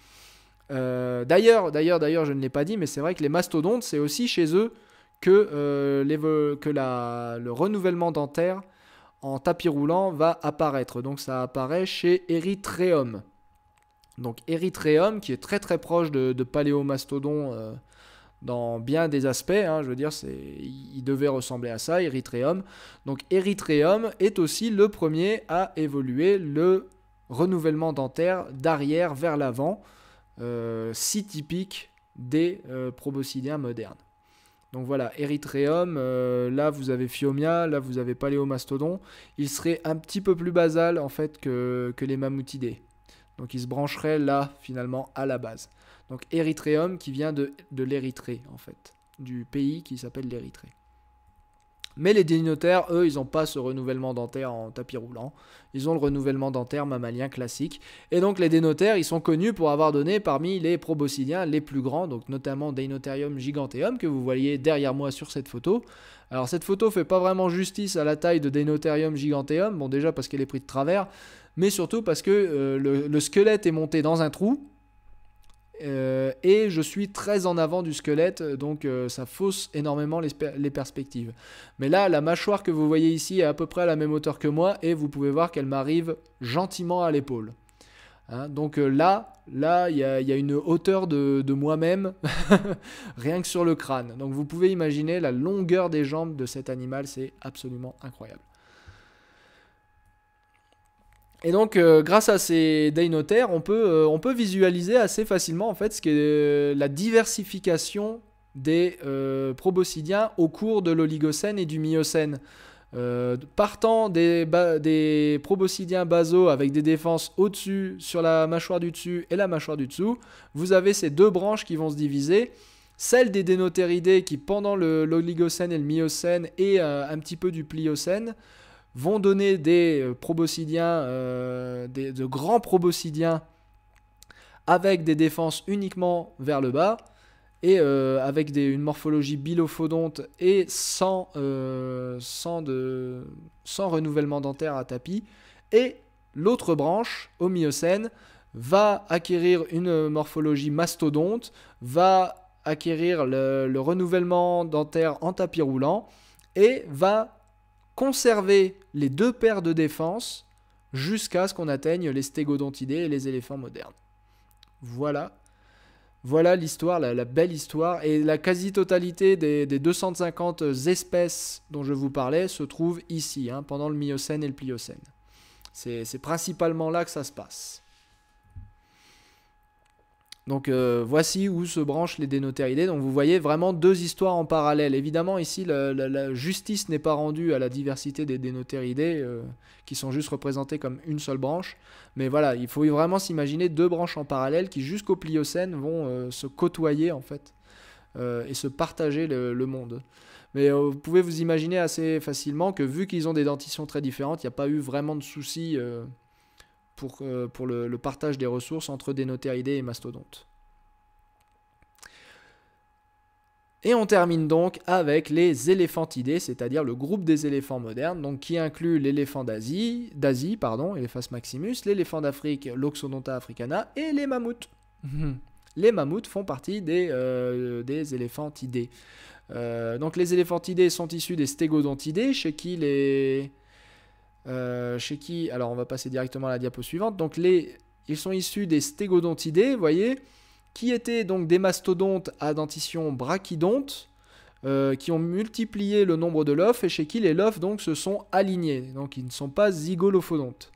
Euh, d'ailleurs, d'ailleurs, d'ailleurs, je ne l'ai pas dit, mais c'est vrai que les mastodontes, c'est aussi chez eux que, euh, que le renouvellement dentaire en tapis roulant va apparaître. Donc ça apparaît chez Erythreum. Donc Erythreum, qui est très très proche de, de Paléomastodon euh, dans bien des aspects, hein, je veux dire, il devait ressembler à ça, Erythreum. Donc Erythreum est aussi le premier à évoluer le renouvellement dentaire d'arrière vers l'avant. Euh, si typique des euh, proboscidiens modernes. Donc voilà, Erythréum, euh, là vous avez Fiomia, là vous avez Paléomastodon. Il serait un petit peu plus basal en fait que, les mammouthidés. Donc il se brancherait là finalement à la base. Donc Erythréum qui vient de, de l'Érythrée en fait, du pays qui s'appelle l'Érythrée. Mais les dénotaires, eux, ils n'ont pas ce renouvellement dentaire en tapis roulant. Ils ont le renouvellement dentaire mammalien classique. Et donc les dénotaires, ils sont connus pour avoir donné parmi les proboscidiens les plus grands, donc notamment Deinotherium giganteum que vous voyez derrière moi sur cette photo. Alors cette photo ne fait pas vraiment justice à la taille de Deinotherium giganteum, bon déjà parce qu'elle est prise de travers, mais surtout parce que euh, le squelette est monté dans un trou, euh, et je suis très en avant du squelette, donc euh, ça fausse énormément les, perspectives. Mais là, la mâchoire que vous voyez ici est à peu près à la même hauteur que moi, et vous pouvez voir qu'elle m'arrive gentiment à l'épaule. Hein, donc euh, là, là, il y, a une hauteur de moi-même, <laughs> rien que sur le crâne. Donc vous pouvez imaginer la longueur des jambes de cet animal, c'est absolument incroyable. Et donc, euh, grâce à ces dénotaires, on peut, euh, on peut visualiser assez facilement en fait ce qu'est euh, la diversification des proboscidiens au cours de l'Oligocène et du Miocène. partant des, proboscidiens basaux avec des défenses au-dessus, sur la mâchoire du dessus et la mâchoire du dessous, vous avez ces deux branches qui vont se diviser. Celle des dénotéridés qui, pendant l'Oligocène et le Miocène et un petit peu du Pliocène, vont donner des euh, proboscidiens, euh, de grands proboscidiens avec des défenses uniquement vers le bas et euh, avec une morphologie bilophodonte et sans, sans renouvellement dentaire à tapis. Et l'autre branche, au va acquérir une morphologie mastodonte, va acquérir le renouvellement dentaire en tapis roulant et va conserver les deux paires de défenses jusqu'à ce qu'on atteigne les stégodontidés et les éléphants modernes. Voilà. Voilà l'histoire, la, belle histoire. Et la quasi-totalité des, 250 espèces dont je vous parlais se trouve ici, hein, pendant le Miocène et le Pliocène. C'est principalement là que ça se passe. Donc euh, voici où se branchent les dénotéridés. Donc vous voyez vraiment deux histoires en parallèle. Évidemment ici la, justice n'est pas rendue à la diversité des dénotéridés euh, qui sont juste représentés comme une seule branche. Mais voilà, il faut vraiment s'imaginer deux branches en parallèle qui jusqu'au Pliocène vont euh, se côtoyer en fait et se partager le, le monde. Mais vous pouvez vous imaginer assez facilement que vu qu'ils ont des dentitions très différentes, il n'y a pas eu vraiment de soucis pour, euh, pour le, partage des ressources entre Dénotéridés et mastodontes. Et on termine donc avec les éléphantidés, c'est-à-dire le groupe des éléphants modernes, donc qui inclut l'éléphant d'Asie, d'Asie pardon, maximus, l'éléphant d'Afrique, l'Oxodonta africana, et les mammouths. <laughs> les mammouths font partie des, euh, des éléphantidés. Euh, donc les éléphantidés sont issus des stégodontidés, chez qui les euh, chez qui, alors on va passer directement à la diapo suivante, donc les, ils sont issus des stégodontidés, vous voyez, qui étaient donc des mastodontes à dentition brachydonte, euh, qui ont multiplié le nombre de lofs et chez qui les lofs donc se sont alignés, donc ils ne sont pas zygolophodontes.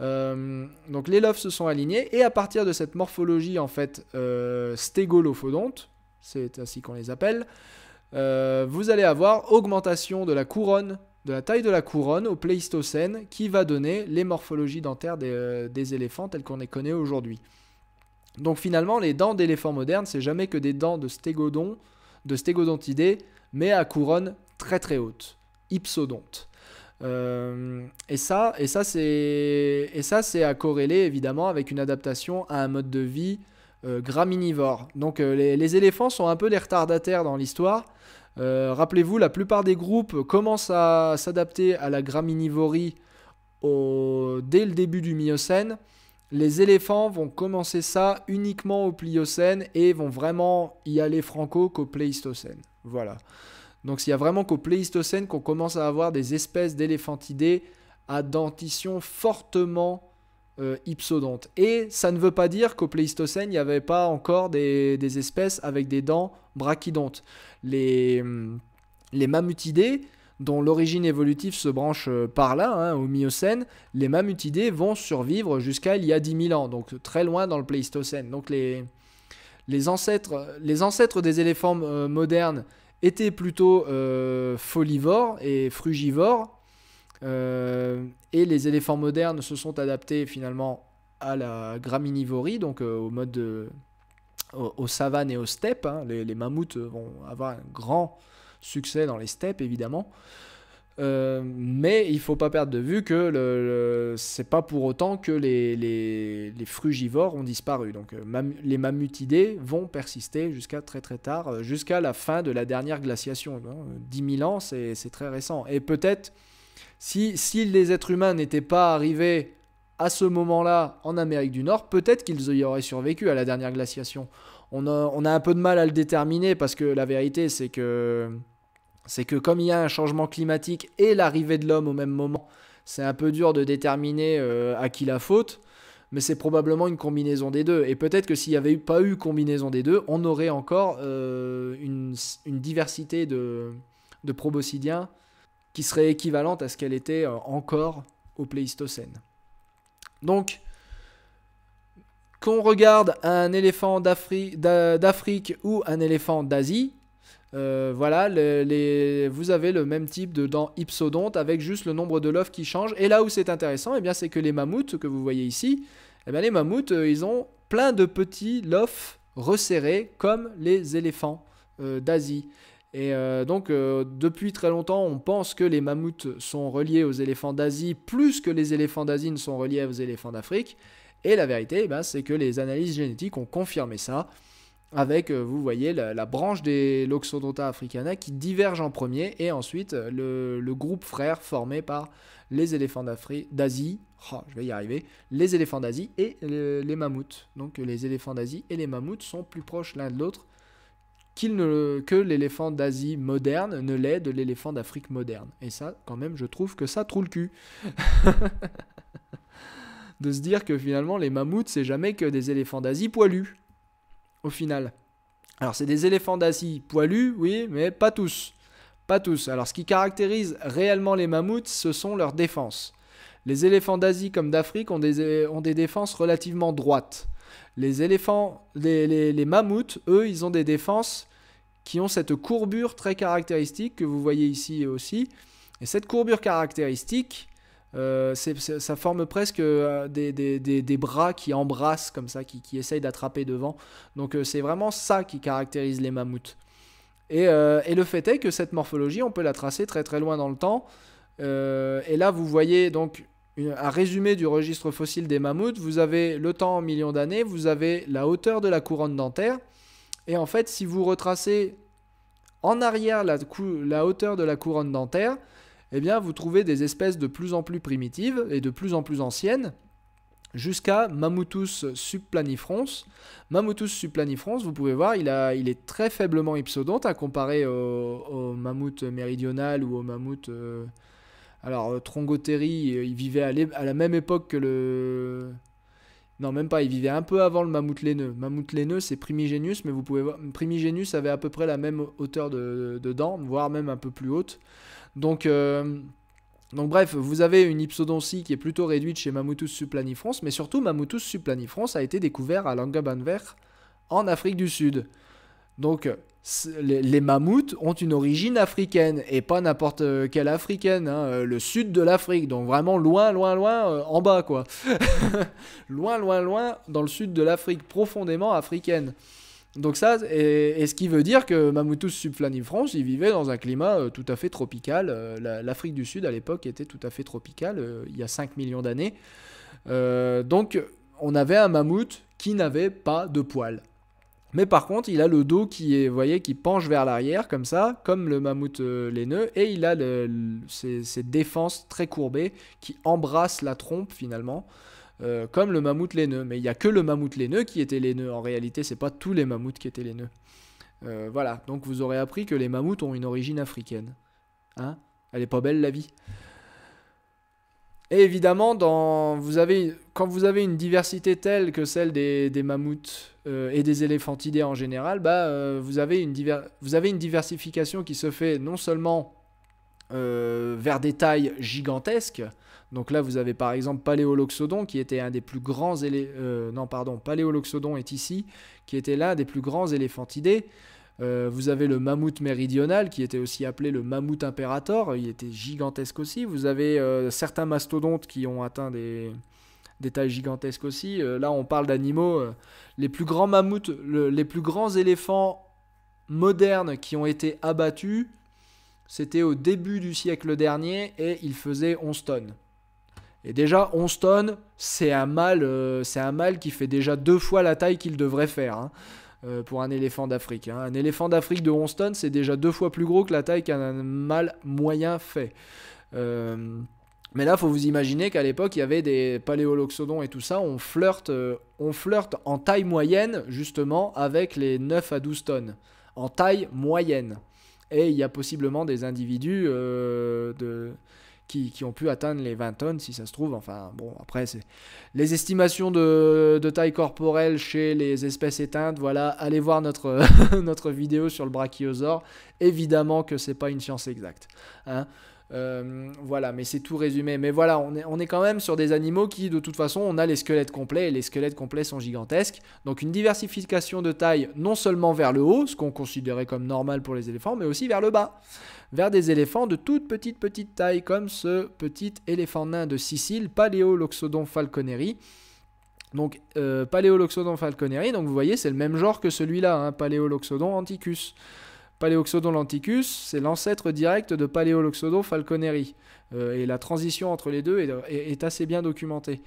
Euh, donc les lofs se sont alignés et à partir de cette morphologie en fait stégolophodonte, c'est ainsi qu'on les appelle, vous allez avoir augmentation de la couronne de la taille de la couronne au Pléistocène qui va donner les morphologies dentaires euh, des, éléphants tels qu'on les connaît aujourd'hui. Donc finalement, les dents d'éléphants modernes, c'est jamais que des dents de stégodon, de stégodontidés, mais à couronne très très haute, hypsodonte. Euh, et ça, et ça c'est, et ça c'est à corréler évidemment avec une adaptation à un mode de vie euh, graminivore. Donc les, les, éléphants sont un peu les retardataires dans l'histoire euh, rappelez-vous, la plupart des groupes commencent à s'adapter à la graminivorie dès le début du Miocène. Les éléphants vont commencer ça uniquement au Pliocène et vont vraiment y aller franco qu'au Pléistocène. Voilà. Donc s'il y a vraiment qu'au Pléistocène qu'on commence à avoir des espèces d'éléphantidés à dentition fortement euh, hypsodontes. Et ça ne veut pas dire qu'au Pléistocène, il n'y avait pas encore des, espèces avec des dents les, hum, les mammutidés, dont l'origine évolutive se branche euh, par là, hein, au Miocène, les mammutidés vont survivre jusqu'à il y a 10 000 ans, donc très loin dans le Pléistocène. Donc les, les, ancêtres, des éléphants euh, modernes étaient plutôt euh, folivores et frugivores, et les éléphants modernes se sont adaptés finalement à la graminivorie, donc au mode de, aux, savanes et aux steppes. Hein, les, mammouths vont avoir un grand succès dans les steppes, évidemment. Euh, mais il faut pas perdre de vue que ce n'est c'est pas pour autant que les, frugivores ont disparu. Donc euh, les mammutidés vont persister jusqu'à très très tard, euh, jusqu'à la fin de la dernière glaciation. 10 hein. 000 ans, c'est très récent. Et peut-être, si les êtres humains n'étaient pas arrivés à ce moment-là en Amérique du Nord, peut-être qu'ils y auraient survécu à la dernière glaciation. On a, un peu de mal à le déterminer parce que la vérité, c'est que, c'est que comme il y a un changement climatique et l'arrivée de l'homme au même moment, c'est un peu dur de déterminer euh, à qui la faute. Mais c'est probablement une combinaison des deux. Et peut-être que s'il n'y avait eu, pas eu combinaison des deux, on aurait encore euh, une, diversité de proboscidiens qui serait équivalente à ce qu'elle était euh, encore au Pléistocène. Donc, qu'on regarde un éléphant d'Afrique ou un éléphant d'Asie, euh, voilà, vous avez le même type de dents hypsodontes avec juste le nombre de lofs qui change. Et là où c'est intéressant, eh bien, c'est que les mammouths que vous voyez ici, eh les mammouths, euh, ils ont plein de petits lofs resserrés comme les éléphants euh, d'Asie. Et euh, donc, euh, depuis très longtemps, on pense que les mammouths sont reliés aux éléphants d'Asie plus que les éléphants d'Asie ne sont reliés aux éléphants d'Afrique. Et la vérité, eh ben, c'est que les analyses génétiques ont confirmé ça, avec, euh, vous voyez, la, branche des Loxodonta africana qui diverge en premier, et ensuite le, groupe frère formé par les éléphants d'Asie, oh, je vais y arriver, les éléphants d'Asie et les mammouths. Donc les éléphants d'Asie et les mammouths sont plus proches l'un de l'autre que l'éléphant d'Asie moderne ne l'est de l'éléphant d'Afrique moderne. Et ça, quand même, je trouve que ça trouve le cul. <laughs> de se dire que finalement, les mammouths, c'est jamais que des éléphants d'Asie poilus. Au final. Alors, c'est des éléphants d'Asie poilus, oui, mais pas tous. Pas tous. Alors, ce qui caractérise réellement les mammouths, ce sont leurs défenses. Les éléphants d'Asie comme d'Afrique ont des, ont des défenses relativement droites. Les éléphants, les, mammouths, eux, ils ont des défenses qui ont cette courbure très caractéristique que vous voyez ici aussi. Et cette courbure caractéristique, euh, ça forme presque euh, des, bras qui embrassent comme ça, qui, qui essayent d'attraper devant. Donc euh, c'est vraiment ça qui caractérise les mammouths. Et, et, le fait est que cette morphologie, on peut la tracer très très loin dans le temps. et là, vous voyez donc un résumé du registre fossile des mammouths, vous avez le temps en millions d'années, vous avez la hauteur de la couronne dentaire. Et en fait, si vous retracez en arrière la, hauteur de la couronne dentaire, eh bien, vous trouvez des espèces de plus en plus primitives et de plus en plus anciennes, jusqu'à Mammutus subplanifrons. Mammutus subplanifrons, vous pouvez voir, il, a, il est très faiblement hypsodonte à comparer au, mammouth méridional ou au mammouth... Euh, alors, euh, Trongotheri, euh, il vivait à, la même époque que le. Non, même pas, il vivait un peu avant le mammouth laineux. Mammouth laineux, c'est Primigenius, mais vous pouvez voir. Primigenius avait à peu près la même hauteur de, dents, voire même un peu plus haute. Donc. Euh, donc bref, vous avez une hypsodontie qui est plutôt réduite chez Mammutus suplanifrons, mais surtout Mammutus suplanifrons a été découvert à Langabanver en Afrique du Sud. Donc les mammouths ont une origine africaine et pas n'importe euh, quelle africaine, hein, euh, le sud de l'Afrique, donc vraiment loin, loin, loin, euh, en bas quoi, <laughs> loin, loin, loin, dans le sud de l'Afrique, profondément africaine. Donc ça, et, ce qui veut dire que Mammutus subflanifrons, il vivait dans un climat tout à fait tropical. L'Afrique du Sud à l'époque était tout à fait tropicale, il y a 5 millions d'années. donc on avait un mammouth qui n'avait pas de poils. Mais par contre, il a le dos qui est, qui penche vers l'arrière, comme ça, comme le mammouth euh, laineux, et il a ses, défenses très courbées qui embrassent la trompe finalement. Euh, comme le mammouth laineux, mais il n'y a que le mammouth laineux qui était laineux. En réalité, ce n'est pas tous les mammouths qui étaient laineux. Euh, voilà, donc vous aurez appris que les mammouths ont une origine africaine. Hein Elle n'est pas belle la vie. Et évidemment, quand vous avez une diversité telle que celle des, des mammouths euh, et des éléphantidés en général, bah, euh, vous, avez une vous avez une diversification qui se fait non seulement euh, vers des tailles gigantesques. Donc là, vous avez par exemple Paléoloxodon, qui était un des plus grands... non, pardon, Paléoloxodon est ici, qui était l'un des plus grands éléphantidés. Euh, vous avez le mammouth méridional qui était aussi appelé le mammouth impérator, il était gigantesque aussi. Vous avez euh, certains mastodontes qui ont atteint des, tailles gigantesques aussi. Euh, là, on parle d'animaux. les plus grands mammouths, les plus grands éléphants modernes qui ont été abattus, c'était au début du siècle dernier et ils faisaient 11 tonnes. Et déjà, 11 tonnes, c'est un mâle, c'est un mâle qui fait déjà deux fois la taille qu'il devrait faire. Hein. Euh, pour un éléphant d'Afrique. Hein. Un éléphant d'Afrique de 11 tonnes, c'est déjà deux fois plus gros que la taille qu'un mâle moyen fait. Euh, mais là, faut vous imaginer qu'à l'époque, il y avait des paléoloxodons et tout ça. On flirte, euh, on flirte en taille moyenne, justement, avec les 9 à 12 tonnes. En taille moyenne. Et il y a possiblement des individus de qui, ont pu atteindre les 20 tonnes, si ça se trouve. Enfin, bon, après, c'est les estimations de, de, taille corporelle chez les espèces éteintes. Voilà, allez voir notre, <laughs> notre vidéo sur le brachiosaure. Évidemment que c'est pas une science exacte. Hein. Euh, voilà, mais c'est tout résumé. Mais voilà, on est, quand même sur des animaux qui, de toute façon, on a les squelettes complets et les squelettes complets sont gigantesques. Donc une diversification de taille, non seulement vers le haut, ce qu'on considérait comme normal pour les éléphants, mais aussi vers le bas. Vers des éléphants de toute petite petite taille, comme ce petit éléphant nain de Sicile, Paléoloxodon falconeri. Donc euh, Paléoloxodon falconeri, donc vous voyez, c'est le même genre que celui-là, hein, Paléoloxodon anticus. Paléoxodon lenticus, c'est l'ancêtre direct de Paléoloxodon falconeri. Euh, et la transition entre les deux est, assez bien documentée.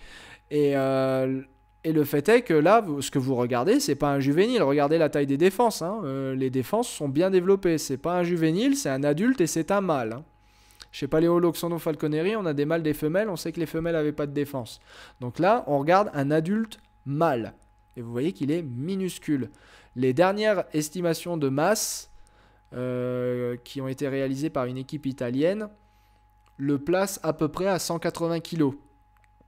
Euh, et, le fait est que là, ce que vous regardez, c'est pas un juvénile. Regardez la taille des défenses. Hein. Euh, les défenses sont bien développées. C'est pas un juvénile, c'est un adulte et c'est un mâle. Hein. Chez Paléoloxodon falconeri, on a des mâles, des femelles. On sait que les femelles n'avaient pas de défense. Donc là, on regarde un adulte mâle. Et vous voyez qu'il est minuscule. Les dernières estimations de masse euh, qui ont été réalisés par une équipe italienne, le place à peu près à 180 kg.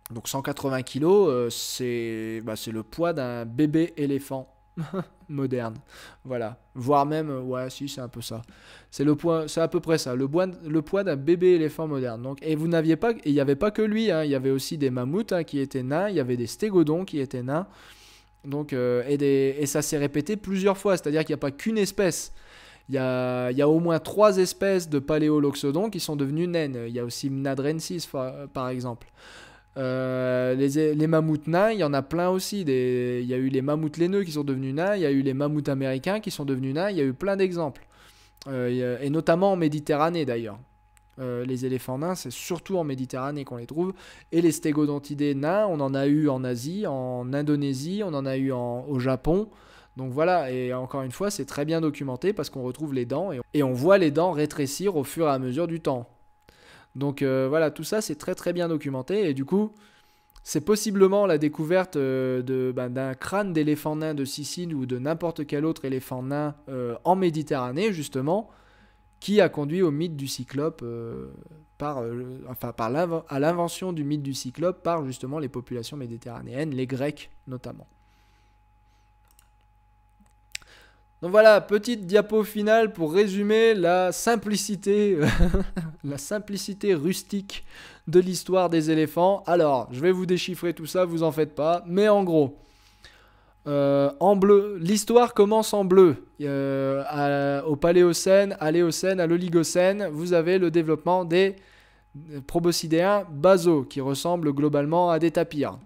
Donc 180 kg, euh, c'est bah, le poids d'un bébé éléphant <laughs> moderne. Voilà. Voire même, euh, ouais, si, c'est un peu ça. C'est le poids, c'est à peu près ça. Le, poids d'un bébé éléphant moderne. Donc, et vous n'aviez pas, il n'y avait pas que lui. Hein. il y avait aussi des mammouths hein, qui étaient nains. Il y avait des stégodons qui étaient nains. Donc, et, et ça s'est répété plusieurs fois. C'est-à-dire qu'il n'y a pas qu'une espèce. Il y a, y a, au moins trois espèces de paléoloxodons qui sont devenues naines. Il y a aussi Mnadrensis, par exemple. Euh, les, les, mammouths nains, il y en a plein aussi. il y a eu les mammouths laineux qui sont devenus nains, il y a eu les mammouths américains qui sont devenus nains, il y a eu plein d'exemples. Euh, et notamment en Méditerranée d'ailleurs. Euh, les éléphants nains, c'est surtout en Méditerranée qu'on les trouve. Et les stégodontidés nains, on en a eu en Asie, en Indonésie, on en a eu au Japon. Donc voilà, et encore une fois, c'est très bien documenté parce qu'on retrouve les dents et on voit les dents rétrécir au fur et à mesure du temps. Donc euh, voilà, tout ça c'est très très bien documenté et du coup, c'est possiblement la découverte euh, ben, d'un crâne d'éléphant nain de Sicile ou de n'importe quel autre éléphant nain euh, en Méditerranée justement qui a conduit au mythe du cyclope, par, enfin, à l'invention du mythe du cyclope par justement les populations méditerranéennes, les Grecs notamment. Donc voilà, petite diapo finale pour résumer la simplicité, <laughs> la simplicité rustique de l'histoire des éléphants. Alors, je vais vous déchiffrer tout ça, vous en faites pas, mais en gros, euh, en bleu. L'histoire commence en bleu. Euh, au Paléocène, à l'Éocène, à l'Oligocène, vous avez le développement des proboscidéens basaux, qui ressemblent globalement à des tapirs.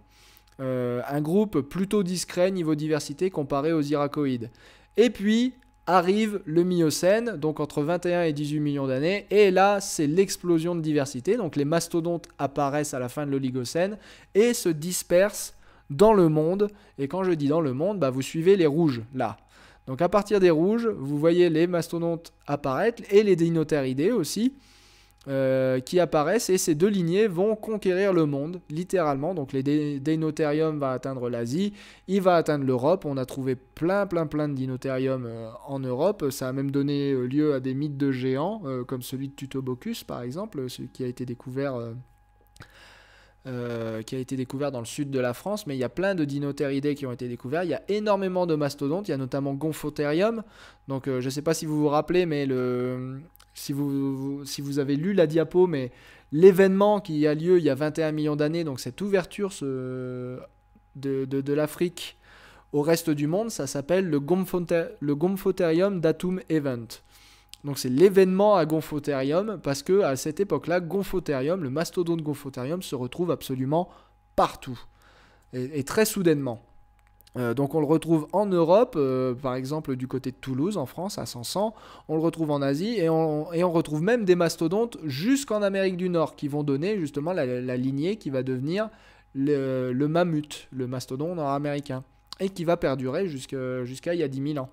Euh, un groupe plutôt discret niveau diversité comparé aux iracoïdes. Et puis arrive le Miocène, donc entre 21 et 18 millions d'années, et là c'est l'explosion de diversité, donc les mastodontes apparaissent à la fin de l'Oligocène et se dispersent dans le monde, et quand je dis dans le monde, bah, vous suivez les rouges, là, donc à partir des rouges, vous voyez les mastodontes apparaître et les dinothéridés aussi. Euh, qui apparaissent et ces deux lignées vont conquérir le monde, littéralement. Donc les Deinotherium va atteindre l'Asie, il va atteindre l'Europe. On a trouvé plein, plein, plein de Dinotherium euh, en Europe. Ça a même donné euh, lieu à des mythes de géants, comme celui de Tutobocus, par exemple, celui qui a été découvert. qui a été découvert dans le sud de la France, mais il y a plein de Dinotheridae qui ont été découverts. Il y a énormément de mastodontes, il y a notamment Gonfotherium. Donc, je ne sais pas si vous vous rappelez, mais le, si vous, avez lu la diapo, mais l'événement qui a lieu il y a 21 millions d'années, donc cette ouverture de, l'Afrique au reste du monde, ça s'appelle le, Gomphotherium Datum Event. Donc c'est l'événement à Gomphotherium, parce que à cette époque-là, Gomphotherium, le mastodonte Gomphotherium, se retrouve absolument partout, et très soudainement. Euh, donc on le retrouve en Europe, euh, par exemple du côté de Toulouse en France à 500, on le retrouve en Asie et on, retrouve même des mastodontes jusqu'en Amérique du Nord qui vont donner justement la, lignée qui va devenir le, mammut, le mastodonte nord-américain et qui va perdurer jusqu'à il y a 10 000 ans.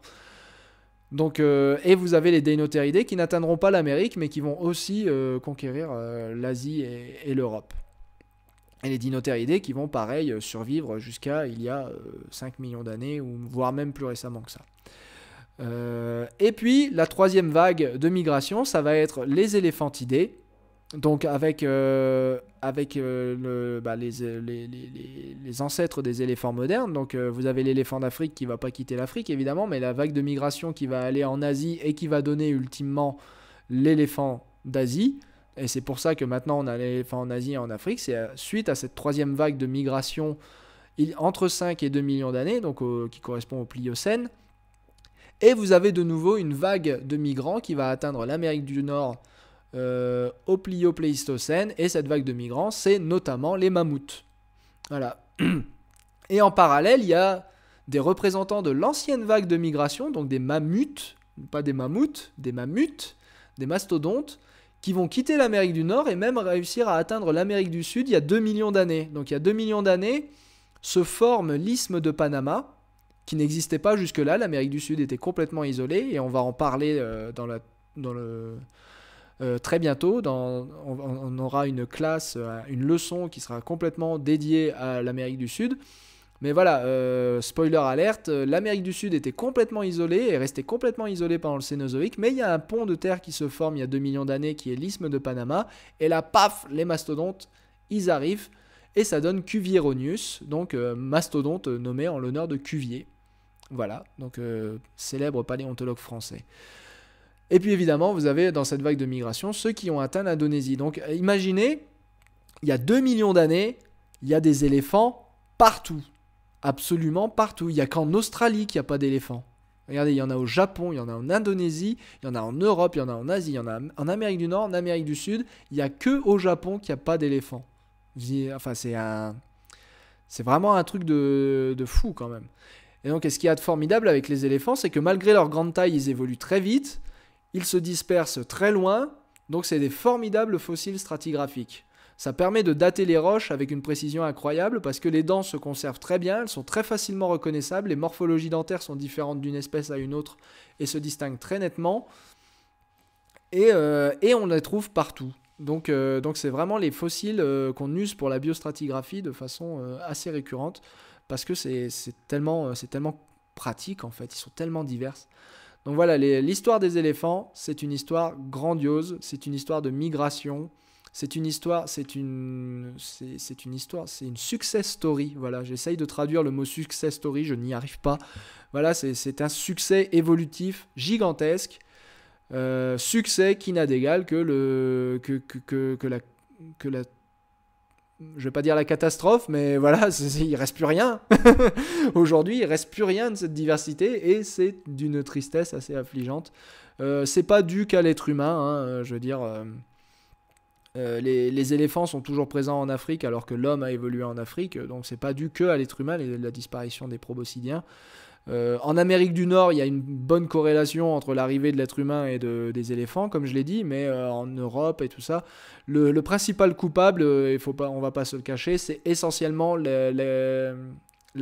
Donc, euh, et vous avez les Deinotheridés qui n'atteindront pas l'Amérique mais qui vont aussi conquérir l'Asie et l'Europe et les dinotéridés qui vont pareil euh, survivre jusqu'à il y a 5 euh, millions d'années, ou voire même plus récemment que ça. Euh, et puis la troisième vague de migration, ça va être les éléphantidés. Donc avec, avec bah, les, ancêtres des éléphants modernes, donc vous avez l'éléphant d'Afrique qui va pas quitter l'Afrique évidemment, mais la vague de migration qui va aller en Asie et qui va donner ultimement l'éléphant d'Asie, et c'est pour ça que maintenant on allait, en Asie et en Afrique, c'est euh, suite à cette troisième vague de migration entre 5 et 2 millions d'années, donc qui correspond au Pliocène. Et vous avez de nouveau une vague de migrants qui va atteindre l'Amérique du Nord euh, au Pliopléistocène. Et cette vague de migrants, c'est notamment les mammouths. Voilà. Et en parallèle, il y a des représentants de l'ancienne vague de migration, donc des mammouths, pas des mammouths, des mammouths, des mastodontes, qui vont quitter l'Amérique du Nord et même réussir à atteindre l'Amérique du Sud il y a 2 millions d'années. Donc il y a 2 millions d'années se forme l'isthme de Panama, qui n'existait pas jusque-là. L'Amérique du Sud était complètement isolée et on va en parler euh, dans, le... Euh, très bientôt, on, aura une classe, euh, une leçon qui sera complètement dédiée à l'Amérique du Sud. Mais voilà, euh, spoiler alerte, euh, l'Amérique du Sud était complètement isolée et restait complètement isolée pendant le Cénozoïque, mais il y a un pont de terre qui se forme il y a 2 millions d'années qui est l'isthme de Panama, et là, paf, les mastodontes, ils arrivent, et ça donne Cuvieronius, donc euh, mastodonte nommé en l'honneur de Cuvier. Voilà, donc célèbre paléontologue français. Et puis évidemment, vous avez dans cette vague de migration ceux qui ont atteint l'Indonésie. Donc imaginez, il y a 2 millions d'années, il y a des éléphants partout absolument partout. Il n'y a qu'en Australie qu'il n'y a pas d'éléphants. Regardez, il y en a au Japon, il y en a en Indonésie, il y en a en Europe, il y en a en Asie, il y en a en Amérique du Nord, en Amérique du Sud. Il n'y a que au Japon qu'il n'y a pas d'éléphants. Enfin, c'est C'est vraiment un truc de, fou quand même. Et donc, ce qu'il y a de formidable avec les éléphants, c'est que malgré leur grande taille, ils évoluent très vite, ils se dispersent très loin, donc c'est des formidables fossiles stratigraphiques. Ça permet de dater les roches avec une précision incroyable parce que les dents se conservent très bien, elles sont très facilement reconnaissables, les morphologies dentaires sont différentes d'une espèce à une autre et se distinguent très nettement. Et, euh, on les trouve partout. Donc euh, donc c'est vraiment les fossiles euh, qu'on use pour la biostratigraphie de façon assez récurrente parce que c'est tellement, tellement pratique en fait, ils sont tellement diverses. Donc voilà, l'histoire des éléphants, c'est une histoire grandiose, c'est une histoire de migration, c'est une histoire, c'est une, c'est une histoire, c'est une success story. Voilà, j'essaye de traduire le mot success story, je n'y arrive pas. Voilà, c'est un succès évolutif gigantesque, euh, succès qui n'a d'égal que le que, que, la que la je vais pas dire la catastrophe, mais voilà, <laughs> il reste plus rien. <laughs> Aujourd'hui, il reste plus rien de cette diversité et c'est d'une tristesse assez affligeante. Euh, c'est pas dû qu'à l'être humain, hein, je veux dire. Euh, euh, les, éléphants sont toujours présents en Afrique alors que l'homme a évolué en Afrique, donc c'est pas dû que à l'être humain, et la disparition des proboscidiens. Euh, en Amérique du Nord, il y a une bonne corrélation entre l'arrivée de l'être humain et des éléphants, comme je l'ai dit, mais euh, en Europe et tout ça, le, principal coupable, il faut pas, on va pas se le cacher, c'est essentiellement la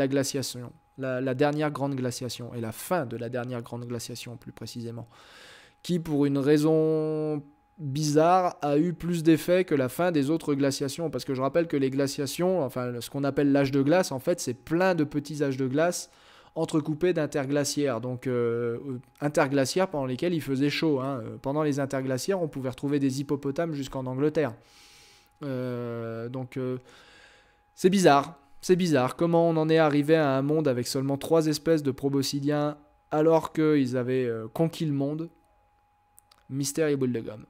glaciation, la, dernière grande glaciation, et la fin de la dernière grande glaciation plus précisément, qui pour une raison bizarre a eu plus d'effet que la fin des autres glaciations. Parce que je rappelle que les glaciations, enfin ce qu'on appelle l'âge de glace, en fait c'est plein de petits âges de glace entrecoupés d'interglaciaires. Donc euh, interglaciaires pendant lesquels il faisait chaud. Hein. Euh, pendant les interglaciaires, on pouvait retrouver des hippopotames jusqu'en Angleterre. Euh, donc c'est bizarre. C'est bizarre. Comment on en est arrivé à un monde avec seulement trois espèces de proboscidiens alors qu'ils avaient conquis le monde Mystère et boule de gomme.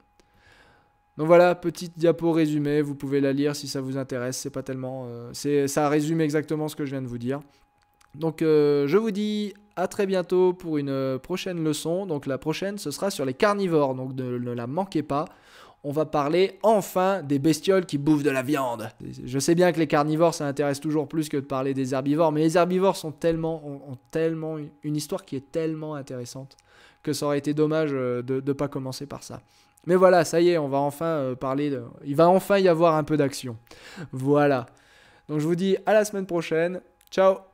Donc voilà, petite diapo résumée, vous pouvez la lire si ça vous intéresse, c'est pas tellement... Euh, ça résume exactement ce que je viens de vous dire. Donc euh, je vous dis à très bientôt pour une euh, prochaine leçon. Donc la prochaine, ce sera sur les carnivores, donc ne, la manquez pas. On va parler enfin des bestioles qui bouffent de la viande. Je sais bien que les carnivores, ça intéresse toujours plus que de parler des herbivores, mais les herbivores sont tellement, ont, ont tellement une histoire qui est tellement intéressante que ça aurait été dommage de ne pas commencer par ça. Mais voilà, ça y est, on va enfin euh, parler de... Il va enfin y avoir un peu d'action. Voilà. Donc je vous dis à la semaine prochaine. Ciao